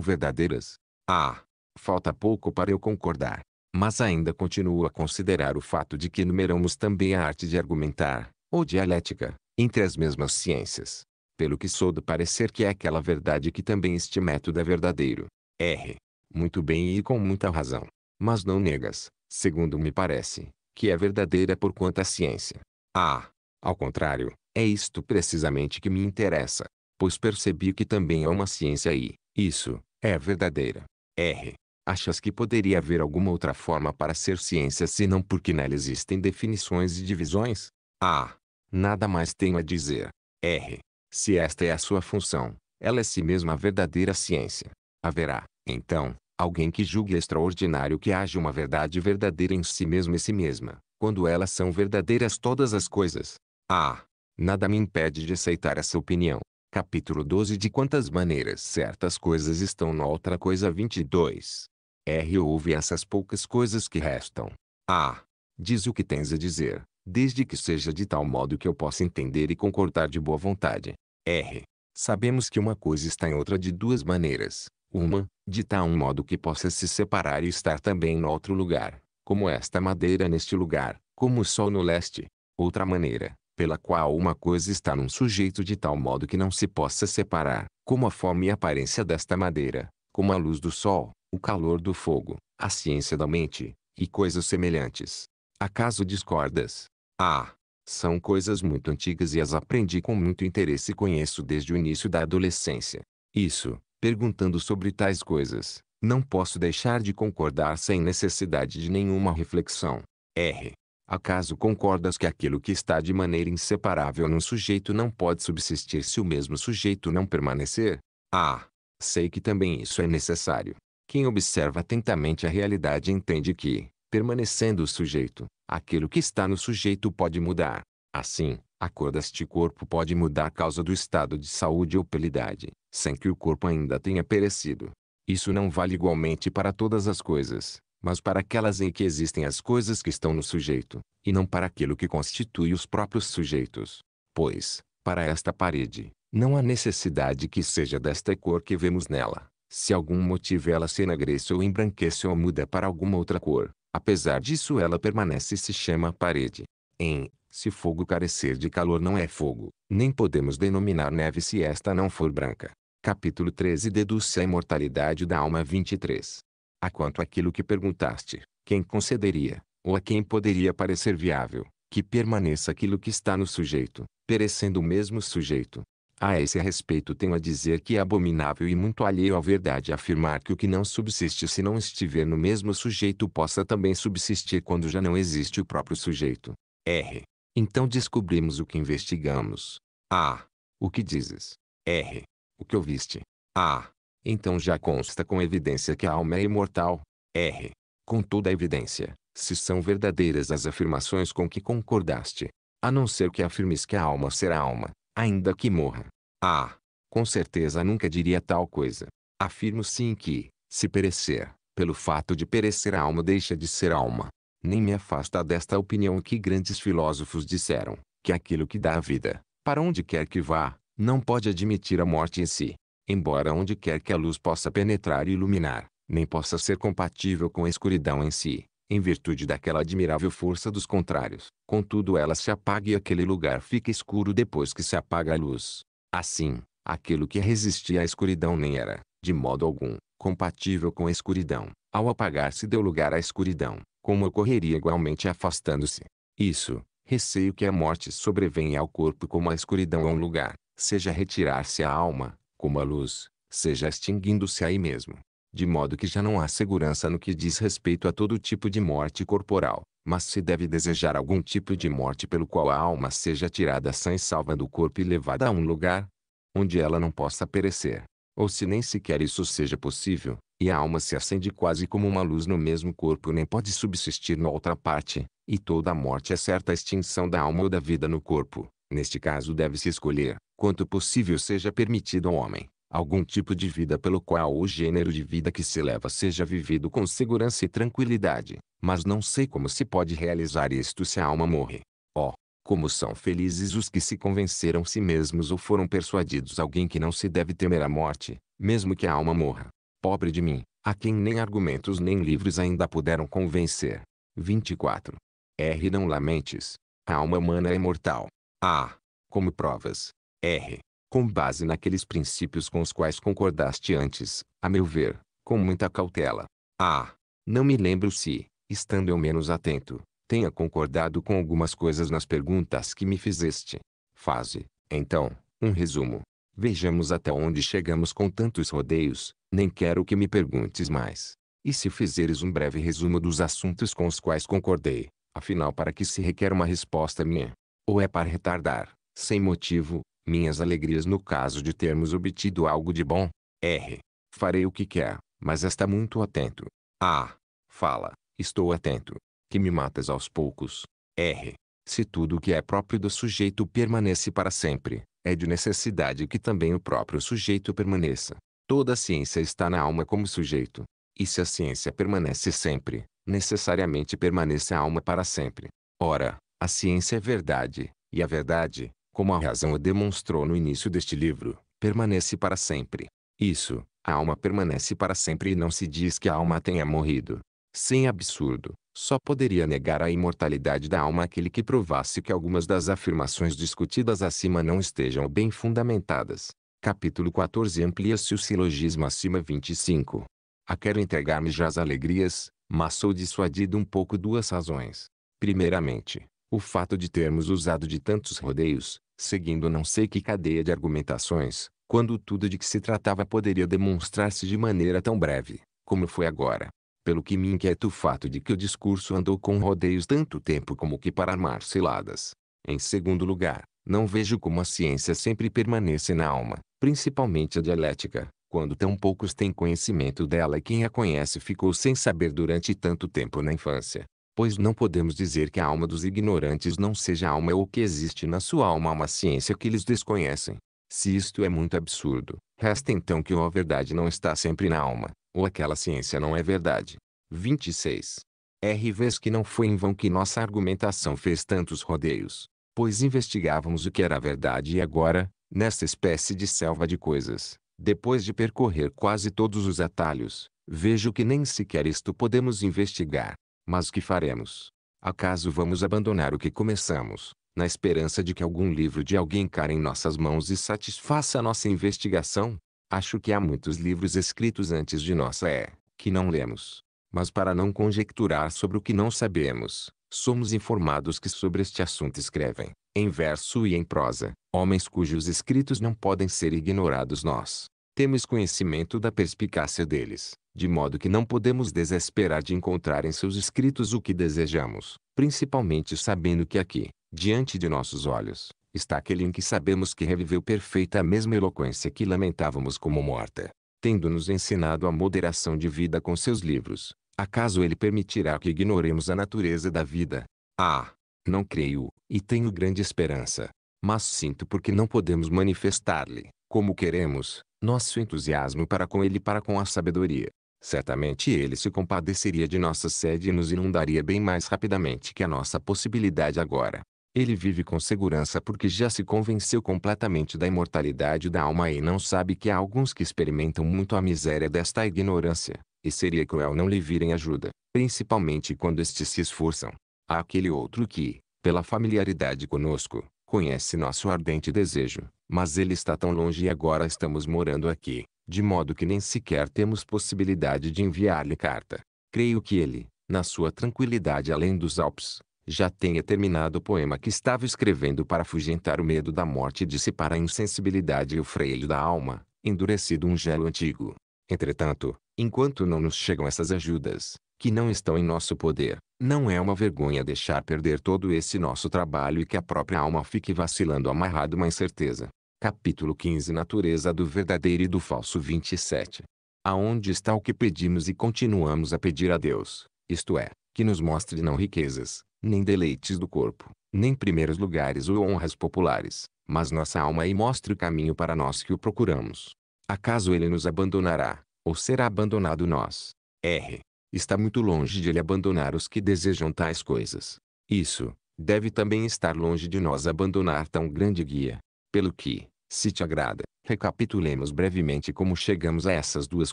verdadeiras? Ah, falta pouco para eu concordar. Mas ainda continuo a considerar o fato de que enumeramos também a arte de argumentar, ou dialética, entre as mesmas ciências, pelo que sou do parecer que é aquela verdade que também este método é verdadeiro. R. Muito bem e com muita razão. Mas não negas, segundo me parece, que é verdadeira por quanto à ciência. Ah, ao contrário, é isto precisamente que me interessa, pois percebi que também é uma ciência e, isso, é verdadeira. R. Achas que poderia haver alguma outra forma para ser ciência se não porque nela existem definições e divisões? Ah, nada mais tenho a dizer. R. Se esta é a sua função, ela é si mesma a verdadeira ciência. Haverá, então, alguém que julgue extraordinário que haja uma verdade verdadeira em si mesma e si mesma, quando elas são verdadeiras todas as coisas. Ah! Nada me impede de aceitar essa opinião. Capítulo 12 De quantas maneiras certas coisas estão na outra coisa 22. R. Ouve essas poucas coisas que restam. Ah! Diz o que tens a dizer, desde que seja de tal modo que eu possa entender e concordar de boa vontade. R. Sabemos que uma coisa está em outra de duas maneiras. Uma, de tal modo que possa se separar e estar também em outro lugar, como esta madeira neste lugar, como o sol no leste. Outra maneira, pela qual uma coisa está num sujeito de tal modo que não se possa separar, como a forma e a aparência desta madeira, como a luz do sol, o calor do fogo, a ciência da mente, e coisas semelhantes. Acaso discordas? Ah, são coisas muito antigas e as aprendi com muito interesse e conheço desde o início da adolescência. Isso, perguntando sobre tais coisas, não posso deixar de concordar sem necessidade de nenhuma reflexão. R. Acaso concordas que aquilo que está de maneira inseparável num sujeito não pode subsistir se o mesmo sujeito não permanecer? Ah, sei que também isso é necessário. Quem observa atentamente a realidade entende que, permanecendo o sujeito, aquilo que está no sujeito pode mudar. Assim, a cor deste corpo pode mudar a causa do estado de saúde ou pelidade, sem que o corpo ainda tenha perecido. Isso não vale igualmente para todas as coisas, mas para aquelas em que existem as coisas que estão no sujeito, e não para aquilo que constitui os próprios sujeitos. Pois, para esta parede, não há necessidade que seja desta cor que vemos nela. Se algum motivo ela se enagrece ou embranquece ou muda para alguma outra cor, Apesar disso ela permanece e se chama parede. Em se fogo carecer de calor não é fogo, nem podemos denominar neve se esta não for branca. Capítulo 13 Deduz-se a imortalidade da alma 23. A quanto aquilo que perguntaste, quem concederia, ou a quem poderia parecer viável, que permaneça aquilo que está no sujeito, perecendo o mesmo sujeito, a esse respeito tenho a dizer que é abominável e muito alheio à verdade afirmar que o que não subsiste se não estiver no mesmo sujeito possa também subsistir quando já não existe o próprio sujeito. R. Então descobrimos o que investigamos. A. O que dizes? R. O que ouviste? A. Então já consta com evidência que a alma é imortal. R. Com toda a evidência, se são verdadeiras as afirmações com que concordaste. A não ser que afirmes que a alma será alma ainda que morra. Ah! Com certeza nunca diria tal coisa. Afirmo sim que, se perecer, pelo fato de perecer a alma deixa de ser alma. Nem me afasta desta opinião que grandes filósofos disseram, que aquilo que dá a vida, para onde quer que vá, não pode admitir a morte em si. Embora onde quer que a luz possa penetrar e iluminar, nem possa ser compatível com a escuridão em si, em virtude daquela admirável força dos contrários. Contudo ela se apaga e aquele lugar fica escuro depois que se apaga a luz. Assim, aquilo que resistia à escuridão nem era, de modo algum, compatível com a escuridão. Ao apagar-se deu lugar à escuridão, como ocorreria igualmente afastando-se. Isso, receio que a morte sobrevenha ao corpo como a escuridão a um lugar, seja retirar-se a alma, como a luz, seja extinguindo-se aí mesmo de modo que já não há segurança no que diz respeito a todo tipo de morte corporal, mas se deve desejar algum tipo de morte pelo qual a alma seja tirada sã e salva do corpo e levada a um lugar onde ela não possa perecer, ou se nem sequer isso seja possível, e a alma se acende quase como uma luz no mesmo corpo nem pode subsistir na outra parte, e toda a morte é certa extinção da alma ou da vida no corpo. Neste caso deve-se escolher, quanto possível seja permitido ao homem, algum tipo de vida pelo qual o gênero de vida que se leva seja vivido com segurança e tranquilidade, mas não sei como se pode realizar isto se a alma morre. Oh, como são felizes os que se convenceram si mesmos ou foram persuadidos alguém que não se deve temer a morte, mesmo que a alma morra. Pobre de mim, a quem nem argumentos nem livros ainda puderam convencer. 24. R. Não lamentes. A alma humana é mortal. A. Ah, como provas. R com base naqueles princípios com os quais concordaste antes, a meu ver, com muita cautela. Ah! Não me lembro se, estando eu menos atento, tenha concordado com algumas coisas nas perguntas que me fizeste. Faze, então, um resumo. Vejamos até onde chegamos com tantos rodeios, nem quero que me perguntes mais. E se fizeres um breve resumo dos assuntos com os quais concordei, afinal para que se requer uma resposta minha? Ou é para retardar, sem motivo, minhas alegrias no caso de termos obtido algo de bom. R. Farei o que quer, mas está muito atento. A. Fala, estou atento, que me matas aos poucos. R. Se tudo o que é próprio do sujeito permanece para sempre, é de necessidade que também o próprio sujeito permaneça. Toda a ciência está na alma como sujeito. E se a ciência permanece sempre, necessariamente permanece a alma para sempre. Ora, a ciência é verdade, e a verdade, como a razão o demonstrou no início deste livro, permanece para sempre. Isso, a alma permanece para sempre e não se diz que a alma tenha morrido. Sem absurdo, só poderia negar a imortalidade da alma aquele que provasse que algumas das afirmações discutidas acima não estejam bem fundamentadas. Capítulo 14 Amplia-se o silogismo acima 25. A ah, quero entregar-me já às alegrias, mas sou dissuadido um pouco duas razões. Primeiramente, o fato de termos usado de tantos rodeios, seguindo não sei que cadeia de argumentações, quando tudo de que se tratava poderia demonstrar-se de maneira tão breve, como foi agora. Pelo que me inquieta o fato de que o discurso andou com rodeios tanto tempo como que para armar ciladas. Em segundo lugar, não vejo como a ciência sempre permanece na alma, principalmente a dialética, quando tão poucos têm conhecimento dela e quem a conhece ficou sem saber durante tanto tempo na infância pois não podemos dizer que a alma dos ignorantes não seja alma é ou que existe na sua alma uma ciência que eles desconhecem. Se isto é muito absurdo, resta então que ou a verdade não está sempre na alma, ou aquela ciência não é verdade. 26. R. Vês que não foi em vão que nossa argumentação fez tantos rodeios, pois investigávamos o que era verdade e agora, nesta espécie de selva de coisas, depois de percorrer quase todos os atalhos, vejo que nem sequer isto podemos investigar. Mas o que faremos? Acaso vamos abandonar o que começamos, na esperança de que algum livro de alguém caia em nossas mãos e satisfaça a nossa investigação? Acho que há muitos livros escritos antes de nossa é, que não lemos. Mas para não conjecturar sobre o que não sabemos, somos informados que sobre este assunto escrevem, em verso e em prosa, homens cujos escritos não podem ser ignorados nós. Temos conhecimento da perspicácia deles, de modo que não podemos desesperar de encontrar em seus escritos o que desejamos, principalmente sabendo que aqui, diante de nossos olhos, está aquele em que sabemos que reviveu perfeita a mesma eloquência que lamentávamos como morta, tendo-nos ensinado a moderação de vida com seus livros. Acaso ele permitirá que ignoremos a natureza da vida? Ah, não creio, e tenho grande esperança. Mas sinto porque não podemos manifestar-lhe, como queremos, nosso entusiasmo para com ele e para com a sabedoria. Certamente ele se compadeceria de nossa sede e nos inundaria bem mais rapidamente que a nossa possibilidade agora. Ele vive com segurança porque já se convenceu completamente da imortalidade da alma e não sabe que há alguns que experimentam muito a miséria desta ignorância, e seria cruel não lhe virem ajuda, principalmente quando estes se esforçam. Há aquele outro que, pela familiaridade conosco, conhece nosso ardente desejo, mas ele está tão longe e agora estamos morando aqui, de modo que nem sequer temos possibilidade de enviar-lhe carta. Creio que ele, na sua tranquilidade além dos Alpes, já tenha terminado o poema que estava escrevendo para afugentar o medo da morte e dissipar a insensibilidade e o freio da alma, endurecido um gelo antigo. Entretanto, enquanto não nos chegam essas ajudas, que não estão em nosso poder, não é uma vergonha deixar perder todo esse nosso trabalho e que a própria alma fique vacilando amarrada uma incerteza, Capítulo 15 Natureza do verdadeiro e do falso 27. Aonde está o que pedimos e continuamos a pedir a Deus, isto é, que nos mostre não riquezas, nem deleites do corpo, nem primeiros lugares ou honras populares, mas nossa alma e mostre o caminho para nós que o procuramos. Acaso ele nos abandonará, ou será abandonado nós? R. Está muito longe de ele abandonar os que desejam tais coisas. Isso, deve também estar longe de nós abandonar tão grande guia, pelo que, se te agrada, recapitulemos brevemente como chegamos a essas duas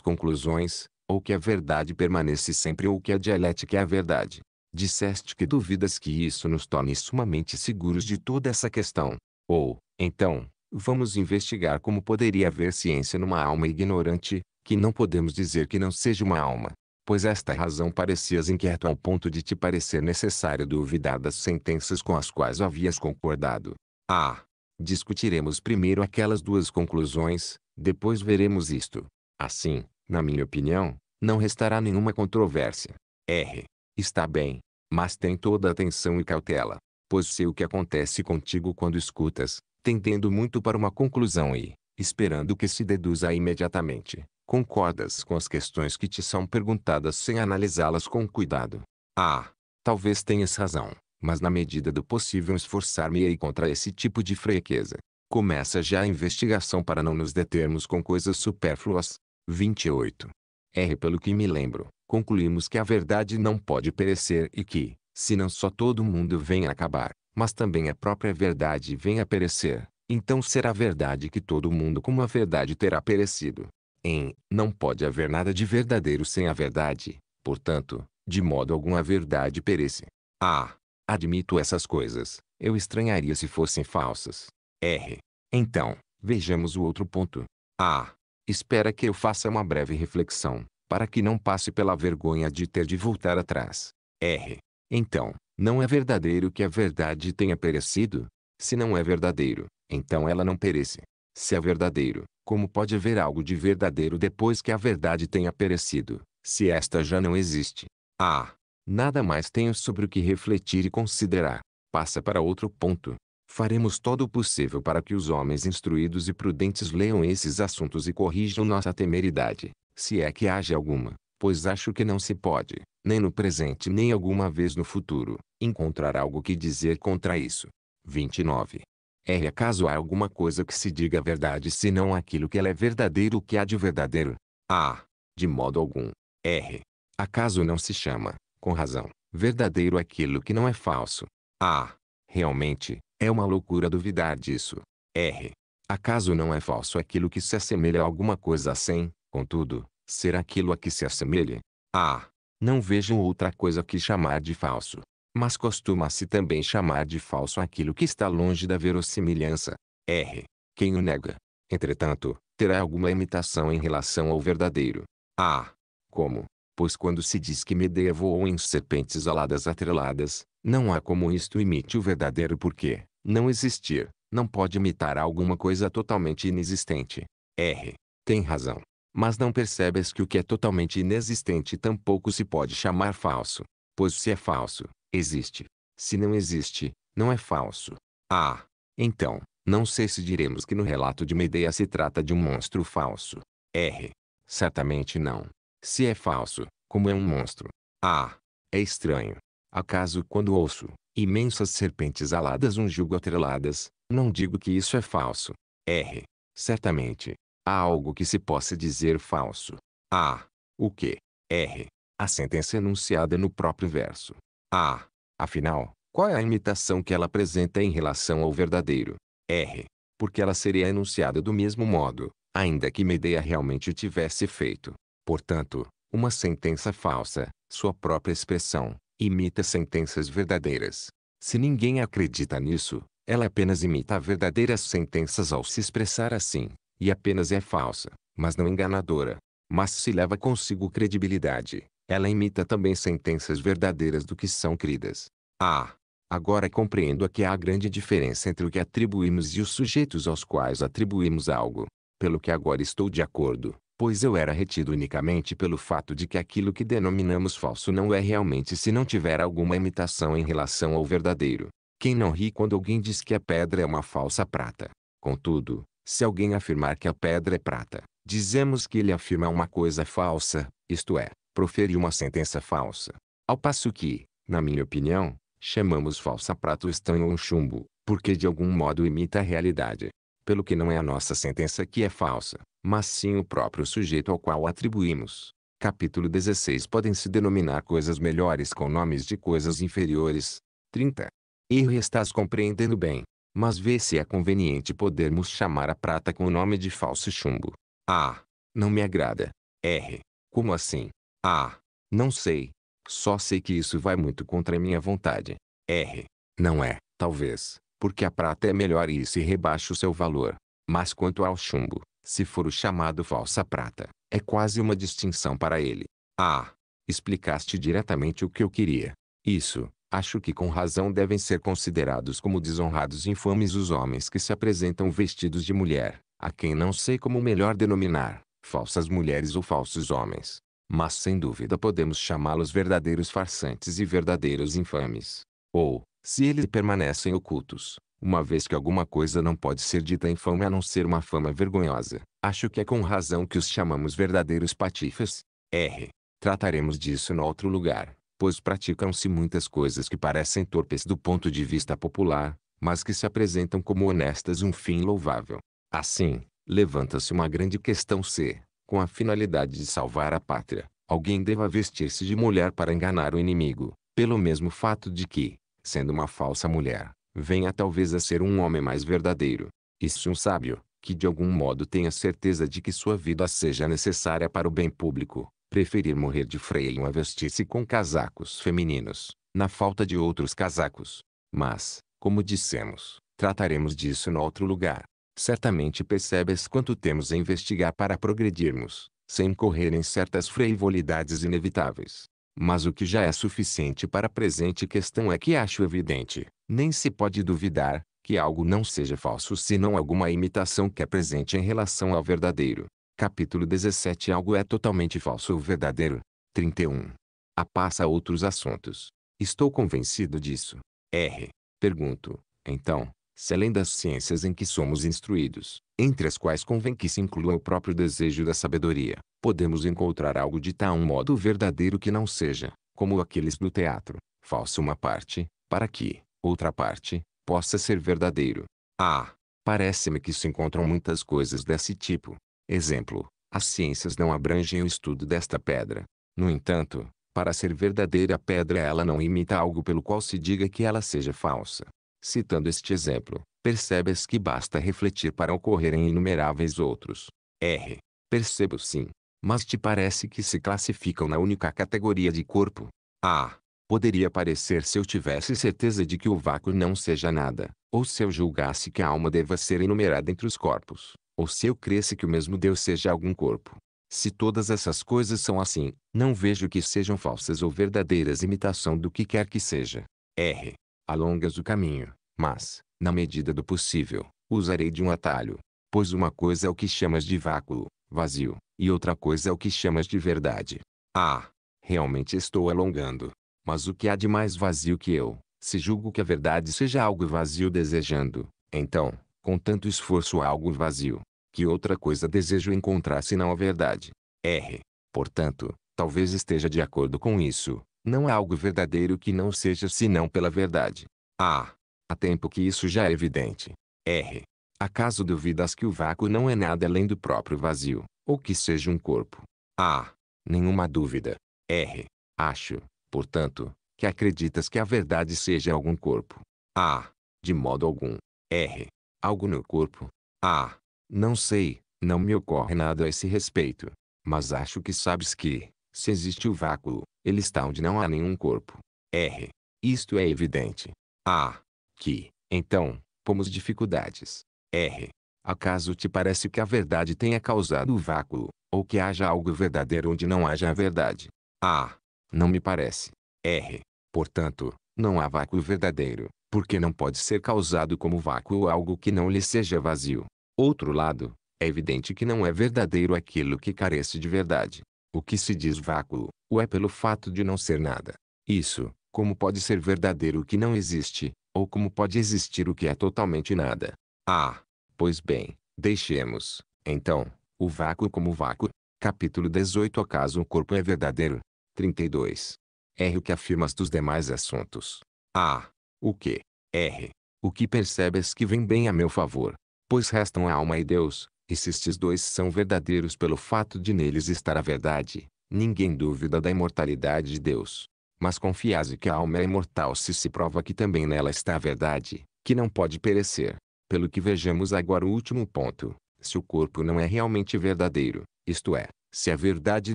conclusões, ou que a verdade permanece sempre ou que a dialética é a verdade. Disseste que duvidas que isso nos torne sumamente seguros de toda essa questão. Ou, então, vamos investigar como poderia haver ciência numa alma ignorante, que não podemos dizer que não seja uma alma. Pois esta razão parecias inquieto ao ponto de te parecer necessário duvidar das sentenças com as quais havias concordado. Ah, Discutiremos primeiro aquelas duas conclusões, depois veremos isto. Assim, na minha opinião, não restará nenhuma controvérsia. R. Está bem, mas tem toda atenção e cautela, pois sei o que acontece contigo quando escutas, tendendo muito para uma conclusão e, esperando que se deduza imediatamente, concordas com as questões que te são perguntadas sem analisá-las com cuidado. Ah, talvez tenhas razão mas na medida do possível esforçar-me-ei contra esse tipo de fraqueza. Começa já a investigação para não nos determos com coisas supérfluas. 28. R. Pelo que me lembro, concluímos que a verdade não pode perecer e que, se não só todo mundo vem a acabar, mas também a própria verdade vem a perecer, então será verdade que todo mundo como a verdade terá perecido. Em, não pode haver nada de verdadeiro sem a verdade, portanto, de modo algum a verdade perece. A. Ah, Admito essas coisas. Eu estranharia se fossem falsas. R. Então, vejamos o outro ponto. A. Espera que eu faça uma breve reflexão, para que não passe pela vergonha de ter de voltar atrás. R. Então, não é verdadeiro que a verdade tenha perecido? Se não é verdadeiro, então ela não perece. Se é verdadeiro, como pode haver algo de verdadeiro depois que a verdade tenha perecido, se esta já não existe? A. Nada mais tenho sobre o que refletir e considerar. Passa para outro ponto. Faremos todo o possível para que os homens instruídos e prudentes leiam esses assuntos e corrijam nossa temeridade, se é que haja alguma, pois acho que não se pode, nem no presente nem alguma vez no futuro, encontrar algo que dizer contra isso. 29. É acaso há alguma coisa que se diga verdade se não aquilo que ela é verdadeiro que há de verdadeiro? Ah, de modo algum. R. Acaso não se chama com razão, verdadeiro é aquilo que não é falso. Ah, realmente, é uma loucura duvidar disso. R. Acaso não é falso aquilo que se assemelha a alguma coisa sem, contudo, ser aquilo a que se assemelhe? Ah, não vejo outra coisa que chamar de falso. Mas costuma-se também chamar de falso aquilo que está longe da verossimilhança. R. Quem o nega, entretanto, terá alguma imitação em relação ao verdadeiro. Ah, como, Pois quando se diz que Medeia voou em serpentes aladas atreladas, não há como isto imite o verdadeiro porquê. Não existir, não pode imitar alguma coisa totalmente inexistente. R. Tem razão. Mas não percebes que o que é totalmente inexistente tampouco se pode chamar falso. Pois se é falso, existe. Se não existe, não é falso. Ah, então, não sei se diremos que no relato de Medeia se trata de um monstro falso. R. Certamente não. Se é falso, como é um monstro. Ah! É estranho. Acaso quando ouço, imensas serpentes aladas um jugo atreladas, não digo que isso é falso. R. Certamente. Há algo que se possa dizer falso. Ah! O que? R. A sentença é enunciada no próprio verso. Ah! Afinal, qual é a imitação que ela apresenta em relação ao verdadeiro? R. Porque ela seria enunciada do mesmo modo, ainda que Medea realmente o tivesse feito. Portanto, uma sentença falsa, sua própria expressão, imita sentenças verdadeiras. Se ninguém acredita nisso, ela apenas imita verdadeiras sentenças ao se expressar assim, e apenas é falsa, mas não enganadora. Mas se leva consigo credibilidade, ela imita também sentenças verdadeiras do que são cridas. Ah! Agora compreendo que há a grande diferença entre o que atribuímos e os sujeitos aos quais atribuímos algo. Pelo que agora estou de acordo, pois eu era retido unicamente pelo fato de que aquilo que denominamos falso não é realmente se não tiver alguma imitação em relação ao verdadeiro. Quem não ri quando alguém diz que a pedra é uma falsa prata? Contudo, se alguém afirmar que a pedra é prata, dizemos que ele afirma uma coisa falsa, isto é, proferiu uma sentença falsa. Ao passo que, na minha opinião, chamamos falsa prata o estanho ou um chumbo, porque de algum modo imita a realidade, pelo que não é a nossa sentença que é falsa, mas sim o próprio sujeito ao qual atribuímos. Capítulo 16 Podem se denominar coisas melhores com nomes de coisas inferiores. 30. Erro estás compreendendo bem, mas vê se é conveniente podermos chamar a prata com o nome de falso chumbo. A. Não me agrada. R. Como assim? A. Não sei. Só sei que isso vai muito contra minha vontade. R. Não é, talvez, porque a prata é melhor e se rebaixa o seu valor. Mas quanto ao chumbo, se for o chamado falsa prata, é quase uma distinção para ele. Ah, explicaste diretamente o que eu queria. Isso, acho que com razão devem ser considerados como desonrados e infames os homens que se apresentam vestidos de mulher, a quem não sei como melhor denominar, falsas mulheres ou falsos homens. Mas sem dúvida podemos chamá-los verdadeiros farsantes e verdadeiros infames. Ou, se eles permanecem ocultos, uma vez que alguma coisa não pode ser dita em fama a não ser uma fama vergonhosa. Acho que é com razão que os chamamos verdadeiros patifes. R. Trataremos disso em outro lugar, pois praticam-se muitas coisas que parecem torpes do ponto de vista popular, mas que se apresentam como honestas um fim louvável. Assim, levanta-se uma grande questão se, com a finalidade de salvar a pátria, alguém deva vestir-se de mulher para enganar o inimigo, pelo mesmo fato de que, sendo uma falsa mulher, venha talvez a ser um homem mais verdadeiro. E se um sábio, que de algum modo tenha certeza de que sua vida seja necessária para o bem público, preferir morrer de freio a vestir-se com casacos femininos, na falta de outros casacos. Mas, como dissemos, trataremos disso em outro lugar. Certamente percebes quanto temos a investigar para progredirmos, sem correr em certas frivolidades inevitáveis. Mas o que já é suficiente para a presente questão é que acho evidente, nem se pode duvidar que algo não seja falso senão alguma imitação que é presente em relação ao verdadeiro. Capítulo 17 Algo é totalmente falso ou verdadeiro. 31. A passa a outros assuntos. Estou convencido disso. R. Pergunto, então, se além das ciências em que somos instruídos, entre as quais convém que se inclua o próprio desejo da sabedoria, podemos encontrar algo de tal modo verdadeiro que não seja, como aqueles do teatro, falso uma parte, para que, outra parte, possa ser verdadeiro. Ah, parece-me que se encontram muitas coisas desse tipo. Exemplo, as ciências não abrangem o estudo desta pedra. No entanto, para ser verdadeira a pedra ela não imita algo pelo qual se diga que ela seja falsa. Citando este exemplo, percebes que basta refletir para ocorrerem inumeráveis outros. R. Percebo sim. Mas te parece que se classificam na única categoria de corpo? A. Poderia parecer se eu tivesse certeza de que o vácuo não seja nada, ou se eu julgasse que a alma deva ser enumerada entre os corpos, ou se eu cresse que o mesmo Deus seja algum corpo. Se todas essas coisas são assim, não vejo que sejam falsas ou verdadeiras imitação do que quer que seja. R. Alongas o caminho, mas, na medida do possível, usarei de um atalho. Pois uma coisa é o que chamas de vácuo, vazio, e outra coisa é o que chamas de verdade. Ah! Realmente estou alongando. Mas o que há de mais vazio que eu, se julgo que a verdade seja algo vazio desejando, então, com tanto esforço algo vazio, que outra coisa desejo encontrar senão a verdade. R. Portanto, talvez esteja de acordo com isso, não há algo verdadeiro que não seja senão pela verdade. A. Há tempo que isso já é evidente. R. Acaso duvidas que o vácuo não é nada além do próprio vazio, ou que seja um corpo? A. Nenhuma dúvida. R. Acho, portanto, que acreditas que a verdade seja algum corpo. A. De modo algum. R. Algo no corpo. A. Não sei, não me ocorre nada a esse respeito. Mas acho que sabes que, se existe o vácuo, ele está onde não há nenhum corpo. R. Isto é evidente. A. Que, então, pomos dificuldades. R. Acaso te parece que a verdade tenha causado o vácuo, ou que haja algo verdadeiro onde não haja a verdade? A. Não me parece. R. Portanto, não há vácuo verdadeiro, porque não pode ser causado como vácuo algo que não lhe seja vazio. Outro lado, é evidente que não é verdadeiro aquilo que carece de verdade. O que se diz vácuo, o é pelo fato de não ser nada. Isso, como pode ser verdadeiro o que não existe, ou como pode existir o que é totalmente nada. Ah, pois bem, deixemos, então, o vácuo como vácuo. Capítulo 18 Acaso o corpo é verdadeiro? 32. R. O que afirmas dos demais assuntos? A. O que? R. O que percebes que vem bem a meu favor? Pois restam a alma e Deus, e se estes dois são verdadeiros pelo fato de neles estar a verdade, ninguém duvida da imortalidade de Deus. Mas confiase que a alma é imortal se se prova que também nela está a verdade, que não pode perecer. Pelo que vejamos agora o último ponto, se o corpo não é realmente verdadeiro, isto é, se a verdade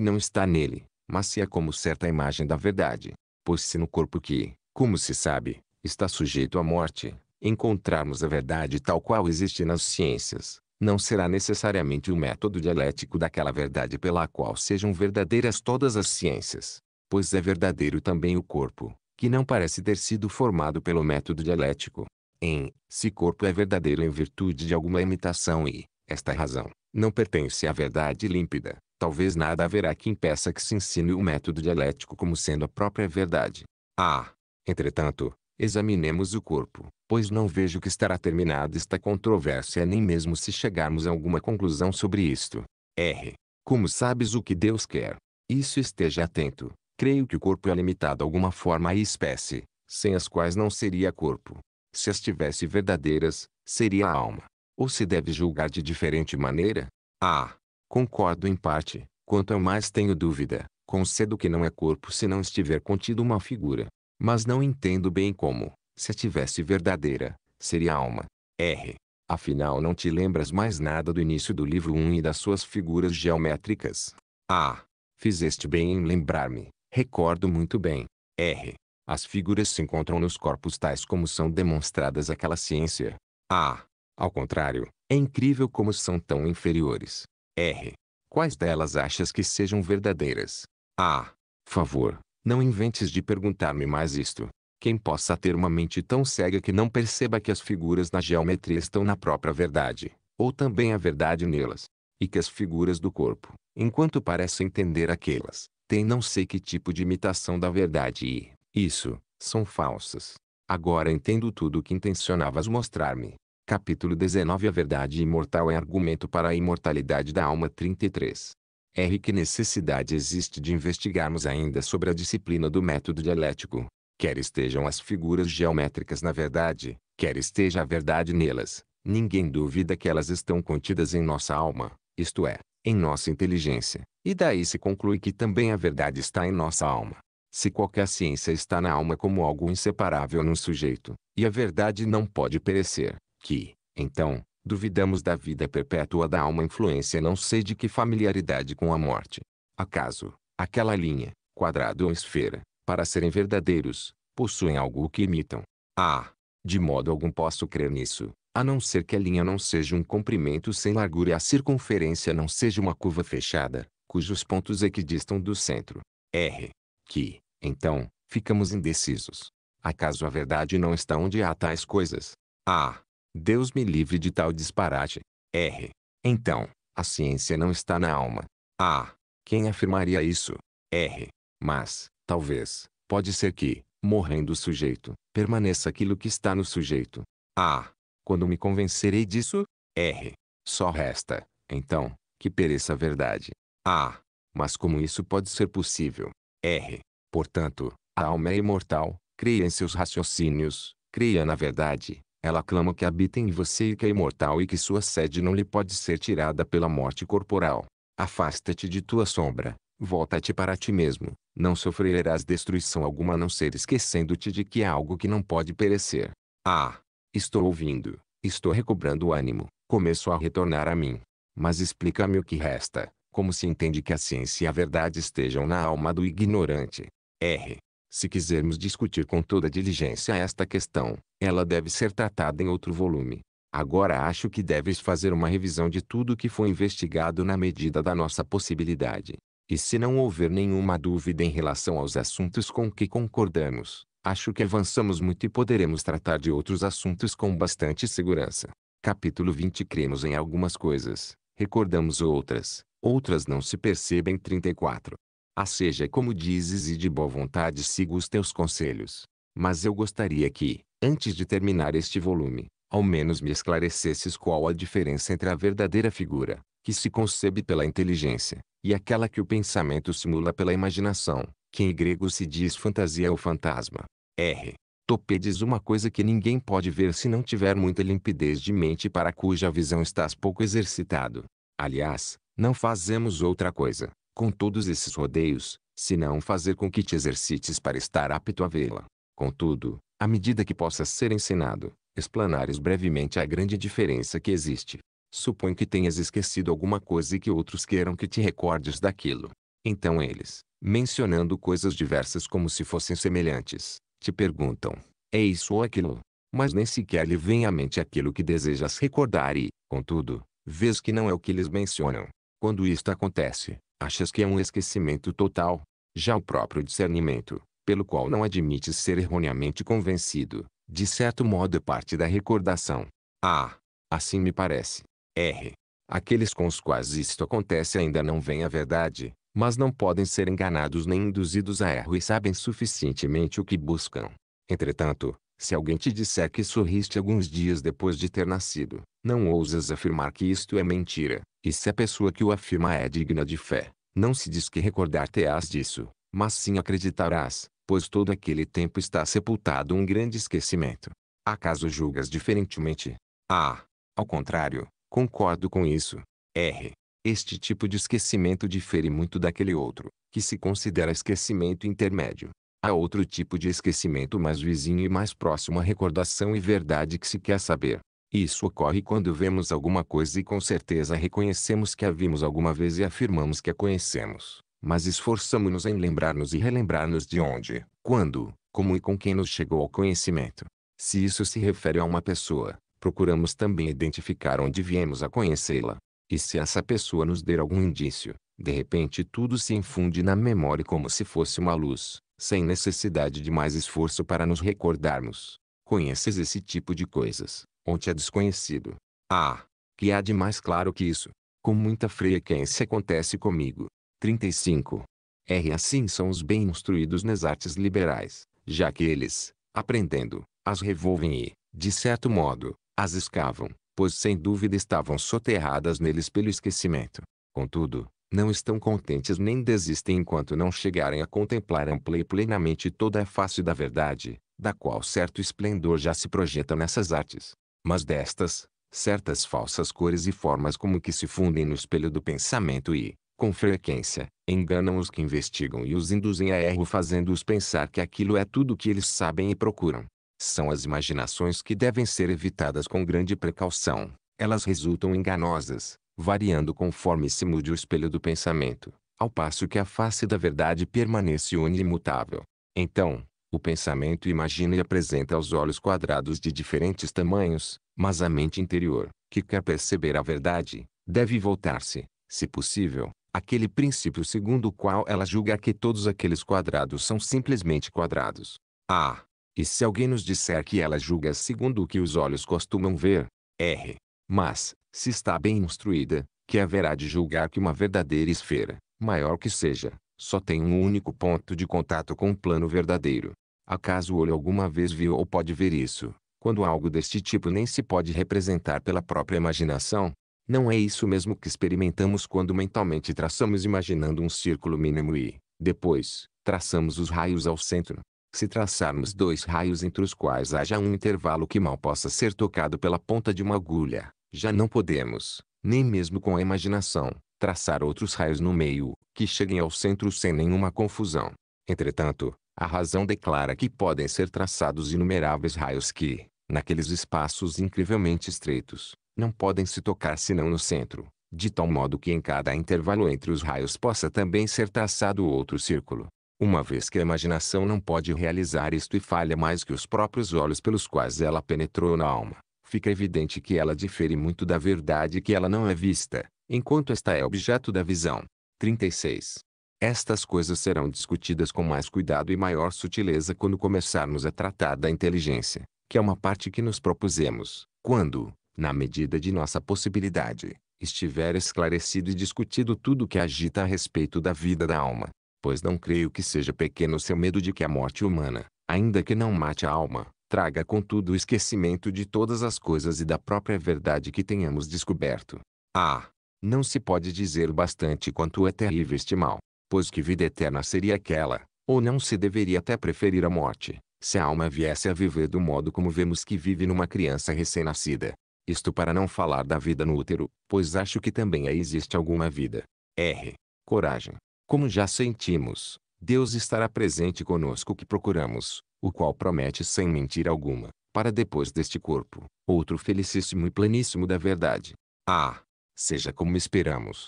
não está nele, mas se é como certa imagem da verdade. Pois se no corpo que, como se sabe, está sujeito à morte, encontrarmos a verdade tal qual existe nas ciências, não será necessariamente o método dialético daquela verdade pela qual sejam verdadeiras todas as ciências, pois é verdadeiro também o corpo, que não parece ter sido formado pelo método dialético. Em, se corpo é verdadeiro em virtude de alguma imitação e, esta razão, não pertence à verdade límpida, talvez nada haverá que impeça que se ensine o método dialético como sendo a própria verdade. Ah! Entretanto, examinemos o corpo, pois não vejo que estará terminada esta controvérsia nem mesmo se chegarmos a alguma conclusão sobre isto. R. Como sabes o que Deus quer? Isso esteja atento. Creio que o corpo é limitado a alguma forma e espécie, sem as quais não seria corpo. Se as tivesse verdadeiras, seria a alma. Ou se deve julgar de diferente maneira? A. Ah, Concordo em parte, quanto a mais tenho dúvida, concedo que não é corpo se não estiver contido uma figura. Mas não entendo bem como, se a tivesse verdadeira, seria alma. R. Afinal não te lembras mais nada do início do livro 1 e das suas figuras geométricas. A. Fizeste bem em lembrar-me, recordo muito bem. R. As figuras se encontram nos corpos tais como são demonstradas aquela ciência. A. Ao contrário, é incrível como são tão inferiores. R. Quais delas achas que sejam verdadeiras? A. Favor, não inventes de perguntar-me mais isto. Quem possa ter uma mente tão cega que não perceba que as figuras na geometria estão na própria verdade, ou também a verdade nelas, e que as figuras do corpo, enquanto parecem entender aquelas, têm não sei que tipo de imitação da verdade e, isso, são falsas. Agora entendo tudo o que intencionavas mostrar-me. Capítulo 19 A verdade imortal é argumento para a imortalidade da alma 33. R. Que necessidade existe de investigarmos ainda sobre a disciplina do método dialético? Quer estejam as figuras geométricas na verdade, quer esteja a verdade nelas, ninguém duvida que elas estão contidas em nossa alma, isto é, em nossa inteligência, e daí se conclui que também a verdade está em nossa alma. Se qualquer ciência está na alma como algo inseparável no sujeito, e a verdade não pode perecer, que, então, duvidamos da vida perpétua da alma influência não sei de que familiaridade com a morte. Acaso, aquela linha, quadrado ou esfera, para serem verdadeiros, possuem algo que imitam. Ah, de modo algum posso crer nisso, a não ser que a linha não seja um comprimento sem largura e a circunferência não seja uma curva fechada, cujos pontos equidistam do centro. R. Que, então, ficamos indecisos. Acaso a verdade não está onde há tais coisas? Ah, Deus me livre de tal disparate. R. Então, a ciência não está na alma. A. Quem afirmaria isso? R. Mas, talvez, pode ser que, morrendo o sujeito, permaneça aquilo que está no sujeito. A. Quando me convencerei disso? R. Só resta, então, que pereça a verdade. A. Mas como isso pode ser possível? R. Portanto, a alma é imortal, creia em seus raciocínios, creia na verdade, ela clama que habita em você e que é imortal e que sua sede não lhe pode ser tirada pela morte corporal. Afasta-te de tua sombra, volta-te para ti mesmo, não sofrerás destruição alguma a não ser esquecendo-te de que é algo que não pode perecer. Ah! Estou ouvindo, estou recobrando o ânimo, começo a retornar a mim. Mas explica-me o que resta, como se entende que a ciência e a verdade estejam na alma do ignorante. R. Se quisermos discutir com toda diligência esta questão, ela deve ser tratada em outro volume. Agora acho que deves fazer uma revisão de tudo o que foi investigado na medida da nossa possibilidade. E se não houver nenhuma dúvida em relação aos assuntos com que concordamos, acho que avançamos muito e poderemos tratar de outros assuntos com bastante segurança. Capítulo 20 Cremos em algumas coisas, recordamos outras, outras não se percebem 34. A ah, seja como dizes e de boa vontade sigo os teus conselhos. Mas eu gostaria que, antes de terminar este volume, ao menos me esclarecesses qual a diferença entre a verdadeira figura, que se concebe pela inteligência, e aquela que o pensamento simula pela imaginação, que em grego se diz fantasia ou fantasma. R. Topedes uma coisa que ninguém pode ver se não tiver muita limpidez de mente para cuja visão estás pouco exercitado. Aliás, não fazemos outra coisa, com todos esses rodeios, senão fazer com que te exercites para estar apto a vê-la. Contudo, à medida que possa ser ensinado, explanares brevemente a grande diferença que existe. Supõe que tenhas esquecido alguma coisa e que outros queiram que te recordes daquilo. Então eles, mencionando coisas diversas como se fossem semelhantes, te perguntam: é isso ou aquilo? Mas nem sequer lhe vem à mente aquilo que desejas recordar e, contudo, vês que não é o que eles mencionam. Quando isto acontece, achas que é um esquecimento total. Já o próprio discernimento, pelo qual não admite ser erroneamente convencido, de certo modo é parte da recordação. A. Assim me parece. R. Aqueles com os quais isto acontece ainda não veem a verdade, mas não podem ser enganados nem induzidos a erro e sabem suficientemente o que buscam. Entretanto, se alguém te disser que sorriste alguns dias depois de ter nascido, não ousas afirmar que isto é mentira, e se a pessoa que o afirma é digna de fé, não se diz que recordar-te-ás disso, mas sim acreditarás, pois todo aquele tempo está sepultado um grande esquecimento. Acaso julgas diferentemente? Ah, ao contrário, concordo com isso. R. Este tipo de esquecimento difere muito daquele outro, que se considera esquecimento intermédio. Há outro tipo de esquecimento mais vizinho e mais próximo à recordação e verdade que se quer saber. Isso ocorre quando vemos alguma coisa e com certeza reconhecemos que a vimos alguma vez e afirmamos que a conhecemos mas esforçamo-nos em lembrar-nos e relembrar-nos de onde, quando, como e com quem nos chegou ao conhecimento. Se isso se refere a uma pessoa, procuramos também identificar onde viemos a conhecê-la. E se essa pessoa nos der algum indício, de repente tudo se infunde na memória como se fosse uma luz, sem necessidade de mais esforço para nos recordarmos. Conheces esse tipo de coisas, onde é desconhecido. Ah, que há de mais claro que isso. Com muita frequência acontece comigo. 35. R. Assim são os bem instruídos nas artes liberais, já que eles, aprendendo, as revolvem e, de certo modo, as escavam, pois sem dúvida estavam soterradas neles pelo esquecimento. Contudo, não estão contentes nem desistem enquanto não chegarem a contemplar ampla e plenamente toda a face da verdade, da qual certo esplendor já se projeta nessas artes. Mas destas, certas falsas cores e formas como que se fundem no espelho do pensamento e, com frequência, enganam os que investigam e os induzem a erro fazendo-os pensar que aquilo é tudo o que eles sabem e procuram. São as imaginações que devem ser evitadas com grande precaução. Elas resultam enganosas, variando conforme se mude o espelho do pensamento, ao passo que a face da verdade permanece une e imutável. Então, o pensamento imagina e apresenta aos olhos quadrados de diferentes tamanhos, mas a mente interior, que quer perceber a verdade, deve voltar-se, se possível, aquele princípio segundo o qual ela julga que todos aqueles quadrados são simplesmente quadrados. Ah! E se alguém nos disser que ela julga segundo o que os olhos costumam ver, R. Mas, se está bem instruída, que haverá de julgar que uma verdadeira esfera, maior que seja, só tem um único ponto de contato com o plano verdadeiro. Acaso o olho alguma vez viu ou pode ver isso, quando algo deste tipo nem se pode representar pela própria imaginação? Não é isso mesmo que experimentamos quando mentalmente traçamos imaginando um círculo mínimo e, depois, traçamos os raios ao centro. Se traçarmos dois raios entre os quais haja um intervalo que mal possa ser tocado pela ponta de uma agulha, já não podemos, nem mesmo com a imaginação, traçar outros raios no meio, que cheguem ao centro sem nenhuma confusão. Entretanto, a razão declara que podem ser traçados inumeráveis raios que, naqueles espaços incrivelmente estreitos, não podem se tocar senão no centro, de tal modo que em cada intervalo entre os raios possa também ser traçado outro círculo. Uma vez que a imaginação não pode realizar isto e falha mais que os próprios olhos pelos quais ela penetrou na alma, fica evidente que ela difere muito da verdade que ela não é vista, enquanto esta é objeto da visão. 36. Estas coisas serão discutidas com mais cuidado e maior sutileza quando começarmos a tratar da inteligência, que é uma parte que nos propusemos, quando, na medida de nossa possibilidade, estiver esclarecido e discutido tudo o que agita a respeito da vida da alma, pois não creio que seja pequeno seu medo de que a morte humana, ainda que não mate a alma, traga contudo o esquecimento de todas as coisas e da própria verdade que tenhamos descoberto. Ah! Não se pode dizer o bastante quanto é terrível este mal, pois que vida eterna seria aquela, ou não se deveria até preferir a morte, se a alma viesse a viver do modo como vemos que vive numa criança recém-nascida, isto para não falar da vida no útero, pois acho que também aí existe alguma vida. R. Coragem. Como já sentimos, Deus estará presente conosco que procuramos, o qual promete sem mentira alguma, para depois deste corpo, outro felicíssimo e pleníssimo da verdade. Ah! Seja como esperamos.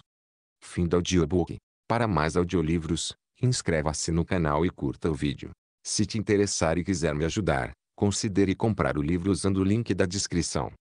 Fim do audiobook. Para mais audiolivros, inscreva-se no canal e curta o vídeo. Se te interessar e quiser me ajudar, considere comprar o livro usando o link da descrição.